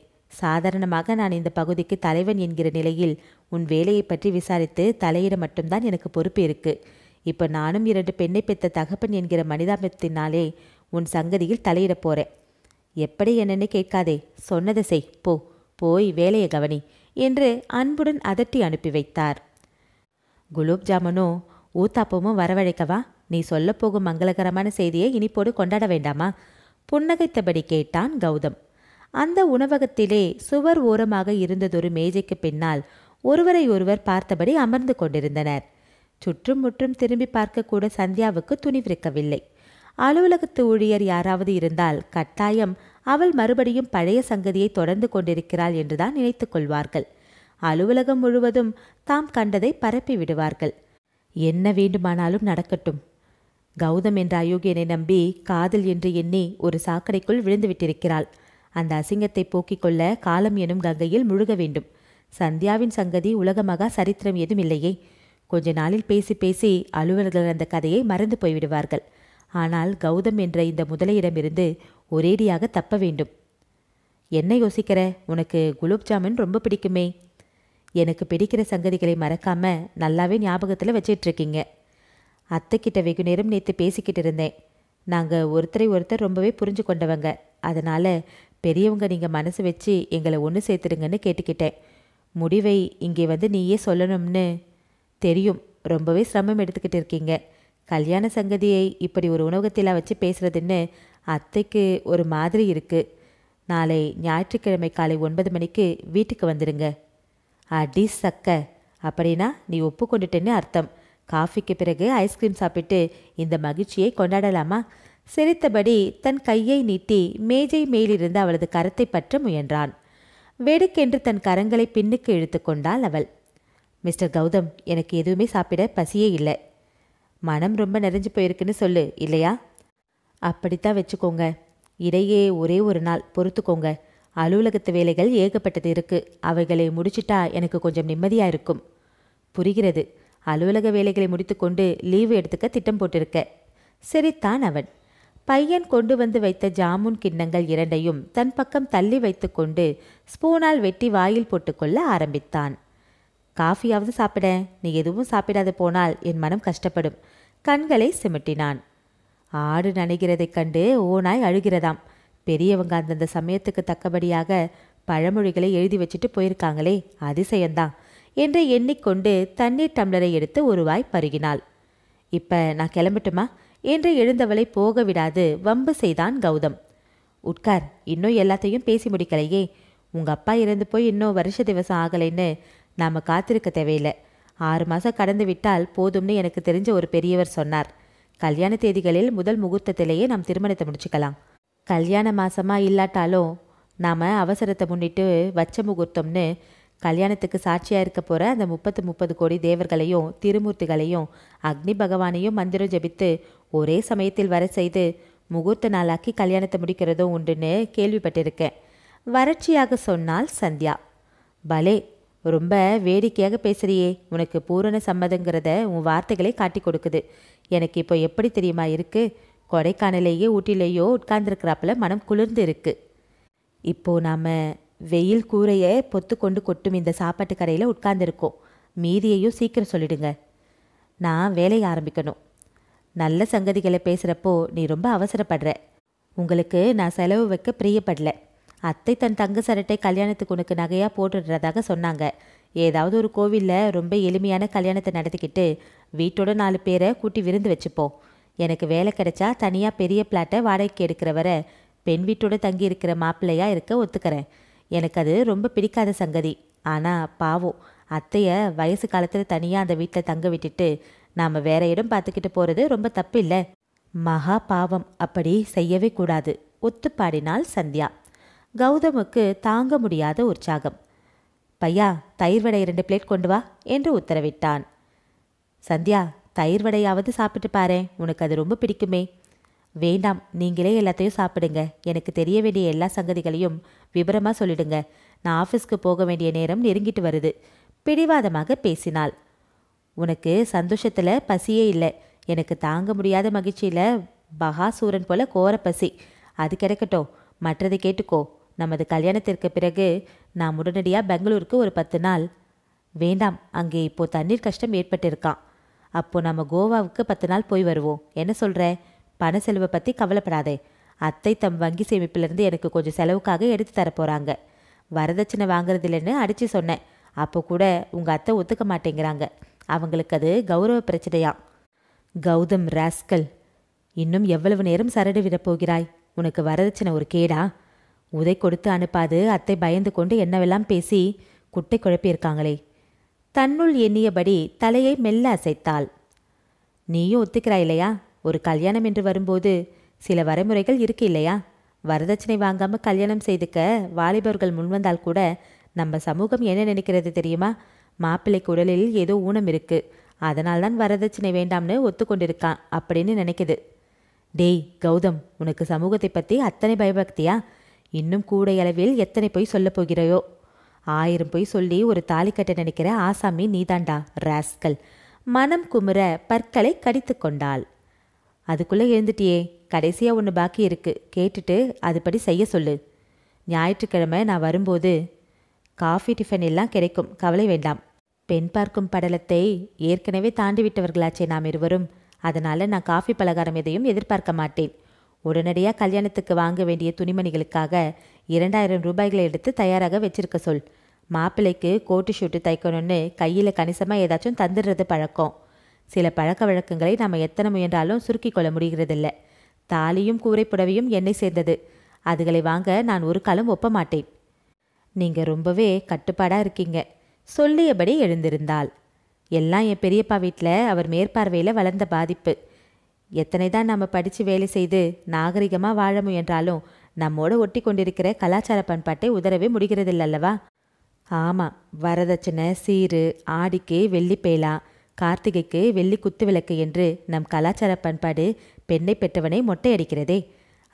சாதாரணமாக நான் இந்த பகுதிக்கு தலைவன் என்கிற நிலையில் உன் வேலையை பற்றி விசாரித்து தலையிட மட்டும்தான் எனக்கு பொறுப்பு இருக்குது இப்போ நானும் இரண்டு பெண்ணை பெத்த தகப்பன் என்கிற மனிதாபத்தினாலே உன் சங்கதியில் தலையிடப் போறேன் எப்படி என்னன்னு கேட்காதே சொன்னதை செய் போ போய் வேலையை கவனி என்று அன்புடன் அதட்டி அனுப்பி வைத்தார் குலோப் ஜாமனோ ஊத்தாப்பமும் வரவழைக்கவா நீ சொல்லப்போகும் மங்களகரமான செய்தியை இனிப்போடு கொண்டாட வேண்டாமா புன்னகைத்தபடி கேட்டான் கௌதம் அந்த உணவகத்திலே சுவர் ஓரமாக இருந்ததொரு மேஜைக்கு பின்னால் ஒருவரை ஒருவர் பார்த்தபடி அமர்ந்து கொண்டிருந்தனர் சுற்றும் முற்றும் திரும்பி பார்க்கக்கூட சந்தியாவுக்கு துணிவிருக்கவில்லை அலுவலகத்து ஊழியர் யாராவது இருந்தால் கட்டாயம் அவள் மறுபடியும் பழைய சங்கதியை தொடர்ந்து கொண்டிருக்கிறாள் என்றுதான் நினைத்துக் கொள்வார்கள் அலுவலகம் முழுவதும் தாம் கண்டதை பரப்பி விடுவார்கள் என்ன வேண்டுமானாலும் நடக்கட்டும் கௌதம் என்ற அயோகியனை நம்பி காதல் என்று எண்ணி ஒரு சாக்கடைக்குள் விழுந்துவிட்டிருக்கிறாள் அந்த அசிங்கத்தை போக்கிக் கொள்ள காலம் எனும் கங்கையில் முழுக வேண்டும் சந்தியாவின் சங்கதி உலகமாக சரித்திரம் ஏதும் இல்லையே கொஞ்ச நாளில் பேசி பேசி அலுவலர்கள் அந்த கதையை மறந்து போய்விடுவார்கள் ஆனால் கௌதம் என்ற இந்த முதலையிடமிருந்து ஒரேடியாக தப்ப வேண்டும் என்ன யோசிக்கிற உனக்கு குலோப் ஜாமுன் ரொம்ப பிடிக்குமே எனக்கு பிடிக்கிற சங்கதிகளை மறக்காம நல்லாவே ஞாபகத்தில் வச்சிட்ருக்கீங்க அத்தைக்கிட்ட வெகு நேரம் நேற்று பேசிக்கிட்டு இருந்தேன் நாங்கள் ஒருத்தரை ஒருத்தர் ரொம்பவே புரிஞ்சு கொண்டவங்க அதனால் பெரியவங்க நீங்கள் மனசு வச்சு எங்களை ஒன்று சேர்த்துடுங்கன்னு கேட்டுக்கிட்டேன் முடிவை இங்கே வந்து நீயே சொல்லணும்னு தெரியும் ரொம்பவே சிரமம் எடுத்துக்கிட்டு இருக்கீங்க கல்யாண சங்கதியை இப்படி ஒரு உணவகத்தில் வச்சு பேசுகிறதுன்னு அத்தைக்கு ஒரு மாதிரி இருக்குது நாளை ஞாயிற்றுக்கிழமை காலை ஒன்பது மணிக்கு வீட்டுக்கு வந்துடுங்க அடி சக்க அப்படின்னா நீ ஒப்புக்கொண்டுட்டேன்னு அர்த்தம் காஃபிக்கு பிறகு ஐஸ்கிரீம் சாப்பிட்டு இந்த மகிழ்ச்சியை கொண்டாடலாமா சிரித்தபடி தன் கையை நீட்டி மேஜை மேலிருந்து அவளது கரத்தை பற்ற முயன்றான் வெடுக்கென்று தன் கரங்களை பின்னுக்கு இழுத்து கொண்டாள் அவள் மிஸ்டர் கௌதம் எனக்கு எதுவுமே சாப்பிட பசியே இல்லை மனம் ரொம்ப நிறைஞ்சு போயிருக்குன்னு சொல்லு இல்லையா அப்படித்தான் வச்சுக்கோங்க இடையே ஒரே ஒரு நாள் பொறுத்துக்கோங்க அலுவலகத்து வேலைகள் ஏகப்பட்டது இருக்கு அவைகளை முடிச்சிட்டா எனக்கு கொஞ்சம் நிம்மதியாக இருக்கும் புரிகிறது அலுவலக வேலைகளை முடித்துக்கொண்டு லீவு எடுத்துக்க திட்டம் போட்டிருக்க சரித்தான் அவன் பையன் கொண்டு வந்து வைத்த ஜாமுன் கிண்ணங்கள் இரண்டையும் தன் பக்கம் தள்ளி வைத்துக்கொண்டு ஸ்பூனால் வெட்டி வாயில் போட்டுக்கொள்ள ஆரம்பித்தான் காஃபியாவது சாப்பிட நீ எதுவும் சாப்பிடாது போனால் என் மனம் கஷ்டப்படும் கண்களை சிமிட்டினான் ஆடு நனைகிறதைக் கண்டு ஓனாய் அழுகிறதாம் பெரியவங்க அந்தந்த சமயத்துக்கு தக்கபடியாக பழமொழிகளை எழுதி வச்சுட்டு போயிருக்காங்களே அதிசயந்தான் என்று எண்ணிக்கொண்டு தண்ணீர் டம்ளரை எடுத்து ஒருவாய் பருகினாள் இப்ப நான் கிளம்பட்டுமா என்று எழுந்தவளை போக விடாது வம்பு செய்தான் கௌதம் உட்கார் இன்னும் எல்லாத்தையும் பேசி முடிக்கலையே உங்க அப்பா இறந்து போய் இன்னும் வருஷ திவசம் ஆகலைன்னு நாம் காத்திருக்க தேவையில்லை ஆறு மாதம் கடந்து விட்டால் போதும்னு எனக்கு தெரிஞ்ச ஒரு பெரியவர் சொன்னார் கல்யாண தேதிகளில் முதல் முகூர்த்தத்திலேயே நாம் திருமணத்தை முடிச்சுக்கலாம் கல்யாண மாசமாக இல்லாட்டாலும் நாம் அவசரத்தை முன்னிட்டு வச்ச முகூர்த்தம்னு கல்யாணத்துக்கு சாட்சியாக இருக்க போகிற அந்த முப்பத்து முப்பது கோடி தேவர்களையும் திருமூர்த்திகளையும் அக்னி பகவானையும் மந்திரம் ஜபித்து ஒரே சமயத்தில் வர செய்து முகூர்த்த நாளாக்கி கல்யாணத்தை முடிக்கிறதும் உண்டுன்னு கேள்விப்பட்டிருக்கேன் வறட்சியாக சொன்னால் சந்தியா பலே ரொம்ப வேடிக்கையாக பேசுகிறியே உனக்கு பூரண சம்மதங்கிறத உன் வார்த்தைகளை காட்டி கொடுக்குது எனக்கு இப்போ எப்படி தெரியுமா இருக்கு கொடைக்கானலேயே ஊட்டிலேயோ உட்கார்ந்துருக்கிறாப்புல மனம் குளிர்ந்து இருக்கு இப்போ நாம் வெயில் கூரையை பொத்து கொண்டு கொட்டும் இந்த சாப்பாட்டு கடையில் உட்கார்ந்துருக்கோம் மீதியையும் சீக்கிரம் சொல்லிடுங்க நான் வேலையை ஆரம்பிக்கணும் நல்ல சங்கதிகளை பேசுகிறப்போ நீ ரொம்ப அவசரப்படுற உங்களுக்கு நான் செலவு வைக்க பிரியப்படலை அத்தை தன் தங்க சரட்டை கல்யாணத்துக்கு உனக்கு நகையாக போட்டுடுறதாக சொன்னாங்க ஏதாவது ஒரு கோவிலில் ரொம்ப எளிமையான கல்யாணத்தை நடத்திக்கிட்டு வீட்டோட நாலு பேரை கூட்டி விருந்து வச்சுப்போம் எனக்கு வேலை கிடைச்சா தனியாக பெரிய பிளாட்டை வாடகைக்கு எடுக்கிற பெண் வீட்டோட தங்கி இருக்கிற மாப்பிள்ளையாக இருக்க ஒத்துக்கிறேன் எனக்கு அது ரொம்ப பிடிக்காத சங்கதி ஆனால் பாவம் அத்தையை வயசு காலத்தில் தனியாக அந்த வீட்டில் தங்க விட்டுட்டு நாம் வேற இடம் பார்த்துக்கிட்டு போகிறது ரொம்ப தப்பு இல்லை மகா பாவம் அப்படி செய்யவே கூடாது பாடினால் சந்தியா கௌதமுக்கு தாங்க முடியாத உற்சாகம் பையா தயிர் வடை இரண்டு பிளேட் கொண்டு வா என்று உத்தரவிட்டான் சந்தியா தயிர் வடையாவது சாப்பிட்டு பாரு உனக்கு அது ரொம்ப பிடிக்குமே வேண்டாம் நீங்களே எல்லாத்தையும் சாப்பிடுங்க எனக்கு தெரிய வேண்டிய எல்லா சங்கதிகளையும் விபரமாக சொல்லிடுங்க நான் ஆஃபீஸ்க்கு போக வேண்டிய நேரம் நெருங்கிட்டு வருது பிடிவாதமாக பேசினாள் உனக்கு சந்தோஷத்தில் பசியே இல்லை எனக்கு தாங்க முடியாத மகிழ்ச்சியில் பகாசூரன் போல கோர பசி அது கிடைக்கட்டும் மற்றது கேட்டுக்கோ நமது கல்யாணத்திற்கு பிறகு நான் உடனடியாக பெங்களூருக்கு ஒரு பத்து நாள் வேண்டாம் அங்கே இப்போ தண்ணீர் கஷ்டம் ஏற்பட்டிருக்கான் அப்போ நம்ம கோவாவுக்கு பத்து நாள் போய் வருவோம் என்ன சொல்கிற பண செலவை பற்றி கவலைப்படாதே அத்தை தம் வங்கி சேமிப்பிலிருந்து எனக்கு கொஞ்சம் செலவுக்காக எடுத்து தரப்போகிறாங்க வரதட்சணை வாங்குறதில்லைன்னு அடித்து சொன்னேன் அப்போ கூட உங்கள் அத்தை ஒத்துக்க மாட்டேங்கிறாங்க அவங்களுக்கு அது கௌரவ பிரச்சனையா கௌதம் ராஸ்கல் இன்னும் எவ்வளவு நேரம் சரடு விடப்போகிறாய் உனக்கு வரதட்சணை ஒரு கேடா உதை கொடுத்து அனுப்பாது அத்தை பயந்து கொண்டு என்னவெல்லாம் பேசி குட்டை குழப்பியிருக்காங்களே தன்னுள் எண்ணியபடி தலையை மெல்ல அசைத்தாள் நீயும் ஒத்துக்கிறாய் இல்லையா ஒரு கல்யாணம் என்று வரும்போது சில வரைமுறைகள் இருக்கு இல்லையா வரதட்சணை வாங்காம கல்யாணம் செய்துக்க வாலிபர்கள் முன்வந்தால் கூட நம்ம சமூகம் என்ன நினைக்கிறது தெரியுமா மாப்பிள்ளைக்கு உடலில் ஏதோ ஊனம் இருக்கு அதனால்தான் வரதட்சணை வேண்டாம்னு ஒத்துக்கொண்டிருக்கான் அப்படின்னு நினைக்குது டேய் கௌதம் உனக்கு சமூகத்தை பற்றி அத்தனை பயபக்தியா இன்னும் கூடையளவில் எத்தனை பொய் சொல்லப் போகிறாயோ ஆயிரம் பொய் சொல்லி ஒரு தாலி கட்ட நினைக்கிற ஆசாமி நீதாண்டா ராஸ்கல் மனம் குமுற பற்களை கடித்து கொண்டாள் அதுக்குள்ளே எழுந்துட்டியே கடைசியாக ஒன்று பாக்கி இருக்கு கேட்டுட்டு அதுபடி செய்ய சொல்லு ஞாயிற்றுக்கிழமை நான் வரும்போது காஃபி டிஃபன் எல்லாம் கிடைக்கும் கவலை வேண்டாம் பெண் பார்க்கும் படலத்தை ஏற்கனவே தாண்டிவிட்டவர்களாச்சே நாம் இருவரும் அதனால் நான் காஃபி பலகாரம் எதையும் எதிர்பார்க்க மாட்டேன் உடனடியாக கல்யாணத்துக்கு வாங்க வேண்டிய துணிமணிகளுக்காக இரண்டாயிரம் ரூபாய்களை எடுத்து தயாராக வச்சிருக்க சொல் மாப்பிள்ளைக்கு கோட்டு ஷூட்டு தைக்கணும்னு கையில் கணிசமாக ஏதாச்சும் தந்துடுறது பழக்கம் சில பழக்க வழக்கங்களை நாம் எத்தனை முயன்றாலும் சுருக்கி கொள்ள முடிகிறதில்ல தாலியும் கூரைப்புடவையும் என்னை சேர்ந்தது அதுகளை வாங்க நான் ஒரு காலம் ஒப்ப மாட்டேன் நீங்கள் ரொம்பவே கட்டுப்பாடாக இருக்கீங்க சொல்லியபடி எழுந்திருந்தாள் எல்லாம் என் பெரியப்பா வீட்டில் அவர் மேற்பார்வையில் வளர்ந்த பாதிப்பு எத்தனை தான் நம்ம படித்து வேலை செய்து நாகரிகமாக வாழ முயன்றாலும் நம்மோட ஒட்டி கொண்டிருக்கிற கலாச்சார பண்பாட்டை உதறவே முடிகிறதில்லல்லவா ஆமாம் வரதட்சணை சீரு ஆடிக்கு வெள்ளிப்பேலா கார்த்திகைக்கு வெள்ளி குத்து விளக்கு என்று நம் கலாச்சார பண்பாடு பெண்ணை பெற்றவனை மொட்டையடிக்கிறதே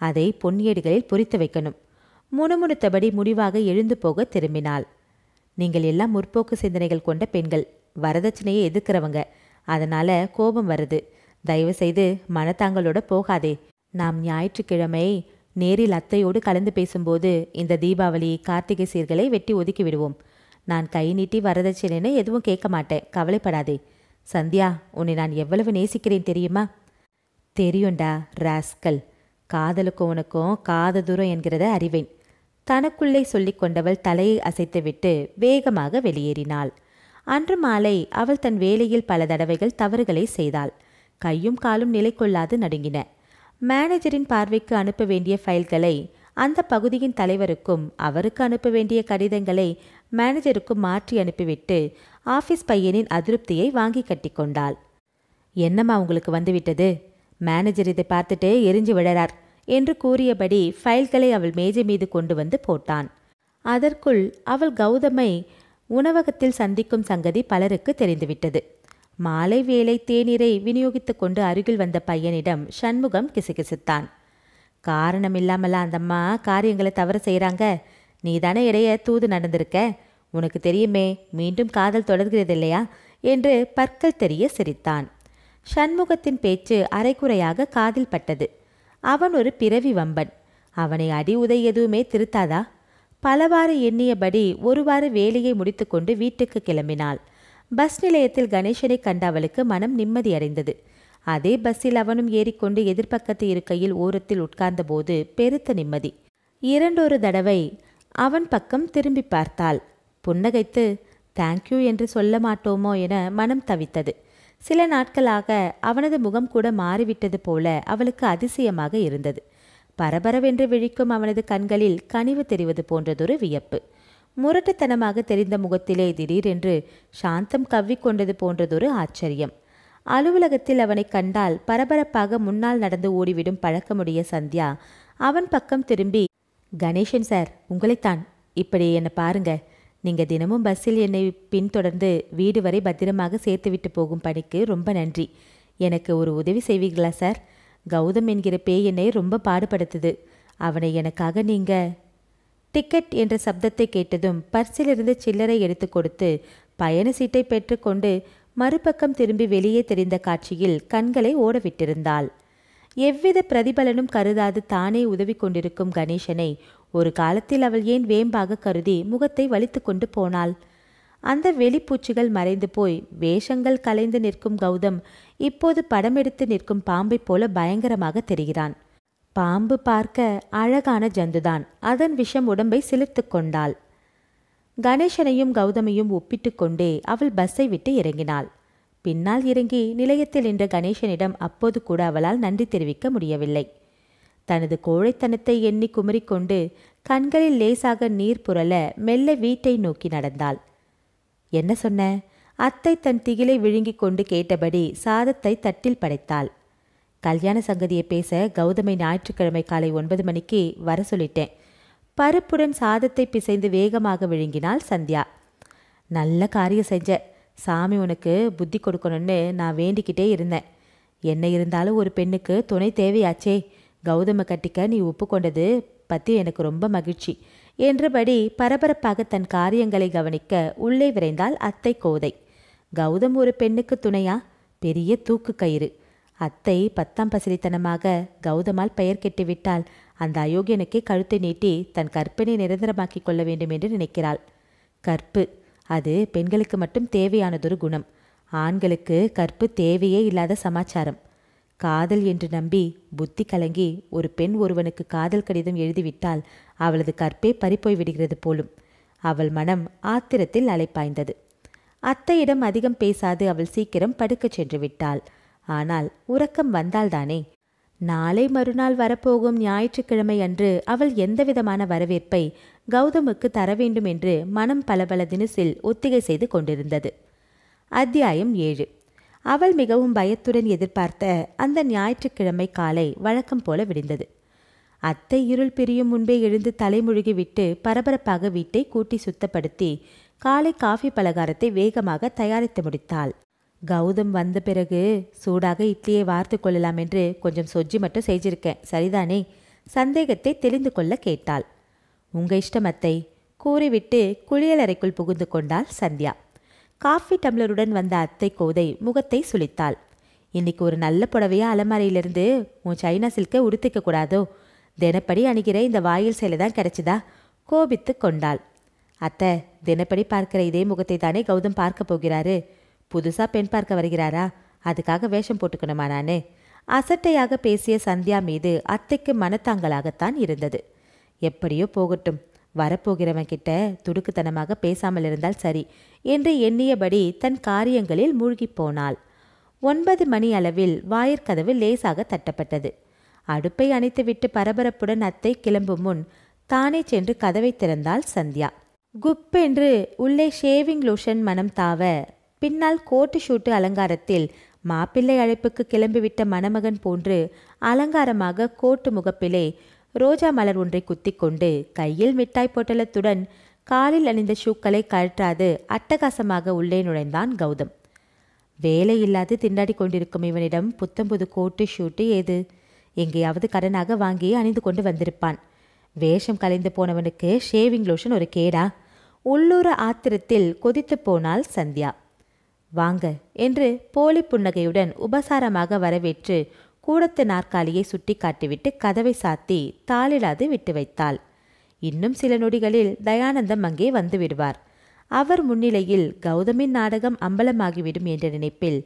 அதை பொன்னியடிகளில் பொறித்து வைக்கணும் முணுமுணுத்தபடி முடிவாக எழுந்து போக திரும்பினாள் நீங்கள் எல்லாம் முற்போக்கு சிந்தனைகள் கொண்ட பெண்கள் வரதட்சணையை எதிர்க்கிறவங்க அதனால் கோபம் வருது தயவு செய்து மனத்தாங்களோட போகாதே நாம் ஞாயிற்றுக்கிழமை நேரில் அத்தையோடு கலந்து பேசும்போது இந்த தீபாவளி கார்த்திகை சீர்களை வெட்டி ஒதுக்கி விடுவோம் நான் கை நீட்டி வரதட்சணைன்னு எதுவும் கேட்க மாட்டேன் கவலைப்படாதே சந்தியா உன்னை நான் எவ்வளவு நேசிக்கிறேன் தெரியுமா தெரியும்டா ராஸ்கல் காதலுக்கும் உனக்கும் காத தூரம் என்கிறத அறிவேன் தனக்குள்ளே சொல்லிக்கொண்டவள் தலையை அசைத்துவிட்டு வேகமாக வெளியேறினாள் அன்று மாலை அவள் தன் வேலையில் பல தடவைகள் தவறுகளை செய்தாள் கையும் காலும் நிலை கொள்ளாது நடுங்கின மேனேஜரின் பார்வைக்கு அனுப்ப வேண்டிய ஃபைல்களை அந்த பகுதியின் தலைவருக்கும் அவருக்கு அனுப்ப வேண்டிய கடிதங்களை மேனேஜருக்கும் மாற்றி அனுப்பிவிட்டு ஆஃபீஸ் பையனின் அதிருப்தியை வாங்கி கட்டி கொண்டாள் என்னம்மா உங்களுக்கு வந்துவிட்டது மேனேஜர் இதை பார்த்துட்டே எரிஞ்சு விழறார் என்று கூறியபடி ஃபைல்களை அவள் மேஜை மீது கொண்டு வந்து போட்டான் அதற்குள் அவள் கௌதமை உணவகத்தில் சந்திக்கும் சங்கதி பலருக்கு தெரிந்துவிட்டது மாலை வேலை தேநீரை விநியோகித்து கொண்டு அருகில் வந்த பையனிடம் சண்முகம் கிசுகிசுத்தான் காரணம் அந்த அந்தம்மா காரியங்களை தவறு செய்கிறாங்க நீ தானே இடைய தூது நடந்திருக்க உனக்கு தெரியுமே மீண்டும் காதல் தொடர்கிறது இல்லையா என்று பற்கள் தெரிய சிரித்தான் சண்முகத்தின் பேச்சு அரைக்குறையாக காதில் பட்டது அவன் ஒரு பிறவி வம்பன் அவனை அடி உதை எதுவுமே திருத்தாதா பலவாறு எண்ணியபடி ஒருவாறு வேலையை முடித்துக்கொண்டு வீட்டுக்கு கிளம்பினாள் பஸ் நிலையத்தில் கணேசனை கண்ட அவளுக்கு மனம் நிம்மதியடைந்தது அதே பஸ்ஸில் அவனும் ஏறிக்கொண்டு எதிர்ப்பக்கத்து இருக்கையில் ஓரத்தில் உட்கார்ந்தபோது பெருத்த நிம்மதி இரண்டொரு தடவை அவன் பக்கம் திரும்பி பார்த்தாள் புன்னகைத்து தேங்க்யூ என்று சொல்ல மாட்டோமோ என மனம் தவித்தது சில நாட்களாக அவனது முகம் கூட மாறிவிட்டது போல அவளுக்கு அதிசயமாக இருந்தது பரபரவென்று விழிக்கும் அவனது கண்களில் கனிவு தெரிவது போன்றதொரு வியப்பு முரட்டுத்தனமாக தெரிந்த முகத்திலே திடீரென்று சாந்தம் கவ்விக்கொண்டது போன்றதொரு ஆச்சரியம் அலுவலகத்தில் அவனை கண்டால் பரபரப்பாக முன்னால் நடந்து ஓடிவிடும் பழக்கமுடைய சந்தியா அவன் பக்கம் திரும்பி கணேசன் சார் உங்களைத்தான் இப்படி என்னை பாருங்க நீங்க தினமும் பஸ்ஸில் என்னை பின்தொடர்ந்து வீடு வரை பத்திரமாக சேர்த்துவிட்டு போகும் பணிக்கு ரொம்ப நன்றி எனக்கு ஒரு உதவி செய்வீங்களா சார் கௌதம் என்கிற பேய் என்னை ரொம்ப பாடுபடுத்துது அவனை எனக்காக நீங்கள் டிக்கெட் என்ற சப்தத்தை கேட்டதும் பர்சிலிருந்து சில்லறை எடுத்து கொடுத்து பயண சீட்டை பெற்றுக்கொண்டு மறுபக்கம் திரும்பி வெளியே தெரிந்த காட்சியில் கண்களை ஓடவிட்டிருந்தாள் எவ்வித பிரதிபலனும் கருதாது தானே உதவி கொண்டிருக்கும் கணேசனை ஒரு காலத்தில் அவள் ஏன் வேம்பாக கருதி முகத்தை வலித்து கொண்டு போனாள் அந்த வெளிப்பூச்சிகள் மறைந்து போய் வேஷங்கள் கலைந்து நிற்கும் கௌதம் இப்போது படமெடுத்து நிற்கும் பாம்பைப் போல பயங்கரமாக தெரிகிறான் பாம்பு பார்க்க அழகான ஜந்துதான் அதன் விஷம் உடம்பை சிலிர்த்து கொண்டாள் கணேசனையும் கௌதமையும் ஒப்பிட்டு கொண்டே அவள் பஸ்ஸை விட்டு இறங்கினாள் பின்னால் இறங்கி நிலையத்தில் நின்ற கணேசனிடம் அப்போது கூட அவளால் நன்றி தெரிவிக்க முடியவில்லை தனது கோழைத்தனத்தை எண்ணி குமரிக்கொண்டு கண்களில் லேசாக நீர் புரள மெல்ல வீட்டை நோக்கி நடந்தாள் என்ன சொன்ன அத்தை தன் திகிலை விழுங்கிக் கொண்டு கேட்டபடி சாதத்தை தட்டில் படைத்தாள் கல்யாண சங்கதியை பேச கௌதமை ஞாயிற்றுக்கிழமை காலை ஒன்பது மணிக்கு வர சொல்லிட்டேன் பருப்புடன் சாதத்தை பிசைந்து வேகமாக விழுங்கினாள் சந்தியா நல்ல காரியம் செஞ்ச சாமி உனக்கு புத்தி கொடுக்கணும்னு நான் வேண்டிக்கிட்டே இருந்தேன் என்ன இருந்தாலும் ஒரு பெண்ணுக்கு துணை தேவையாச்சே கௌதம கட்டிக்க நீ ஒப்புக்கொண்டது பற்றி எனக்கு ரொம்ப மகிழ்ச்சி என்றபடி பரபரப்பாக தன் காரியங்களை கவனிக்க உள்ளே விரைந்தாள் அத்தை கோதை கௌதம் ஒரு பெண்ணுக்கு துணையா பெரிய தூக்கு கயிறு அத்தை பத்தாம் பசிலித்தனமாக கௌதமால் பெயர் கெட்டுவிட்டால் அந்த அயோக்கியனுக்கே கழுத்தை நீட்டி தன் கற்பனை நிரந்தரமாக்கிக் கொள்ள வேண்டும் என்று நினைக்கிறாள் கற்பு அது பெண்களுக்கு மட்டும் தேவையானதொரு குணம் ஆண்களுக்கு கற்பு தேவையே இல்லாத சமாச்சாரம் காதல் என்று நம்பி புத்தி கலங்கி ஒரு பெண் ஒருவனுக்கு காதல் கடிதம் எழுதிவிட்டால் அவளது கற்பே பறிப்போய் விடுகிறது போலும் அவள் மனம் ஆத்திரத்தில் அலைப்பாய்ந்தது அத்தையிடம் அதிகம் பேசாது அவள் சீக்கிரம் படுக்கச் சென்று விட்டாள் ஆனால் உறக்கம் வந்தால்தானே நாளை மறுநாள் வரப்போகும் ஞாயிற்றுக்கிழமை அன்று அவள் எந்தவிதமான வரவேற்பை கௌதமுக்கு தர வேண்டும் என்று மனம் பல தினசில் ஒத்திகை செய்து கொண்டிருந்தது அத்தியாயம் ஏழு அவள் மிகவும் பயத்துடன் எதிர்பார்த்த அந்த ஞாயிற்றுக்கிழமை காலை வழக்கம் போல விடிந்தது அத்தை இருள் பிரியும் முன்பே எழுந்து தலைமுழுகி விட்டு பரபரப்பாக வீட்டை கூட்டி சுத்தப்படுத்தி காலை காஃபி பலகாரத்தை வேகமாக தயாரித்து முடித்தாள் கௌதம் வந்த பிறகு சூடாக இட்லியை வார்த்து கொள்ளலாம் என்று கொஞ்சம் சொஜ்ஜி மட்டும் செய்திருக்கேன் சரிதானே சந்தேகத்தை தெரிந்து கொள்ள கேட்டாள் உங்க இஷ்டமத்தை கூறிவிட்டு குளியலறைக்குள் புகுந்து கொண்டாள் சந்தியா காஃபி டம்ளருடன் வந்த அத்தை கோதை முகத்தை சுளித்தாள் இன்னைக்கு ஒரு நல்ல புடவையா அலமாரியிலிருந்து உன் சைனா சில்கை உடுத்திக்க கூடாதோ தினப்படி அணுகிற இந்த வாயில் சேலை தான் கிடைச்சிதா கோபித்து கொண்டாள் அத்தை தினப்படி பார்க்கிற இதே முகத்தை தானே கௌதம் பார்க்க போகிறாரு புதுசாக பெண் பார்க்க வருகிறாரா அதுக்காக வேஷம் போட்டுக்கணுமா நானே அசட்டையாக பேசிய சந்தியா மீது அத்தைக்கு மனத்தாங்கலாகத்தான் இருந்தது எப்படியோ போகட்டும் வரப்போகிறவன் கிட்ட துடுக்குத்தனமாக பேசாமல் இருந்தால் சரி என்று எண்ணியபடி தன் காரியங்களில் மூழ்கி போனாள் ஒன்பது மணி அளவில் வாயிற்கதவு லேசாக தட்டப்பட்டது அடுப்பை அணைத்துவிட்டு பரபரப்புடன் அத்தை கிளம்பும் முன் தானே சென்று கதவை திறந்தாள் சந்தியா குப்பென்று உள்ளே ஷேவிங் லோஷன் மனம் தாவ பின்னால் கோட்டு ஷூட்டு அலங்காரத்தில் மாப்பிள்ளை அழைப்புக்கு கிளம்பிவிட்ட மணமகன் போன்று அலங்காரமாக கோட்டு முகப்பிலே ரோஜா மலர் ஒன்றை குத்திக்கொண்டு கையில் மிட்டாய் பொட்டலத்துடன் காலில் அணிந்த ஷூக்களை கழற்றாது அட்டகாசமாக உள்ளே நுழைந்தான் கௌதம் வேலை இல்லாது திண்டாடி கொண்டிருக்கும் இவனிடம் புத்தம்புது கோட்டு ஷூட்டு ஏது எங்கேயாவது கடனாக வாங்கி அணிந்து கொண்டு வந்திருப்பான் வேஷம் கலைந்து போனவனுக்கு ஷேவிங் லோஷன் ஒரு கேடா உள்ளூர ஆத்திரத்தில் கொதித்து போனாள் சந்தியா வாங்க என்று போலி புன்னகையுடன் உபசாரமாக வரவேற்று கூடத்து நாற்காலியை சுட்டி காட்டிவிட்டு கதவை சாத்தி தாளிலாது விட்டு வைத்தாள் இன்னும் சில நொடிகளில் தயானந்தம் அங்கே வந்து விடுவார் அவர் முன்னிலையில் கௌதமின் நாடகம் அம்பலமாகிவிடும் என்ற நினைப்பில்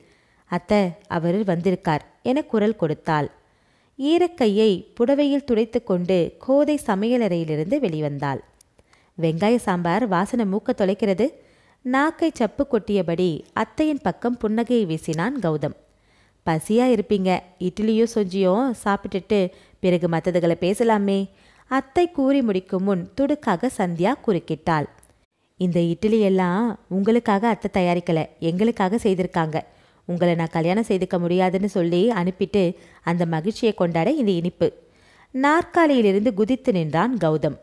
அத்த அவர் வந்திருக்கார் என குரல் கொடுத்தாள் ஈரக்கையை புடவையில் துடைத்து கொண்டு கோதை சமையலறையிலிருந்து வெளிவந்தாள் வெங்காய சாம்பார் வாசனை மூக்க தொலைக்கிறது நாக்கை சப்பு கொட்டியபடி அத்தையின் பக்கம் புன்னகையை வீசினான் கௌதம் பசியா இருப்பீங்க இட்லியோ சொஞ்சியோ சாப்பிட்டுட்டு பிறகு மற்றதுகளை பேசலாமே அத்தை கூறி முடிக்கும் முன் துடுக்காக சந்தியா குறுக்கிட்டாள் இந்த இட்லி எல்லாம் உங்களுக்காக அத்தை தயாரிக்கல எங்களுக்காக செய்திருக்காங்க உங்களை நான் கல்யாணம் செய்துக்க முடியாதுன்னு சொல்லி அனுப்பிட்டு அந்த மகிழ்ச்சியை கொண்டாட இந்த இனிப்பு நாற்காலியிலிருந்து குதித்து நின்றான் கௌதம்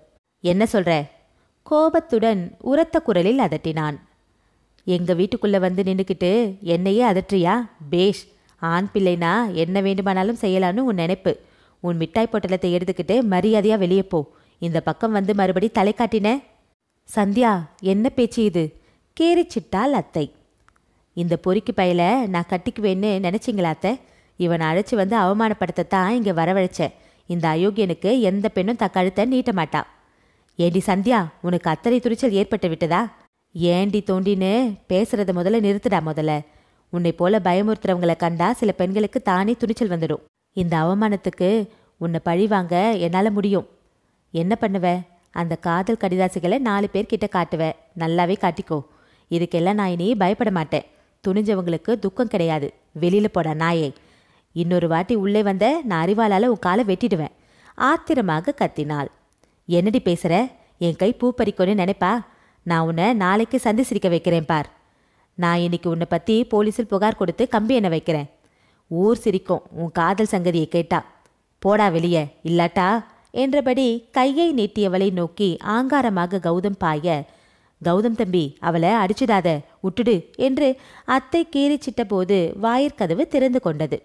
என்ன சொல்ற கோபத்துடன் உரத்த குரலில் அதட்டினான் எங்கள் வீட்டுக்குள்ளே வந்து நின்றுக்கிட்டு என்னையே அதற்றியா பேஷ் ஆண் பிள்ளைனா என்ன வேண்டுமானாலும் செய்யலான்னு உன் நினைப்பு உன் மிட்டாய் பொட்டலத்தை எடுத்துக்கிட்டு மரியாதையாக வெளியே போ இந்த பக்கம் வந்து மறுபடி தலை காட்டின சந்தியா என்ன பேச்சு இது கேரிச்சிட்டால் அத்தை இந்த பொறிக்கு பயில நான் கட்டிக்குவேன்னு நினச்சிங்களா அத்தை இவனை அழைச்சி வந்து அவமானப்படுத்தத்தான் இங்கே வரவழைச்சேன் இந்த அயோக்கியனுக்கு எந்த பெண்ணும் த கழுத்தை நீட்ட மாட்டா ஏடி சந்தியா உனக்கு அத்தனை துணிச்சல் ஏற்பட்டு விட்டதா ஏண்டி தோண்டின்னு பேசுறத முதல்ல நிறுத்துடா முதல்ல உன்னை போல பயமுறுத்துறவங்களை கண்டா சில பெண்களுக்கு தானே துணிச்சல் வந்துடும் இந்த அவமானத்துக்கு உன்னை பழிவாங்க என்னால் முடியும் என்ன பண்ணுவ அந்த காதல் கடிதாசிகளை நாலு பேர்கிட்ட காட்டுவேன் நல்லாவே காட்டிக்கோ இதுக்கெல்லாம் நான் இனி பயப்பட மாட்டேன் துணிஞ்சவங்களுக்கு துக்கம் கிடையாது வெளியில் போட நாயே இன்னொரு வாட்டி உள்ளே வந்த நான் அறிவாளால் உன் காலை வெட்டிடுவேன் ஆத்திரமாக கத்தினாள் என்னடி பேசுகிற என் கை பூ பறிக்கணும்னு நினைப்பா நான் உன்னை நாளைக்கு சந்தி சிரிக்க வைக்கிறேன் பார் நான் இன்னைக்கு உன்னை பற்றி போலீஸில் புகார் கொடுத்து கம்பி என்ன வைக்கிறேன் ஊர் சிரிக்கும் உன் காதல் சங்கதியை கேட்டா போடா வெளியே இல்லாட்டா என்றபடி கையை நீட்டியவளை நோக்கி ஆங்காரமாக கௌதம் பாய கௌதம் தம்பி அவளை அடிச்சிடாத விட்டுடு என்று அத்தை கீறிச்சிட்ட போது வாயிற்கதவு திறந்து கொண்டது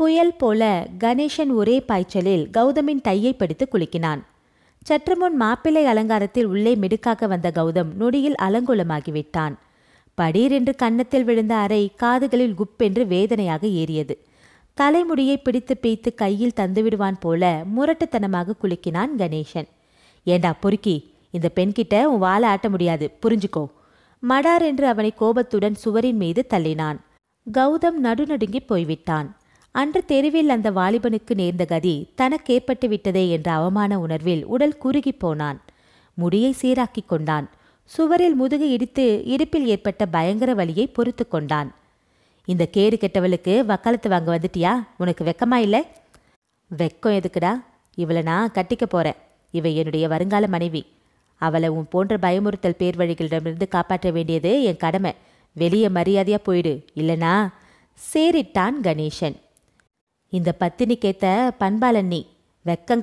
புயல் போல கணேசன் ஒரே பாய்ச்சலில் கௌதமின் தையை படித்து குலுக்கினான் சற்று முன் மாப்பிள்ளை அலங்காரத்தில் உள்ளே மிடுக்காக வந்த கௌதம் நொடியில் அலங்கோலமாகிவிட்டான் படீரென்று கன்னத்தில் விழுந்த அறை காதுகளில் குப்பென்று வேதனையாக ஏறியது தலைமுடியை பிடித்து பிய்த்து கையில் தந்துவிடுவான் போல முரட்டுத்தனமாக குலுக்கினான் கணேசன் ஏண்டா பொறுக்கி இந்த பெண்கிட்ட உன் வாழ ஆட்ட முடியாது புரிஞ்சுக்கோ மடார் என்று அவனை கோபத்துடன் சுவரின் மீது தள்ளினான் கௌதம் நடுநடுங்கி போய்விட்டான் அன்று தெருவில் அந்த வாலிபனுக்கு நேர்ந்த கதி தனக்கேற்பட்டு விட்டதே என்ற அவமான உணர்வில் உடல் குறுகி போனான் முடியை சீராக்கிக் கொண்டான் சுவரில் முதுகு இடித்து இடுப்பில் ஏற்பட்ட பயங்கர வலியை பொறுத்து கொண்டான் இந்த கேடு கெட்டவளுக்கு வக்காலத்து வாங்க வந்துட்டியா உனக்கு வெக்கமா இல்லை வெக்கம் எதுக்குடா இவளை நான் கட்டிக்க போறேன் இவ என்னுடைய வருங்கால மனைவி அவளை உன் போன்ற பயமுறுத்தல் பேர் வழிகளிடமிருந்து காப்பாற்ற வேண்டியது என் கடமை வெளியே மரியாதையா போயிடு இல்லனா சேரிட்டான் கணேசன் இந்த பத்தினிக்கேத்த பண்பாளன் நீ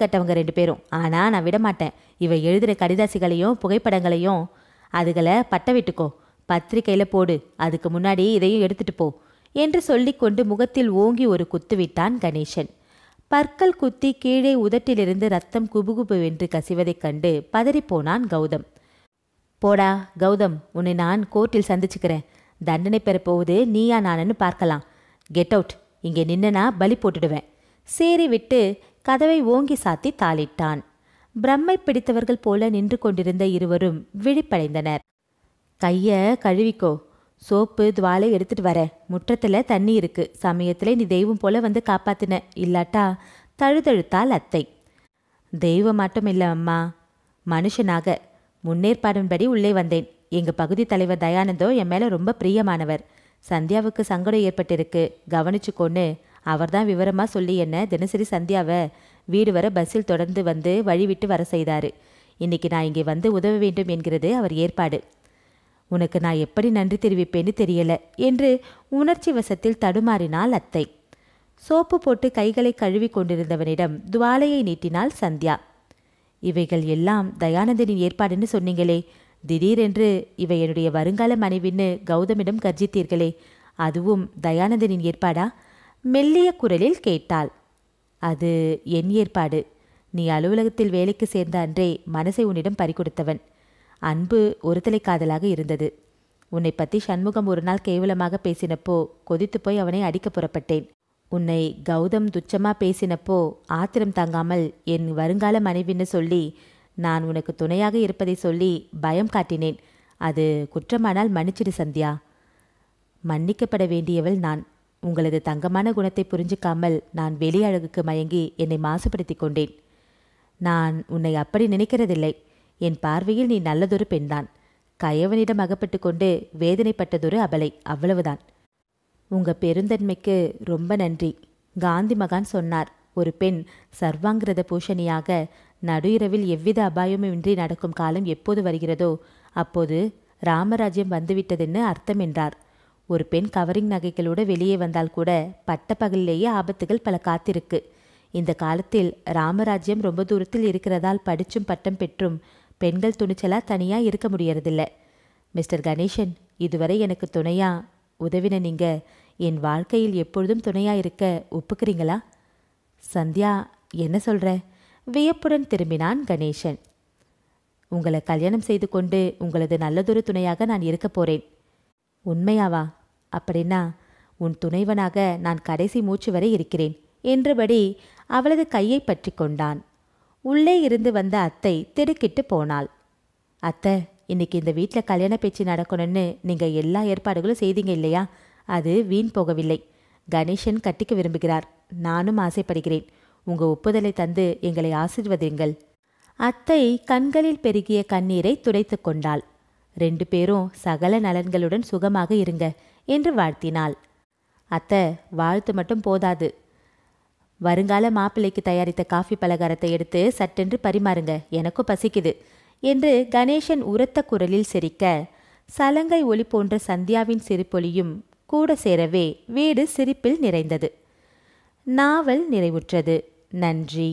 கட்டவங்க ரெண்டு பேரும் ஆனால் நான் விடமாட்டேன் இவ எழுதுகிற கடிதாசிகளையும் புகைப்படங்களையும் அதுகளை பட்ட விட்டுக்கோ பத்திரிக்கையில் போடு அதுக்கு முன்னாடி இதையும் எடுத்துட்டு போ என்று சொல்லிக்கொண்டு முகத்தில் ஓங்கி ஒரு குத்து விட்டான் கணேசன் பற்கள் குத்தி கீழே உதட்டிலிருந்து ரத்தம் குபுகுபு வென்று கசிவதைக் கண்டு பதறிப்போனான் கௌதம் போடா கௌதம் உன்னை நான் கோர்ட்டில் சந்திச்சுக்கிறேன் தண்டனை பெறப்போவது நீயா நானன்னு பார்க்கலாம் கெட் அவுட் இங்கே நின்னனா பலி போட்டுடுவேன் சேரி விட்டு கதவை ஓங்கி சாத்தி தாளிட்டான் பிரம்மை பிடித்தவர்கள் போல நின்று கொண்டிருந்த இருவரும் விழிப்படைந்தனர் கைய கழுவிக்கோ சோப்பு துவாலை எடுத்துட்டு வர முற்றத்துல தண்ணி இருக்கு சமயத்திலே நீ தெய்வம் போல வந்து காப்பாத்தின இல்லாட்டா தழுதழுத்தால் அத்தை தெய்வம் மட்டும் இல்லை அம்மா மனுஷனாக முன்னேற்பாடின்படி உள்ளே வந்தேன் எங்கள் பகுதி தலைவர் தயானந்தோ என் மேல ரொம்ப பிரியமானவர் சந்தியாவுக்கு சங்கடம் ஏற்பட்டிருக்கு கவனிச்சுக்கோன்னு அவர் அவர்தான் விவரமா சொல்லி என்ன தினசரி சந்தியாவை வீடு வர பஸ்ஸில் தொடர்ந்து வந்து வழிவிட்டு வர செய்தார் இன்னைக்கு நான் இங்கே வந்து உதவ வேண்டும் என்கிறது அவர் ஏற்பாடு உனக்கு நான் எப்படி நன்றி தெரிவிப்பேன்னு தெரியல என்று உணர்ச்சி வசத்தில் தடுமாறினாள் அத்தை சோப்பு போட்டு கைகளை கழுவி கொண்டிருந்தவனிடம் துவாலையை நீட்டினாள் சந்தியா இவைகள் எல்லாம் தயானந்தனின் ஏற்பாடுன்னு சொன்னீங்களே திடீரென்று இவை என்னுடைய வருங்கால மனைவின்னு கௌதமிடம் கர்ஜித்தீர்களே அதுவும் தயானந்தனின் ஏற்பாடா மெல்லிய குரலில் கேட்டாள் அது என் ஏற்பாடு நீ அலுவலகத்தில் வேலைக்கு சேர்ந்த அன்றே மனசை உன்னிடம் பறிகொடுத்தவன் அன்பு ஒருத்தலை காதலாக இருந்தது உன்னை பற்றி சண்முகம் ஒரு நாள் கேவலமாக பேசினப்போ கொதித்து போய் அவனை அடிக்க புறப்பட்டேன் உன்னை கௌதம் துச்சமாக பேசினப்போ ஆத்திரம் தாங்காமல் என் வருங்கால மனைவின்னு சொல்லி நான் உனக்கு துணையாக இருப்பதை சொல்லி பயம் காட்டினேன் அது குற்றமானால் மன்னிச்சிடு சந்தியா மன்னிக்கப்பட வேண்டியவள் நான் உங்களது தங்கமான குணத்தை புரிஞ்சிக்காமல் நான் வெளி அழகுக்கு மயங்கி என்னை மாசுபடுத்தி கொண்டேன் நான் உன்னை அப்படி நினைக்கிறதில்லை என் பார்வையில் நீ நல்லதொரு பெண்தான் கயவனிடம் அகப்பட்டு கொண்டு வேதனைப்பட்டதொரு அபலை அவ்வளவுதான் உங்க பெருந்தன்மைக்கு ரொம்ப நன்றி காந்தி மகான் சொன்னார் ஒரு பெண் சர்வாங்கிரத பூஷணியாக நடு இரவில் எவ்வித அபாயமுமின்றி நடக்கும் காலம் எப்போது வருகிறதோ அப்போது ராமராஜ்யம் வந்துவிட்டதுன்னு அர்த்தம் என்றார் ஒரு பெண் கவரிங் நகைகளோடு வெளியே வந்தால் கூட பட்ட பகலிலேயே ஆபத்துகள் பல காத்திருக்கு இந்த காலத்தில் ராமராஜ்யம் ரொம்ப தூரத்தில் இருக்கிறதால் படிச்சும் பட்டம் பெற்றும் பெண்கள் துணிச்சலாக தனியாக இருக்க முடியறதில்ல மிஸ்டர் கணேசன் இதுவரை எனக்கு துணையா உதவின நீங்கள் என் வாழ்க்கையில் எப்பொழுதும் துணையாக இருக்க ஒப்புக்கிறீங்களா சந்தியா என்ன சொல்கிற வியப்புடன் திரும்பினான் கணேசன் உங்களை கல்யாணம் செய்து கொண்டு உங்களது நல்லதொரு துணையாக நான் இருக்கப் போறேன் உண்மையாவா அப்படின்னா உன் துணைவனாக நான் கடைசி மூச்சு வரை இருக்கிறேன் என்றபடி அவளது கையை பற்றி கொண்டான் உள்ளே இருந்து வந்த அத்தை திடுக்கிட்டு போனாள் அத்தை இன்னைக்கு இந்த வீட்டில் கல்யாண பேச்சு நடக்கணும்னு நீங்கள் எல்லா ஏற்பாடுகளும் செய்தீங்க இல்லையா அது வீண் போகவில்லை கணேசன் கட்டிக்க விரும்புகிறார் நானும் ஆசைப்படுகிறேன் உங்க ஒப்புதலை தந்து எங்களை ஆசிர்வதிங்கள் அத்தை கண்களில் பெருகிய கண்ணீரை துடைத்து கொண்டாள் ரெண்டு பேரும் சகல நலன்களுடன் சுகமாக இருங்க என்று வாழ்த்தினாள் அத்தை வாழ்த்து மட்டும் போதாது வருங்கால மாப்பிள்ளைக்கு தயாரித்த காஃபி பலகாரத்தை எடுத்து சட்டென்று பரிமாறுங்க எனக்கும் பசிக்குது என்று கணேசன் உரத்த குரலில் சிரிக்க சலங்கை ஒளி போன்ற சந்தியாவின் சிரிப்பொலியும் கூட சேரவே வீடு சிரிப்பில் நிறைந்தது நாவல் நிறைவுற்றது நன்றி